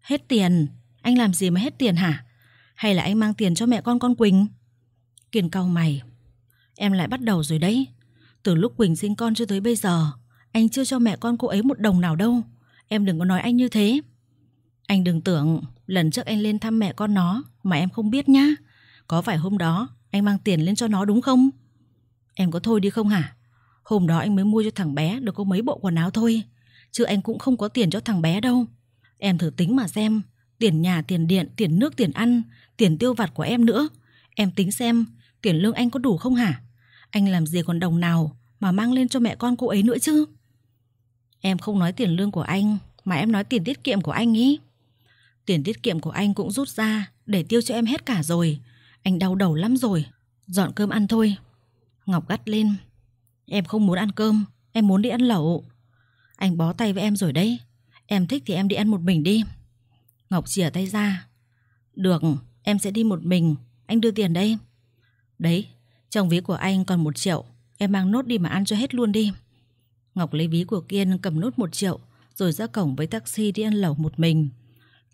Hết tiền, anh làm gì mà hết tiền hả? Hay là anh mang tiền cho mẹ con con Quỳnh? Kiên cau mày Em lại bắt đầu rồi đấy Từ lúc Quỳnh sinh con cho tới bây giờ Anh chưa cho mẹ con cô ấy một đồng nào đâu Em đừng có nói anh như thế Anh đừng tưởng lần trước anh lên thăm mẹ con nó Mà em không biết nhá Có phải hôm đó anh mang tiền lên cho nó đúng không Em có thôi đi không hả Hôm đó anh mới mua cho thằng bé Được có mấy bộ quần áo thôi Chứ anh cũng không có tiền cho thằng bé đâu Em thử tính mà xem Tiền nhà, tiền điện, tiền nước, tiền ăn Tiền tiêu vặt của em nữa Em tính xem tiền lương anh có đủ không hả? Anh làm gì còn đồng nào mà mang lên cho mẹ con cô ấy nữa chứ? Em không nói tiền lương của anh, mà em nói tiền tiết kiệm của anh ý. Tiền tiết kiệm của anh cũng rút ra để tiêu cho em hết cả rồi. Anh đau đầu lắm rồi, dọn cơm ăn thôi. Ngọc gắt lên. Em không muốn ăn cơm, em muốn đi ăn lẩu. Anh bó tay với em rồi đấy. Em thích thì em đi ăn một mình đi. Ngọc chìa tay ra. Được, em sẽ đi một mình. Anh đưa tiền đây. Đấy, trong ví của anh còn một triệu, em mang nốt đi mà ăn cho hết luôn đi. Ngọc lấy ví của Kiên cầm nốt một triệu, rồi ra cổng với taxi đi ăn lẩu một mình.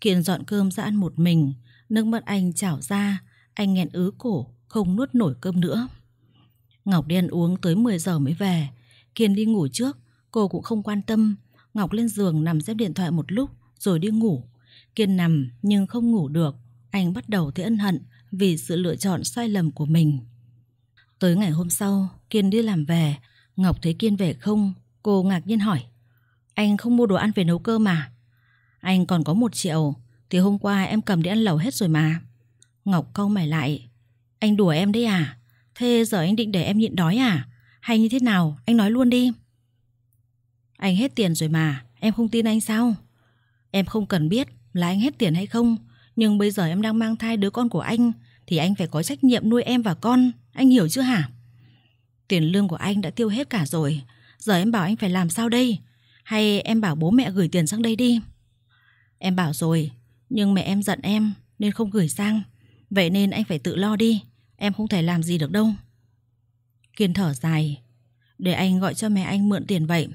Kiên dọn cơm ra ăn một mình, nước mắt anh chảo ra, anh nghẹn ứ cổ, không nuốt nổi cơm nữa. Ngọc đi ăn uống tới 10 giờ mới về, Kiên đi ngủ trước, cô cũng không quan tâm. Ngọc lên giường nằm xem điện thoại một lúc rồi đi ngủ. Kiên nằm nhưng không ngủ được, anh bắt đầu thấy ân hận, vì sự lựa chọn sai lầm của mình. Tới ngày hôm sau, Kiên đi làm về, Ngọc thấy Kiên về không, cô ngạc nhiên hỏi. Anh không mua đồ ăn về nấu cơm mà. Anh còn có một triệu, thì hôm qua em cầm đi ăn lẩu hết rồi mà. Ngọc câu mày lại. Anh đùa em đấy à? Thế giờ anh định để em nhịn đói à? Hay như thế nào? Anh nói luôn đi. Anh hết tiền rồi mà, em không tin anh sao? Em không cần biết là anh hết tiền hay không, nhưng bây giờ em đang mang thai đứa con của anh Thì anh phải có trách nhiệm nuôi em và con Anh hiểu chưa hả Tiền lương của anh đã tiêu hết cả rồi Giờ em bảo anh phải làm sao đây Hay em bảo bố mẹ gửi tiền sang đây đi Em bảo rồi Nhưng mẹ em giận em Nên không gửi sang Vậy nên anh phải tự lo đi Em không thể làm gì được đâu Kiên thở dài Để anh gọi cho mẹ anh mượn tiền vậy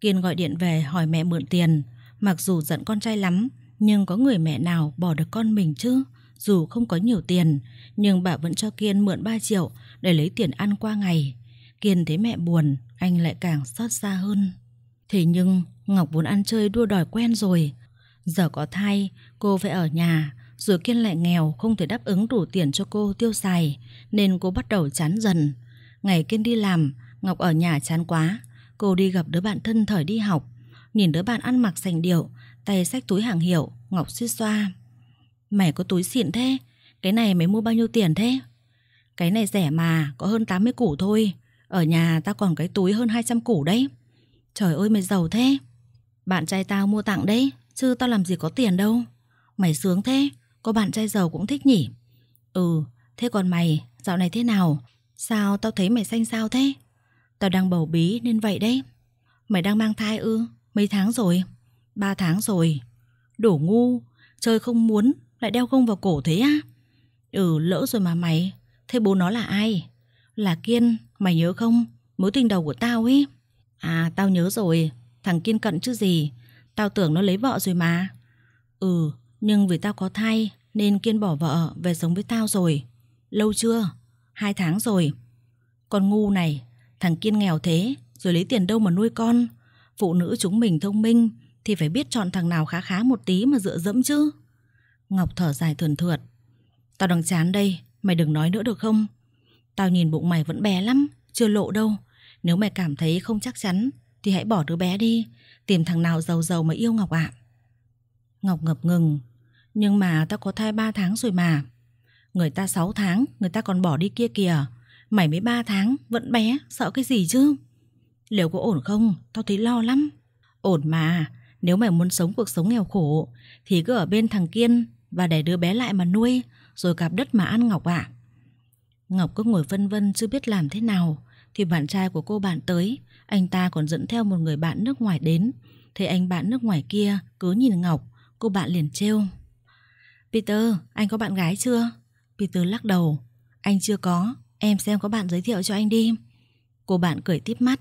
Kiên gọi điện về hỏi mẹ mượn tiền Mặc dù giận con trai lắm nhưng có người mẹ nào bỏ được con mình chứ? Dù không có nhiều tiền, nhưng bà vẫn cho Kiên mượn 3 triệu để lấy tiền ăn qua ngày. Kiên thấy mẹ buồn, anh lại càng xót xa hơn. Thế nhưng, Ngọc vốn ăn chơi đua đòi quen rồi. Giờ có thai, cô phải ở nhà, rồi Kiên lại nghèo không thể đáp ứng đủ tiền cho cô tiêu xài, nên cô bắt đầu chán dần. Ngày Kiên đi làm, Ngọc ở nhà chán quá, cô đi gặp đứa bạn thân thời đi học, nhìn đứa bạn ăn mặc sành điệu, Tay xách túi hàng hiệu Ngọc suy xoa Mày có túi xịn thế Cái này mày mua bao nhiêu tiền thế Cái này rẻ mà có hơn 80 củ thôi Ở nhà tao còn cái túi hơn 200 củ đấy Trời ơi mày giàu thế Bạn trai tao mua tặng đấy Chứ tao làm gì có tiền đâu Mày sướng thế Có bạn trai giàu cũng thích nhỉ Ừ thế còn mày Dạo này thế nào Sao tao thấy mày xanh sao thế Tao đang bầu bí nên vậy đấy Mày đang mang thai ư Mấy tháng rồi Ba tháng rồi. Đổ ngu, chơi không muốn, lại đeo gông vào cổ thế á. Ừ, lỡ rồi mà mày. Thế bố nó là ai? Là Kiên, mày nhớ không? Mối tình đầu của tao ấy. À, tao nhớ rồi. Thằng Kiên cận chứ gì. Tao tưởng nó lấy vợ rồi mà. Ừ, nhưng vì tao có thai nên Kiên bỏ vợ về sống với tao rồi. Lâu chưa? Hai tháng rồi. Con ngu này, thằng Kiên nghèo thế, rồi lấy tiền đâu mà nuôi con. Phụ nữ chúng mình thông minh, thì phải biết chọn thằng nào khá khá một tí mà dựa dẫm chứ. Ngọc thở dài thườn thượt. Tao đang chán đây, mày đừng nói nữa được không? Tao nhìn bụng mày vẫn bé lắm, chưa lộ đâu. Nếu mày cảm thấy không chắc chắn thì hãy bỏ đứa bé đi, tìm thằng nào giàu giàu mà yêu Ngọc ạ. À. Ngọc ngập ngừng, nhưng mà tao có thai 3 tháng rồi mà. Người ta 6 tháng, người ta còn bỏ đi kia kìa. Mày mới 3 tháng, vẫn bé, sợ cái gì chứ? Liệu có ổn không? Tao thấy lo lắm. Ổn mà, nếu mày muốn sống cuộc sống nghèo khổ Thì cứ ở bên thằng Kiên Và để đứa bé lại mà nuôi Rồi cặp đất mà ăn Ngọc ạ à. Ngọc cứ ngồi phân vân chưa biết làm thế nào Thì bạn trai của cô bạn tới Anh ta còn dẫn theo một người bạn nước ngoài đến Thấy anh bạn nước ngoài kia cứ nhìn Ngọc Cô bạn liền trêu Peter, anh có bạn gái chưa? Peter lắc đầu Anh chưa có, em xem có bạn giới thiệu cho anh đi Cô bạn cười tiếp mắt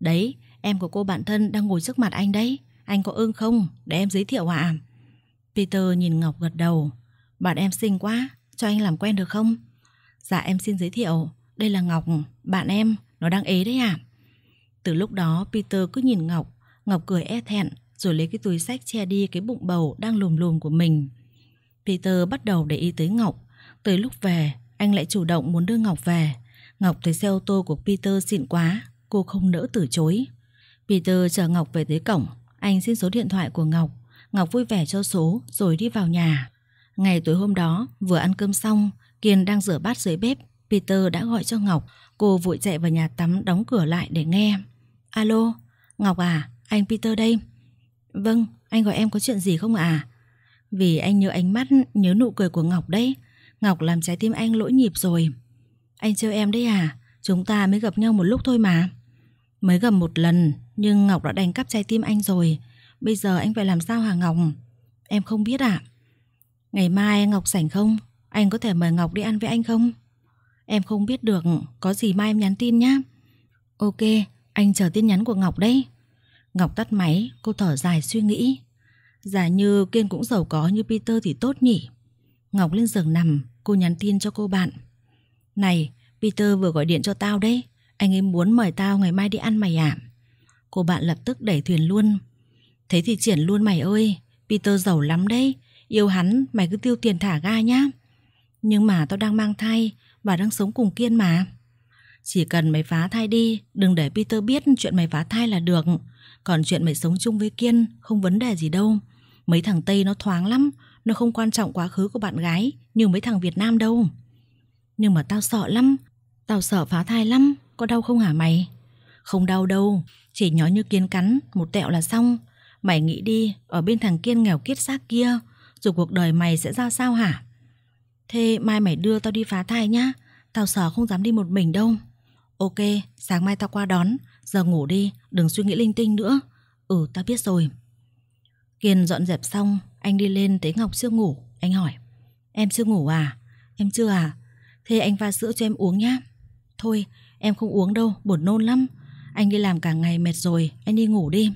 Đấy, em của cô bạn thân đang ngồi trước mặt anh đấy anh có ưng không? Để em giới thiệu ạ. À? Peter nhìn Ngọc gật đầu. Bạn em xinh quá, cho anh làm quen được không? Dạ em xin giới thiệu, đây là Ngọc, bạn em, nó đang ế đấy à? Từ lúc đó Peter cứ nhìn Ngọc, Ngọc cười e thẹn rồi lấy cái túi sách che đi cái bụng bầu đang lùm lùm của mình. Peter bắt đầu để ý tới Ngọc. Tới lúc về, anh lại chủ động muốn đưa Ngọc về. Ngọc thấy xe ô tô của Peter xịn quá, cô không nỡ từ chối. Peter chờ Ngọc về tới cổng, anh xin số điện thoại của Ngọc Ngọc vui vẻ cho số rồi đi vào nhà Ngày tối hôm đó vừa ăn cơm xong Kiên đang rửa bát dưới bếp Peter đã gọi cho Ngọc Cô vội chạy vào nhà tắm đóng cửa lại để nghe Alo Ngọc à anh Peter đây Vâng anh gọi em có chuyện gì không à Vì anh nhớ ánh mắt Nhớ nụ cười của Ngọc đấy Ngọc làm trái tim anh lỗi nhịp rồi Anh trêu em đấy à Chúng ta mới gặp nhau một lúc thôi mà Mới gặp một lần nhưng Ngọc đã đánh cắp trái tim anh rồi Bây giờ anh phải làm sao hả Ngọc Em không biết ạ Ngày mai Ngọc rảnh không Anh có thể mời Ngọc đi ăn với anh không Em không biết được Có gì mai em nhắn tin nhá Ok anh chờ tin nhắn của Ngọc đấy Ngọc tắt máy Cô thở dài suy nghĩ Giả như Kiên cũng giàu có như Peter thì tốt nhỉ Ngọc lên giường nằm Cô nhắn tin cho cô bạn Này Peter vừa gọi điện cho tao đấy Anh ấy muốn mời tao ngày mai đi ăn mày ạ à? Cô bạn lập tức đẩy thuyền luôn Thế thì triển luôn mày ơi Peter giàu lắm đấy Yêu hắn mày cứ tiêu tiền thả ga nhá Nhưng mà tao đang mang thai Và đang sống cùng Kiên mà Chỉ cần mày phá thai đi Đừng để Peter biết chuyện mày phá thai là được Còn chuyện mày sống chung với Kiên Không vấn đề gì đâu Mấy thằng Tây nó thoáng lắm Nó không quan trọng quá khứ của bạn gái Như mấy thằng Việt Nam đâu Nhưng mà tao sợ lắm Tao sợ phá thai lắm Có đau không hả mày Không đau đâu chỉ nhỏ như kiến cắn, một tẹo là xong. Mày nghĩ đi, ở bên thằng Kiên nghèo kiết xác kia, dù cuộc đời mày sẽ ra sao hả? Thế mai mày đưa tao đi phá thai nhá, tao sợ không dám đi một mình đâu. Ok, sáng mai tao qua đón, giờ ngủ đi, đừng suy nghĩ linh tinh nữa. Ừ, tao biết rồi. Kiên dọn dẹp xong, anh đi lên thấy Ngọc chưa ngủ, anh hỏi. Em chưa ngủ à? Em chưa à? Thế anh pha sữa cho em uống nhá. Thôi, em không uống đâu, buồn nôn lắm. Anh đi làm cả ngày mệt rồi Anh đi ngủ đi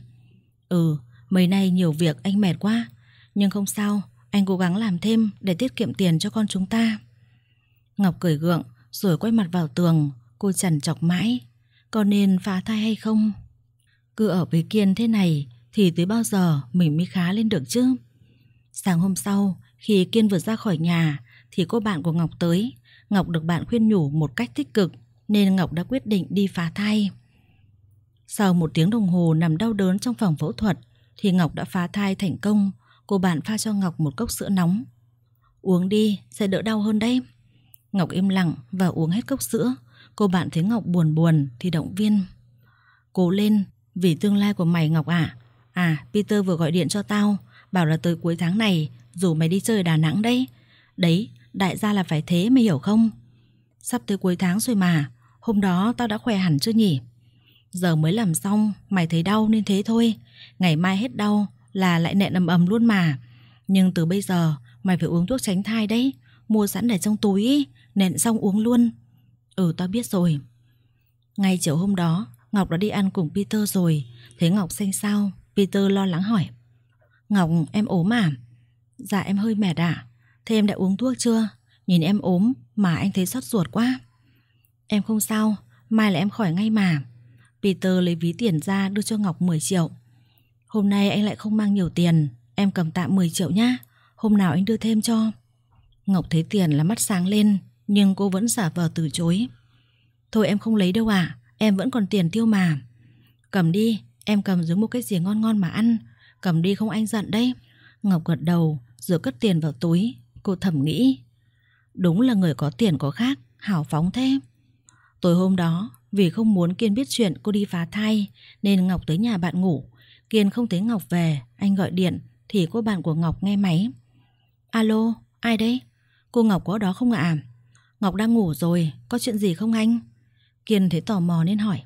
Ừ mấy nay nhiều việc anh mệt quá Nhưng không sao Anh cố gắng làm thêm để tiết kiệm tiền cho con chúng ta Ngọc cười gượng Rồi quay mặt vào tường Cô chằn chọc mãi Có nên phá thai hay không Cứ ở với Kiên thế này Thì tới bao giờ mình mới khá lên được chứ Sáng hôm sau Khi Kiên vừa ra khỏi nhà Thì cô bạn của Ngọc tới Ngọc được bạn khuyên nhủ một cách tích cực Nên Ngọc đã quyết định đi phá thai sau một tiếng đồng hồ nằm đau đớn trong phòng phẫu thuật thì Ngọc đã phá thai thành công. Cô bạn pha cho Ngọc một cốc sữa nóng. Uống đi, sẽ đỡ đau hơn đấy. Ngọc im lặng và uống hết cốc sữa. Cô bạn thấy Ngọc buồn buồn thì động viên. Cố lên, vì tương lai của mày Ngọc ạ. À. à, Peter vừa gọi điện cho tao, bảo là tới cuối tháng này, rủ mày đi chơi Đà Nẵng đấy. Đấy, đại gia là phải thế mày hiểu không? Sắp tới cuối tháng rồi mà, hôm đó tao đã khỏe hẳn chưa nhỉ? Giờ mới làm xong, mày thấy đau nên thế thôi. Ngày mai hết đau là lại nẹn ầm ầm luôn mà. Nhưng từ bây giờ, mày phải uống thuốc tránh thai đấy. Mua sẵn để trong túi, nẹn xong uống luôn. Ừ, tao biết rồi. Ngay chiều hôm đó, Ngọc đã đi ăn cùng Peter rồi. Thấy Ngọc xanh sao, Peter lo lắng hỏi. Ngọc, em ốm à? Dạ em hơi mệt ạ. À? Thế em đã uống thuốc chưa? Nhìn em ốm mà anh thấy xót ruột quá. Em không sao, mai là em khỏi ngay mà. Peter lấy ví tiền ra đưa cho Ngọc 10 triệu. Hôm nay anh lại không mang nhiều tiền, em cầm tạm 10 triệu nhá, hôm nào anh đưa thêm cho. Ngọc thấy tiền là mắt sáng lên, nhưng cô vẫn giả vờ từ chối. Thôi em không lấy đâu à, em vẫn còn tiền tiêu mà. Cầm đi, em cầm dưới một cái gì ngon ngon mà ăn, cầm đi không anh giận đấy. Ngọc gật đầu, rồi cất tiền vào túi, cô thầm nghĩ. Đúng là người có tiền có khác, hào phóng thế. Tối hôm đó, vì không muốn Kiên biết chuyện cô đi phá thai Nên Ngọc tới nhà bạn ngủ Kiên không thấy Ngọc về Anh gọi điện Thì cô bạn của Ngọc nghe máy Alo, ai đấy? Cô Ngọc có đó không ạ? Ngọc đang ngủ rồi, có chuyện gì không anh? Kiên thấy tò mò nên hỏi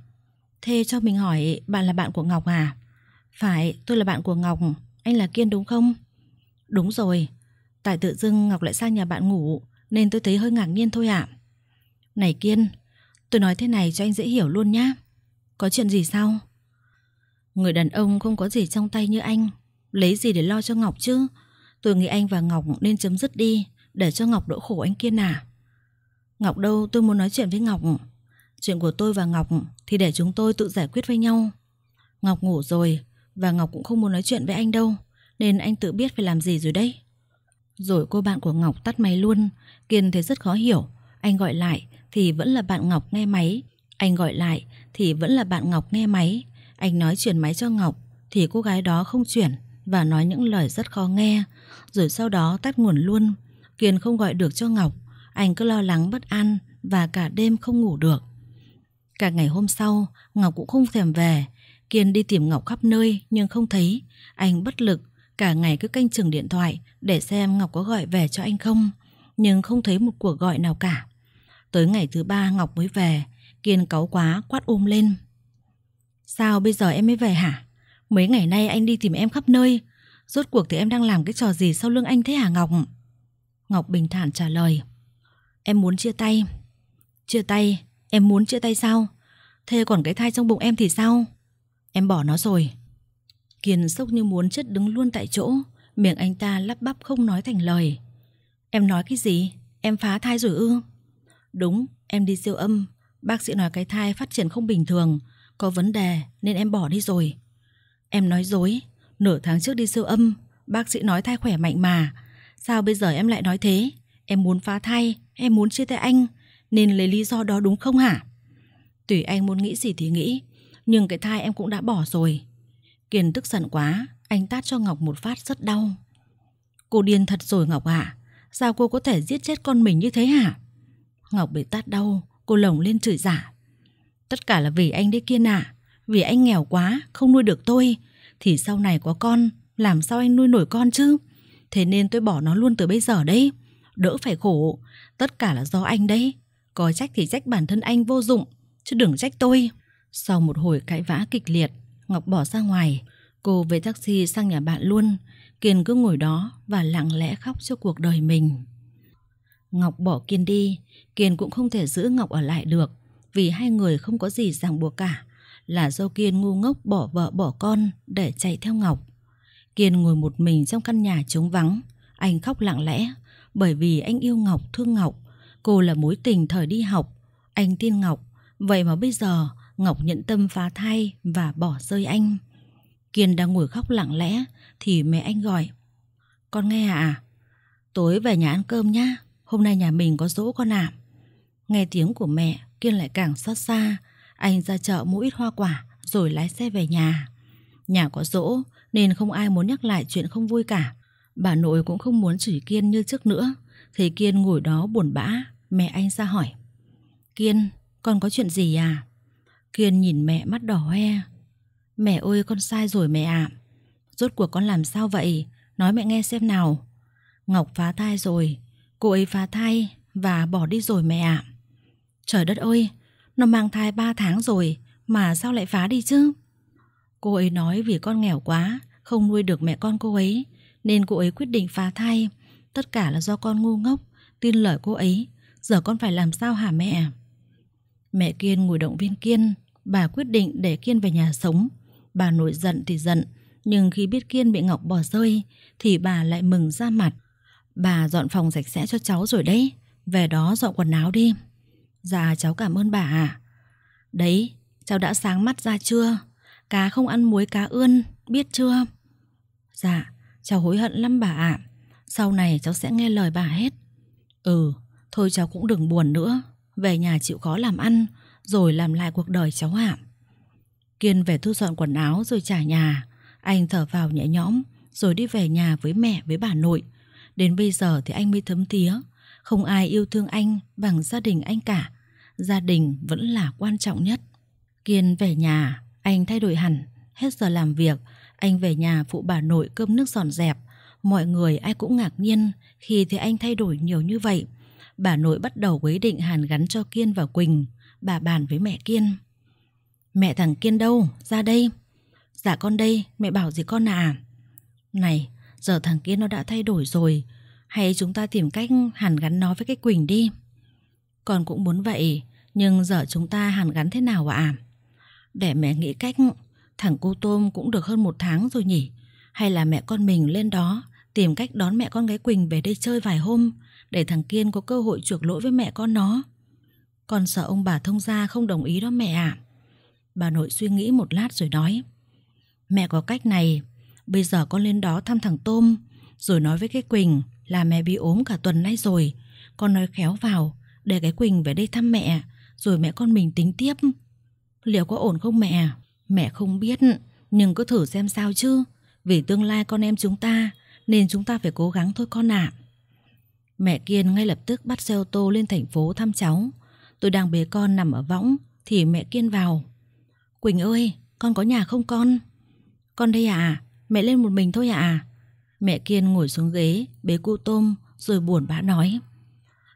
Thế cho mình hỏi bạn là bạn của Ngọc à? Phải, tôi là bạn của Ngọc Anh là Kiên đúng không? Đúng rồi Tại tự dưng Ngọc lại sang nhà bạn ngủ Nên tôi thấy hơi ngạc nhiên thôi ạ Này Kiên, Tôi nói thế này cho anh dễ hiểu luôn nhá Có chuyện gì sao Người đàn ông không có gì trong tay như anh Lấy gì để lo cho Ngọc chứ Tôi nghĩ anh và Ngọc nên chấm dứt đi Để cho Ngọc đỡ khổ anh kia nà Ngọc đâu tôi muốn nói chuyện với Ngọc Chuyện của tôi và Ngọc Thì để chúng tôi tự giải quyết với nhau Ngọc ngủ rồi Và Ngọc cũng không muốn nói chuyện với anh đâu Nên anh tự biết phải làm gì rồi đấy Rồi cô bạn của Ngọc tắt máy luôn Kiên thấy rất khó hiểu Anh gọi lại thì vẫn là bạn Ngọc nghe máy. Anh gọi lại thì vẫn là bạn Ngọc nghe máy. Anh nói chuyển máy cho Ngọc thì cô gái đó không chuyển và nói những lời rất khó nghe. Rồi sau đó tắt nguồn luôn. Kiên không gọi được cho Ngọc. Anh cứ lo lắng bất an và cả đêm không ngủ được. Cả ngày hôm sau, Ngọc cũng không thèm về. Kiên đi tìm Ngọc khắp nơi nhưng không thấy. Anh bất lực, cả ngày cứ canh chừng điện thoại để xem Ngọc có gọi về cho anh không. Nhưng không thấy một cuộc gọi nào cả. Tới ngày thứ ba Ngọc mới về, Kiên cáu quá quát ôm lên. Sao bây giờ em mới về hả? Mấy ngày nay anh đi tìm em khắp nơi. Rốt cuộc thì em đang làm cái trò gì sau lưng anh thế hả Ngọc? Ngọc bình thản trả lời. Em muốn chia tay. Chia tay? Em muốn chia tay sao? Thế còn cái thai trong bụng em thì sao? Em bỏ nó rồi. Kiên sốc như muốn chết đứng luôn tại chỗ. Miệng anh ta lắp bắp không nói thành lời. Em nói cái gì? Em phá thai rồi ư? Đúng, em đi siêu âm, bác sĩ nói cái thai phát triển không bình thường, có vấn đề nên em bỏ đi rồi. Em nói dối, nửa tháng trước đi siêu âm, bác sĩ nói thai khỏe mạnh mà. Sao bây giờ em lại nói thế? Em muốn phá thai, em muốn chia tay anh, nên lấy lý do đó đúng không hả? Tùy anh muốn nghĩ gì thì nghĩ, nhưng cái thai em cũng đã bỏ rồi. Kiền tức giận quá, anh tát cho Ngọc một phát rất đau. Cô điên thật rồi Ngọc ạ, à? sao cô có thể giết chết con mình như thế hả? Ngọc bị tát đau, cô lồng lên chửi giả. Tất cả là vì anh đấy kia nạ, vì anh nghèo quá, không nuôi được tôi, thì sau này có con, làm sao anh nuôi nổi con chứ? Thế nên tôi bỏ nó luôn từ bây giờ đấy, đỡ phải khổ, tất cả là do anh đấy. Có trách thì trách bản thân anh vô dụng, chứ đừng trách tôi. Sau một hồi cãi vã kịch liệt, Ngọc bỏ ra ngoài, cô về taxi sang nhà bạn luôn. Kiên cứ ngồi đó và lặng lẽ khóc cho cuộc đời mình. Ngọc bỏ Kiên đi, Kiên cũng không thể giữ Ngọc ở lại được, vì hai người không có gì ràng buộc cả, là do Kiên ngu ngốc bỏ vợ bỏ con để chạy theo Ngọc. Kiên ngồi một mình trong căn nhà trống vắng, anh khóc lặng lẽ, bởi vì anh yêu Ngọc, thương Ngọc, cô là mối tình thời đi học, anh tin Ngọc, vậy mà bây giờ Ngọc nhận tâm phá thai và bỏ rơi anh. Kiên đang ngồi khóc lặng lẽ thì mẹ anh gọi. Con nghe à? Tối về nhà ăn cơm nhá hôm nay nhà mình có dỗ con làm. Nghe tiếng của mẹ, Kiên lại càng xót xa. Anh ra chợ mua ít hoa quả rồi lái xe về nhà. Nhà có dỗ nên không ai muốn nhắc lại chuyện không vui cả. Bà nội cũng không muốn chửi Kiên như trước nữa. Thấy Kiên ngồi đó buồn bã, mẹ anh ra hỏi. Kiên, con có chuyện gì à? Kiên nhìn mẹ mắt đỏ hoe. Mẹ ơi con sai rồi mẹ ạ. À. Rốt cuộc con làm sao vậy? Nói mẹ nghe xem nào. Ngọc phá thai rồi, Cô ấy phá thai và bỏ đi rồi mẹ ạ. Trời đất ơi, nó mang thai 3 tháng rồi mà sao lại phá đi chứ? Cô ấy nói vì con nghèo quá, không nuôi được mẹ con cô ấy nên cô ấy quyết định phá thai. Tất cả là do con ngu ngốc, tin lời cô ấy. Giờ con phải làm sao hả mẹ? Mẹ Kiên ngồi động viên Kiên, bà quyết định để Kiên về nhà sống. Bà nổi giận thì giận, nhưng khi biết Kiên bị Ngọc bỏ rơi thì bà lại mừng ra mặt. Bà dọn phòng sạch sẽ cho cháu rồi đấy Về đó dọn quần áo đi Dạ cháu cảm ơn bà à Đấy cháu đã sáng mắt ra chưa Cá không ăn muối cá ươn Biết chưa Dạ cháu hối hận lắm bà ạ Sau này cháu sẽ nghe lời bà hết Ừ thôi cháu cũng đừng buồn nữa Về nhà chịu khó làm ăn Rồi làm lại cuộc đời cháu ạ Kiên về thu dọn quần áo rồi trả nhà Anh thở vào nhẹ nhõm Rồi đi về nhà với mẹ với bà nội Đến bây giờ thì anh mới thấm thía Không ai yêu thương anh bằng gia đình anh cả Gia đình vẫn là quan trọng nhất Kiên về nhà Anh thay đổi hẳn Hết giờ làm việc Anh về nhà phụ bà nội cơm nước dọn dẹp Mọi người ai cũng ngạc nhiên Khi thấy anh thay đổi nhiều như vậy Bà nội bắt đầu quyết định hàn gắn cho Kiên và Quỳnh Bà bàn với mẹ Kiên Mẹ thằng Kiên đâu? Ra đây Dạ con đây, mẹ bảo gì con à Này, Giờ thằng kia nó đã thay đổi rồi Hay chúng ta tìm cách hàn gắn nó với cái Quỳnh đi Con cũng muốn vậy Nhưng giờ chúng ta hàn gắn thế nào ạ à? Để mẹ nghĩ cách Thằng cô tôm cũng được hơn một tháng rồi nhỉ Hay là mẹ con mình lên đó Tìm cách đón mẹ con gái Quỳnh về đây chơi vài hôm Để thằng Kiên có cơ hội chuộc lỗi với mẹ con nó Con sợ ông bà thông gia không đồng ý đó mẹ ạ à. Bà nội suy nghĩ một lát rồi nói Mẹ có cách này Bây giờ con lên đó thăm thằng Tôm Rồi nói với cái Quỳnh Là mẹ bị ốm cả tuần nay rồi Con nói khéo vào Để cái Quỳnh về đây thăm mẹ Rồi mẹ con mình tính tiếp Liệu có ổn không mẹ Mẹ không biết Nhưng cứ thử xem sao chứ Vì tương lai con em chúng ta Nên chúng ta phải cố gắng thôi con ạ à. Mẹ Kiên ngay lập tức bắt xe ô tô lên thành phố thăm cháu Tôi đang bế con nằm ở võng Thì mẹ Kiên vào Quỳnh ơi con có nhà không con Con đây à Mẹ lên một mình thôi à Mẹ Kiên ngồi xuống ghế Bế cu tôm rồi buồn bã nói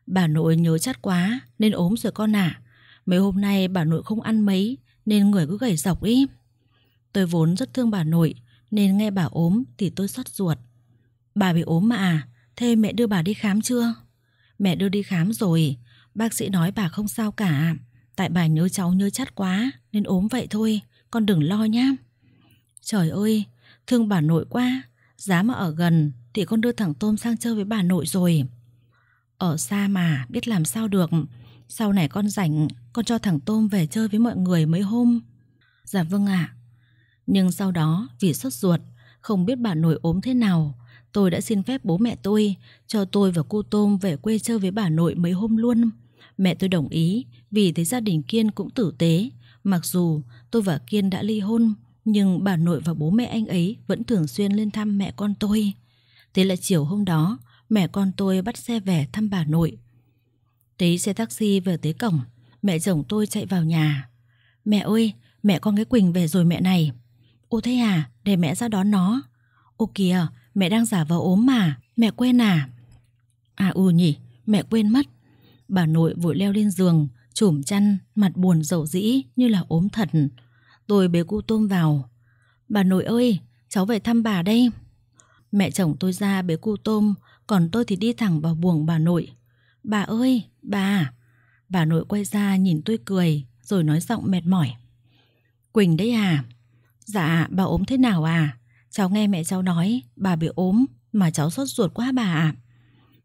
Bà nội nhớ chắt quá Nên ốm rồi con ạ à. Mấy hôm nay bà nội không ăn mấy Nên người cứ gầy dọc ý Tôi vốn rất thương bà nội Nên nghe bà ốm thì tôi xót ruột Bà bị ốm mà à Thế mẹ đưa bà đi khám chưa Mẹ đưa đi khám rồi Bác sĩ nói bà không sao cả Tại bà nhớ cháu nhớ chắt quá Nên ốm vậy thôi Con đừng lo nhá Trời ơi Thương bà nội quá, giá mà ở gần thì con đưa thằng Tôm sang chơi với bà nội rồi. Ở xa mà biết làm sao được, sau này con rảnh con cho thằng Tôm về chơi với mọi người mấy hôm. Dạ vâng ạ. À. Nhưng sau đó vì sốt ruột, không biết bà nội ốm thế nào, tôi đã xin phép bố mẹ tôi cho tôi và cô Tôm về quê chơi với bà nội mấy hôm luôn. Mẹ tôi đồng ý vì thấy gia đình Kiên cũng tử tế, mặc dù tôi và Kiên đã ly hôn nhưng bà nội và bố mẹ anh ấy vẫn thường xuyên lên thăm mẹ con tôi. Thế là chiều hôm đó, mẹ con tôi bắt xe về thăm bà nội. Thấy xe taxi về tới cổng, mẹ chồng tôi chạy vào nhà. Mẹ ơi, mẹ con cái Quỳnh về rồi mẹ này. Ô thế à, để mẹ ra đón nó. Ô kìa, mẹ đang giả vờ ốm mà, mẹ quên à? À ừ nhỉ, mẹ quên mất. Bà nội vội leo lên giường, chùm chăn, mặt buồn rầu dĩ như là ốm thật. Tôi bế cu tôm vào. Bà nội ơi, cháu về thăm bà đây. Mẹ chồng tôi ra bế cu tôm, còn tôi thì đi thẳng vào buồng bà nội. Bà ơi, bà. Bà nội quay ra nhìn tôi cười, rồi nói giọng mệt mỏi. Quỳnh đấy à? Dạ, bà ốm thế nào à? Cháu nghe mẹ cháu nói, bà bị ốm, mà cháu sốt ruột quá bà ạ.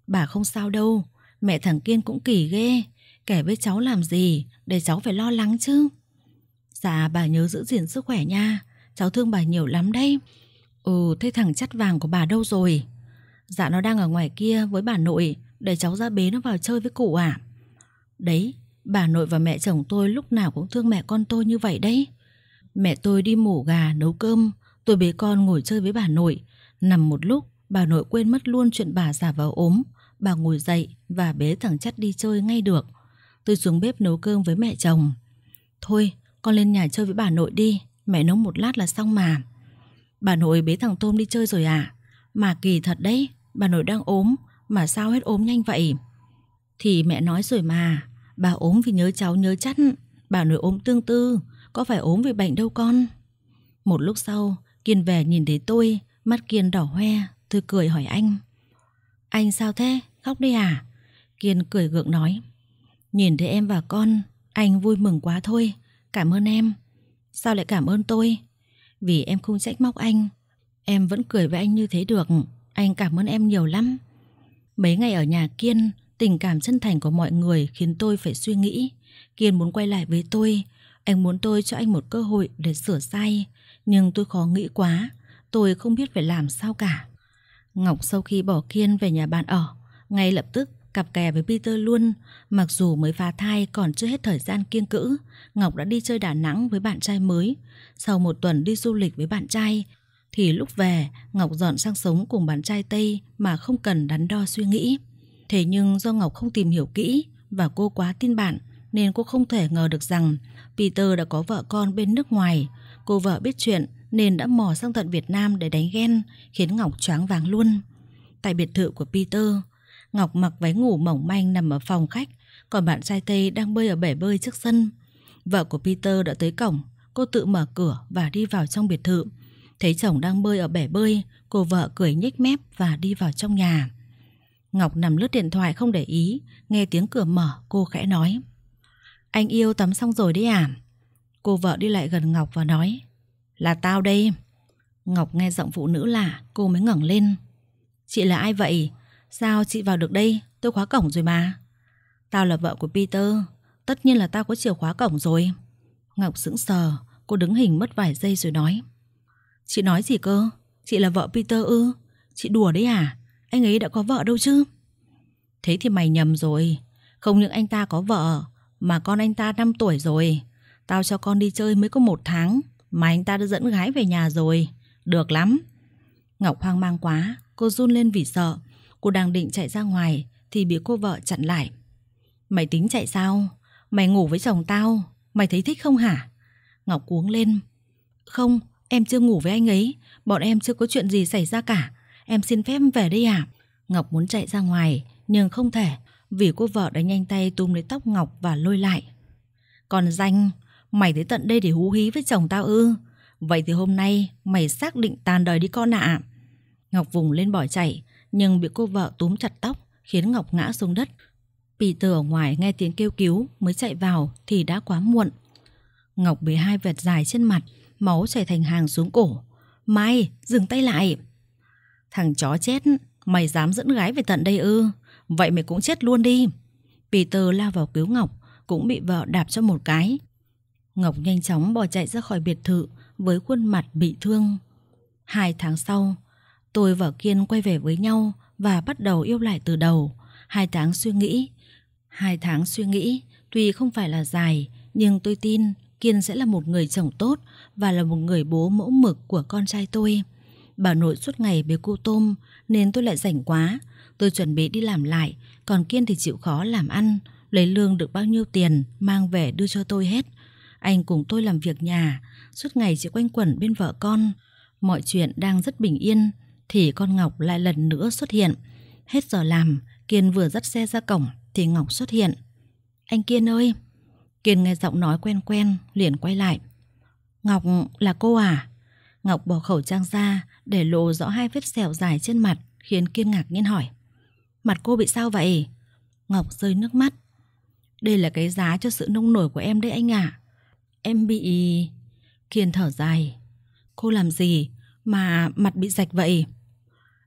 Bà không sao đâu, mẹ thằng Kiên cũng kỳ ghê. kể với cháu làm gì, để cháu phải lo lắng chứ. Dạ bà nhớ giữ gìn sức khỏe nha Cháu thương bà nhiều lắm đấy Ừ thế thằng chắt vàng của bà đâu rồi Dạ nó đang ở ngoài kia với bà nội Để cháu ra bế nó vào chơi với cụ à Đấy Bà nội và mẹ chồng tôi lúc nào cũng thương mẹ con tôi như vậy đấy Mẹ tôi đi mổ gà nấu cơm Tôi bế con ngồi chơi với bà nội Nằm một lúc Bà nội quên mất luôn chuyện bà già vào ốm Bà ngồi dậy và bế thằng chắt đi chơi ngay được Tôi xuống bếp nấu cơm với mẹ chồng Thôi con lên nhà chơi với bà nội đi Mẹ nấu một lát là xong mà Bà nội bế thằng Tôm đi chơi rồi à Mà kỳ thật đấy Bà nội đang ốm Mà sao hết ốm nhanh vậy Thì mẹ nói rồi mà Bà ốm vì nhớ cháu nhớ chắt Bà nội ốm tương tư Có phải ốm vì bệnh đâu con Một lúc sau Kiên về nhìn thấy tôi Mắt Kiên đỏ hoe Tôi cười hỏi anh Anh sao thế khóc đi à Kiên cười gượng nói Nhìn thấy em và con Anh vui mừng quá thôi Cảm ơn em. Sao lại cảm ơn tôi? Vì em không trách móc anh. Em vẫn cười với anh như thế được. Anh cảm ơn em nhiều lắm. Mấy ngày ở nhà Kiên, tình cảm chân thành của mọi người khiến tôi phải suy nghĩ. Kiên muốn quay lại với tôi. Anh muốn tôi cho anh một cơ hội để sửa sai. Nhưng tôi khó nghĩ quá. Tôi không biết phải làm sao cả. Ngọc sau khi bỏ Kiên về nhà bạn ở, ngay lập tức Cặp kè với Peter luôn, mặc dù mới phá thai còn chưa hết thời gian kiêng cữ, Ngọc đã đi chơi Đà Nẵng với bạn trai mới. Sau một tuần đi du lịch với bạn trai, thì lúc về Ngọc dọn sang sống cùng bạn trai Tây mà không cần đắn đo suy nghĩ. Thế nhưng do Ngọc không tìm hiểu kỹ và cô quá tin bạn nên cô không thể ngờ được rằng Peter đã có vợ con bên nước ngoài. Cô vợ biết chuyện nên đã mò sang tận Việt Nam để đánh ghen khiến Ngọc choáng váng luôn. Tại biệt thự của Peter, Ngọc mặc váy ngủ mỏng manh nằm ở phòng khách, còn bạn trai Tây đang bơi ở bể bơi trước sân. Vợ của Peter đã tới cổng, cô tự mở cửa và đi vào trong biệt thự. Thấy chồng đang bơi ở bể bơi, cô vợ cười nhếch mép và đi vào trong nhà. Ngọc nằm lướt điện thoại không để ý, nghe tiếng cửa mở, cô khẽ nói. Anh yêu tắm xong rồi đấy à? Cô vợ đi lại gần Ngọc và nói. Là tao đây. Ngọc nghe giọng phụ nữ lạ, cô mới ngẩng lên. Chị là ai vậy? Sao chị vào được đây? Tôi khóa cổng rồi mà. Tao là vợ của Peter. Tất nhiên là tao có chìa khóa cổng rồi. Ngọc sững sờ, cô đứng hình mất vài giây rồi nói. Chị nói gì cơ? Chị là vợ Peter ư? Chị đùa đấy à? Anh ấy đã có vợ đâu chứ? Thế thì mày nhầm rồi. Không những anh ta có vợ, mà con anh ta 5 tuổi rồi. Tao cho con đi chơi mới có một tháng, mà anh ta đã dẫn gái về nhà rồi. Được lắm. Ngọc hoang mang quá, cô run lên vì sợ. Cô đang định chạy ra ngoài thì bị cô vợ chặn lại. Mày tính chạy sao? Mày ngủ với chồng tao, mày thấy thích không hả? Ngọc cuống lên. Không, em chưa ngủ với anh ấy, bọn em chưa có chuyện gì xảy ra cả. Em xin phép về đây à? Ngọc muốn chạy ra ngoài, nhưng không thể vì cô vợ đã nhanh tay túm lấy tóc Ngọc và lôi lại. Còn danh, mày tới tận đây để hú hí với chồng tao ư? Vậy thì hôm nay mày xác định tàn đời đi con ạ. À. Ngọc vùng lên bỏ chạy, nhưng bị cô vợ túm chặt tóc khiến Ngọc ngã xuống đất. Peter ở ngoài nghe tiếng kêu cứu mới chạy vào thì đã quá muộn. Ngọc bị hai vệt dài trên mặt, máu chảy thành hàng xuống cổ. Mai, dừng tay lại. Thằng chó chết, mày dám dẫn gái về tận đây ư? Vậy mày cũng chết luôn đi. Peter lao vào cứu Ngọc, cũng bị vợ đạp cho một cái. Ngọc nhanh chóng bỏ chạy ra khỏi biệt thự với khuôn mặt bị thương. Hai tháng sau, Tôi và Kiên quay về với nhau và bắt đầu yêu lại từ đầu. Hai tháng suy nghĩ. Hai tháng suy nghĩ, tuy không phải là dài, nhưng tôi tin Kiên sẽ là một người chồng tốt và là một người bố mẫu mực của con trai tôi. Bà nội suốt ngày bế cu tôm nên tôi lại rảnh quá. Tôi chuẩn bị đi làm lại, còn Kiên thì chịu khó làm ăn, lấy lương được bao nhiêu tiền mang về đưa cho tôi hết. Anh cùng tôi làm việc nhà, suốt ngày chỉ quanh quẩn bên vợ con. Mọi chuyện đang rất bình yên thì con Ngọc lại lần nữa xuất hiện. Hết giờ làm, Kiên vừa dắt xe ra cổng thì Ngọc xuất hiện. Anh Kiên ơi! Kiên nghe giọng nói quen quen, liền quay lại. Ngọc là cô à? Ngọc bỏ khẩu trang ra để lộ rõ hai vết sẹo dài trên mặt khiến Kiên ngạc nhiên hỏi. Mặt cô bị sao vậy? Ngọc rơi nước mắt. Đây là cái giá cho sự nông nổi của em đấy anh ạ. À. Em bị... Kiên thở dài. Cô làm gì? mà mặt bị rạch vậy?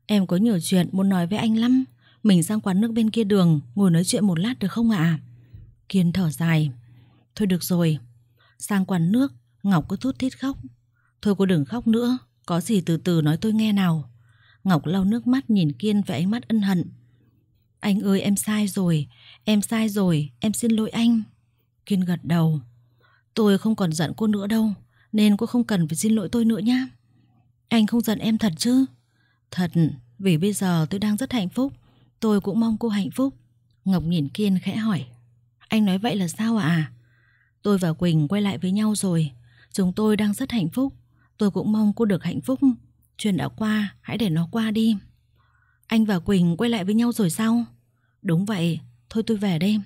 Em có nhiều chuyện muốn nói với anh lắm. Mình sang quán nước bên kia đường ngồi nói chuyện một lát được không ạ? À? Kiên thở dài. Thôi được rồi. Sang quán nước, Ngọc cứ thút thít khóc. Thôi cô đừng khóc nữa, có gì từ từ nói tôi nghe nào. Ngọc lau nước mắt nhìn Kiên với ánh mắt ân hận. Anh ơi em sai rồi, em sai rồi, em xin lỗi anh. Kiên gật đầu. Tôi không còn giận cô nữa đâu, nên cô không cần phải xin lỗi tôi nữa nhá. Anh không giận em thật chứ? Thật, vì bây giờ tôi đang rất hạnh phúc. Tôi cũng mong cô hạnh phúc. Ngọc nhìn Kiên khẽ hỏi. Anh nói vậy là sao ạ? À? Tôi và Quỳnh quay lại với nhau rồi. Chúng tôi đang rất hạnh phúc. Tôi cũng mong cô được hạnh phúc. Chuyện đã qua, hãy để nó qua đi. Anh và Quỳnh quay lại với nhau rồi sao? Đúng vậy, thôi tôi về đây.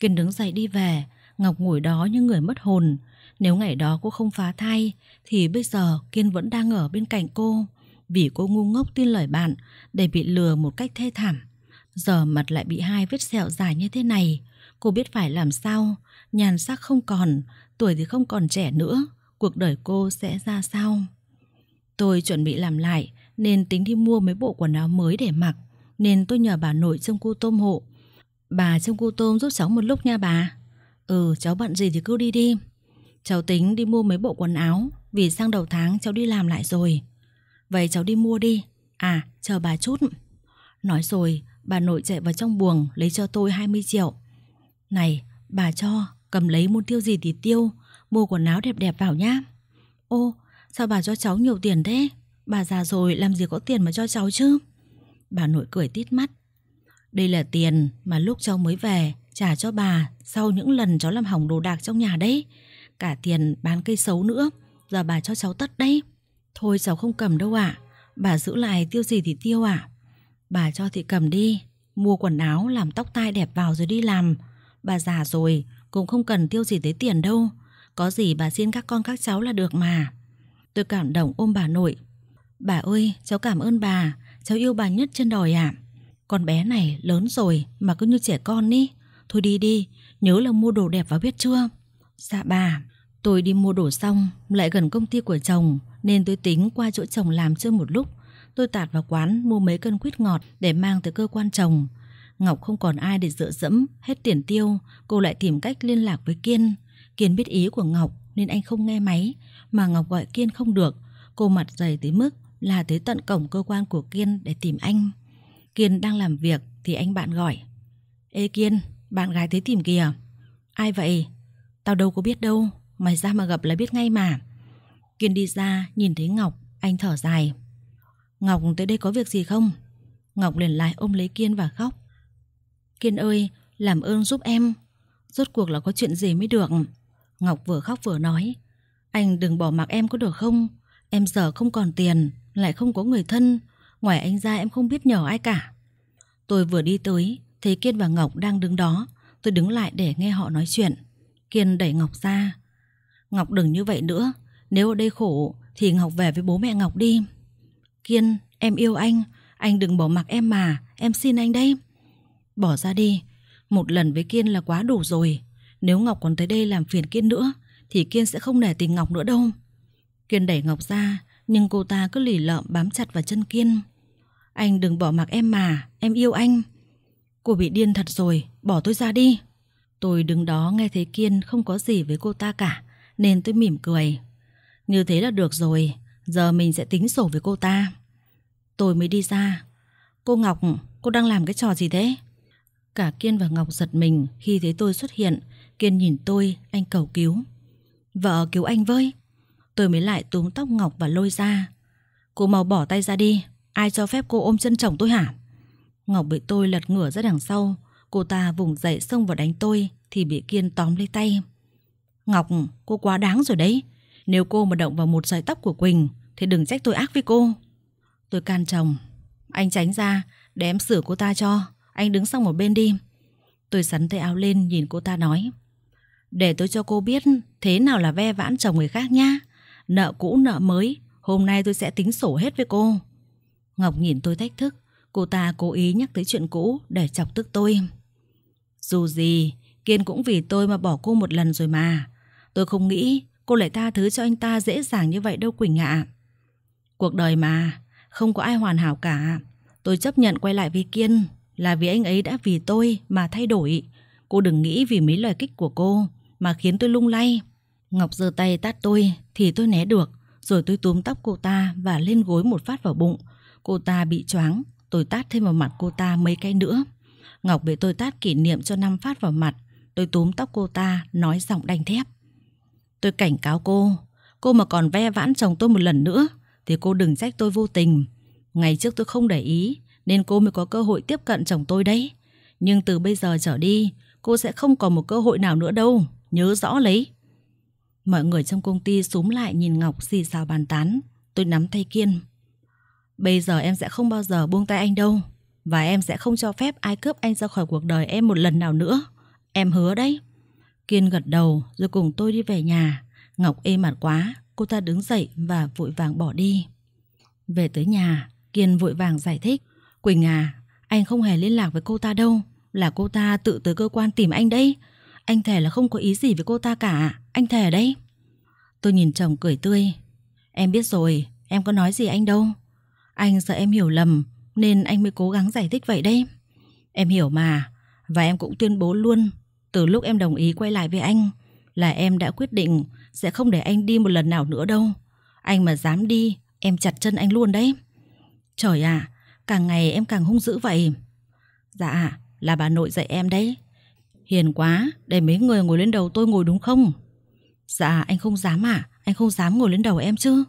Kiên đứng dậy đi về, Ngọc ngồi đó như người mất hồn, nếu ngày đó cô không phá thai Thì bây giờ Kiên vẫn đang ở bên cạnh cô Vì cô ngu ngốc tin lời bạn Để bị lừa một cách thê thảm Giờ mặt lại bị hai vết sẹo dài như thế này Cô biết phải làm sao Nhàn sắc không còn Tuổi thì không còn trẻ nữa Cuộc đời cô sẽ ra sao Tôi chuẩn bị làm lại Nên tính đi mua mấy bộ quần áo mới để mặc Nên tôi nhờ bà nội trong cô tôm hộ Bà trong cô tôm giúp cháu một lúc nha bà Ừ cháu bận gì thì cứ đi đi Cháu tính đi mua mấy bộ quần áo Vì sang đầu tháng cháu đi làm lại rồi Vậy cháu đi mua đi À chờ bà chút Nói rồi bà nội chạy vào trong buồng Lấy cho tôi 20 triệu Này bà cho cầm lấy muốn tiêu gì thì tiêu Mua quần áo đẹp đẹp vào nhá Ô sao bà cho cháu nhiều tiền thế Bà già rồi làm gì có tiền mà cho cháu chứ Bà nội cười tít mắt Đây là tiền mà lúc cháu mới về Trả cho bà sau những lần cháu làm hỏng đồ đạc trong nhà đấy cả tiền bán cây xấu nữa, giờ bà cho cháu tất đấy. Thôi cháu không cầm đâu ạ, à. bà giữ lại tiêu gì thì tiêu ạ. À. Bà cho thì cầm đi, mua quần áo làm tóc tai đẹp vào rồi đi làm. Bà già rồi, cũng không cần tiêu gì tới tiền đâu, có gì bà xin các con các cháu là được mà. Tôi cảm động ôm bà nội. Bà ơi, cháu cảm ơn bà, cháu yêu bà nhất trên đời ạ. À. Con bé này lớn rồi mà cứ như trẻ con ý. Thôi đi đi, nhớ là mua đồ đẹp vào biết chưa? Dạ bà. Tôi đi mua đồ xong, lại gần công ty của chồng, nên tôi tính qua chỗ chồng làm chưa một lúc. Tôi tạt vào quán mua mấy cân quýt ngọt để mang tới cơ quan chồng. Ngọc không còn ai để dựa dẫm, hết tiền tiêu, cô lại tìm cách liên lạc với Kiên. Kiên biết ý của Ngọc nên anh không nghe máy, mà Ngọc gọi Kiên không được. Cô mặt dày tới mức là tới tận cổng cơ quan của Kiên để tìm anh. Kiên đang làm việc thì anh bạn gọi. Ê Kiên, bạn gái tới tìm kìa. Ai vậy? Tao đâu có biết đâu, Mày ra mà gặp là biết ngay mà Kiên đi ra nhìn thấy Ngọc Anh thở dài Ngọc tới đây có việc gì không Ngọc liền lại ôm lấy Kiên và khóc Kiên ơi làm ơn giúp em Rốt cuộc là có chuyện gì mới được Ngọc vừa khóc vừa nói Anh đừng bỏ mặc em có được không Em giờ không còn tiền Lại không có người thân Ngoài anh ra em không biết nhờ ai cả Tôi vừa đi tới Thấy Kiên và Ngọc đang đứng đó Tôi đứng lại để nghe họ nói chuyện Kiên đẩy Ngọc ra Ngọc đừng như vậy nữa Nếu ở đây khổ thì Ngọc về với bố mẹ Ngọc đi Kiên em yêu anh Anh đừng bỏ mặc em mà Em xin anh đây Bỏ ra đi Một lần với Kiên là quá đủ rồi Nếu Ngọc còn tới đây làm phiền Kiên nữa Thì Kiên sẽ không nể tình Ngọc nữa đâu Kiên đẩy Ngọc ra Nhưng cô ta cứ lì lợm bám chặt vào chân Kiên Anh đừng bỏ mặc em mà Em yêu anh Cô bị điên thật rồi Bỏ tôi ra đi Tôi đứng đó nghe thấy Kiên không có gì với cô ta cả nên tôi mỉm cười. Như thế là được rồi, giờ mình sẽ tính sổ với cô ta. Tôi mới đi ra. Cô Ngọc, cô đang làm cái trò gì thế? Cả Kiên và Ngọc giật mình khi thấy tôi xuất hiện. Kiên nhìn tôi, anh cầu cứu. Vợ cứu anh với. Tôi mới lại túm tóc Ngọc và lôi ra. Cô mau bỏ tay ra đi, ai cho phép cô ôm chân chồng tôi hả? Ngọc bị tôi lật ngửa ra đằng sau. Cô ta vùng dậy xông vào đánh tôi thì bị Kiên tóm lấy tay. Ngọc, cô quá đáng rồi đấy. Nếu cô mà động vào một sợi tóc của Quỳnh thì đừng trách tôi ác với cô. Tôi can chồng. Anh tránh ra, để em sửa cô ta cho. Anh đứng sang một bên đi. Tôi sắn tay áo lên nhìn cô ta nói. Để tôi cho cô biết thế nào là ve vãn chồng người khác nhá. Nợ cũ nợ mới, hôm nay tôi sẽ tính sổ hết với cô. Ngọc nhìn tôi thách thức, cô ta cố ý nhắc tới chuyện cũ để chọc tức tôi. Dù gì, Kiên cũng vì tôi mà bỏ cô một lần rồi mà. Tôi không nghĩ cô lại tha thứ cho anh ta dễ dàng như vậy đâu Quỳnh ạ. Cuộc đời mà, không có ai hoàn hảo cả. Tôi chấp nhận quay lại với Kiên là vì anh ấy đã vì tôi mà thay đổi. Cô đừng nghĩ vì mấy lời kích của cô mà khiến tôi lung lay. Ngọc giơ tay tát tôi thì tôi né được, rồi tôi túm tóc cô ta và lên gối một phát vào bụng. Cô ta bị choáng, tôi tát thêm vào mặt cô ta mấy cái nữa. Ngọc bị tôi tát kỷ niệm cho năm phát vào mặt, tôi túm tóc cô ta nói giọng đanh thép. Tôi cảnh cáo cô, cô mà còn ve vãn chồng tôi một lần nữa thì cô đừng trách tôi vô tình. Ngày trước tôi không để ý nên cô mới có cơ hội tiếp cận chồng tôi đấy. Nhưng từ bây giờ trở đi, cô sẽ không còn một cơ hội nào nữa đâu, nhớ rõ lấy. Mọi người trong công ty súm lại nhìn Ngọc xì xào bàn tán, tôi nắm tay Kiên. Bây giờ em sẽ không bao giờ buông tay anh đâu, và em sẽ không cho phép ai cướp anh ra khỏi cuộc đời em một lần nào nữa. Em hứa đấy. Kiên gật đầu rồi cùng tôi đi về nhà. Ngọc ê mặt quá, cô ta đứng dậy và vội vàng bỏ đi. Về tới nhà, Kiên vội vàng giải thích. Quỳnh à, anh không hề liên lạc với cô ta đâu. Là cô ta tự tới cơ quan tìm anh đấy. Anh thề là không có ý gì với cô ta cả. Anh thề đấy. Tôi nhìn chồng cười tươi. Em biết rồi, em có nói gì anh đâu. Anh sợ em hiểu lầm nên anh mới cố gắng giải thích vậy đấy. Em hiểu mà, và em cũng tuyên bố luôn từ lúc em đồng ý quay lại với anh là em đã quyết định sẽ không để anh đi một lần nào nữa đâu. Anh mà dám đi, em chặt chân anh luôn đấy. Trời ạ, à, càng ngày em càng hung dữ vậy. Dạ, là bà nội dạy em đấy. Hiền quá, để mấy người ngồi lên đầu tôi ngồi đúng không? Dạ, anh không dám à, anh không dám ngồi lên đầu em chứ.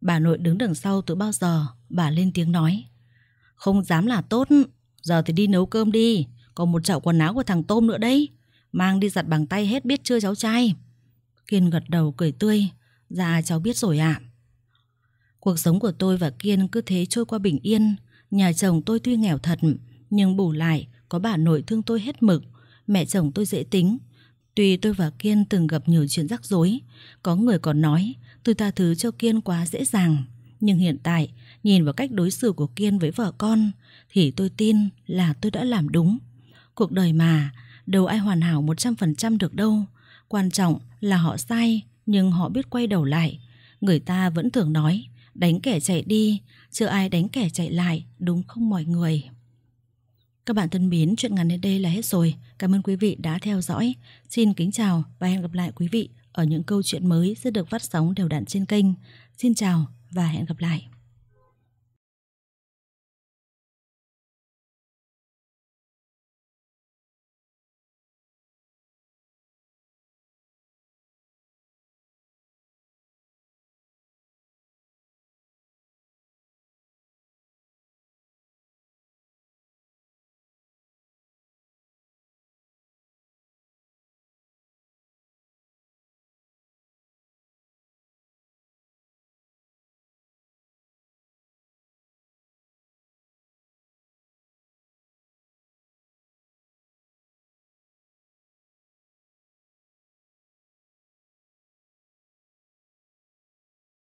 Bà nội đứng đằng sau từ bao giờ, bà lên tiếng nói. Không dám là tốt, giờ thì đi nấu cơm đi, còn một chậu quần áo của thằng Tôm nữa đấy. Mang đi giặt bằng tay hết biết chưa cháu trai Kiên gật đầu cười tươi Dạ cháu biết rồi ạ à. Cuộc sống của tôi và Kiên cứ thế trôi qua bình yên Nhà chồng tôi tuy nghèo thật Nhưng bù lại có bà nội thương tôi hết mực Mẹ chồng tôi dễ tính Tuy tôi và Kiên từng gặp nhiều chuyện rắc rối Có người còn nói Tôi tha thứ cho Kiên quá dễ dàng Nhưng hiện tại Nhìn vào cách đối xử của Kiên với vợ con Thì tôi tin là tôi đã làm đúng Cuộc đời mà Đâu ai hoàn hảo 100% được đâu. Quan trọng là họ sai, nhưng họ biết quay đầu lại. Người ta vẫn thường nói, đánh kẻ chạy đi, chưa ai đánh kẻ chạy lại, đúng không mọi người? Các bạn thân mến, chuyện ngắn đến đây là hết rồi. Cảm ơn quý vị đã theo dõi. Xin kính chào và hẹn gặp lại quý vị ở những câu chuyện mới sẽ được phát sóng đều đặn trên kênh. Xin chào và hẹn gặp lại.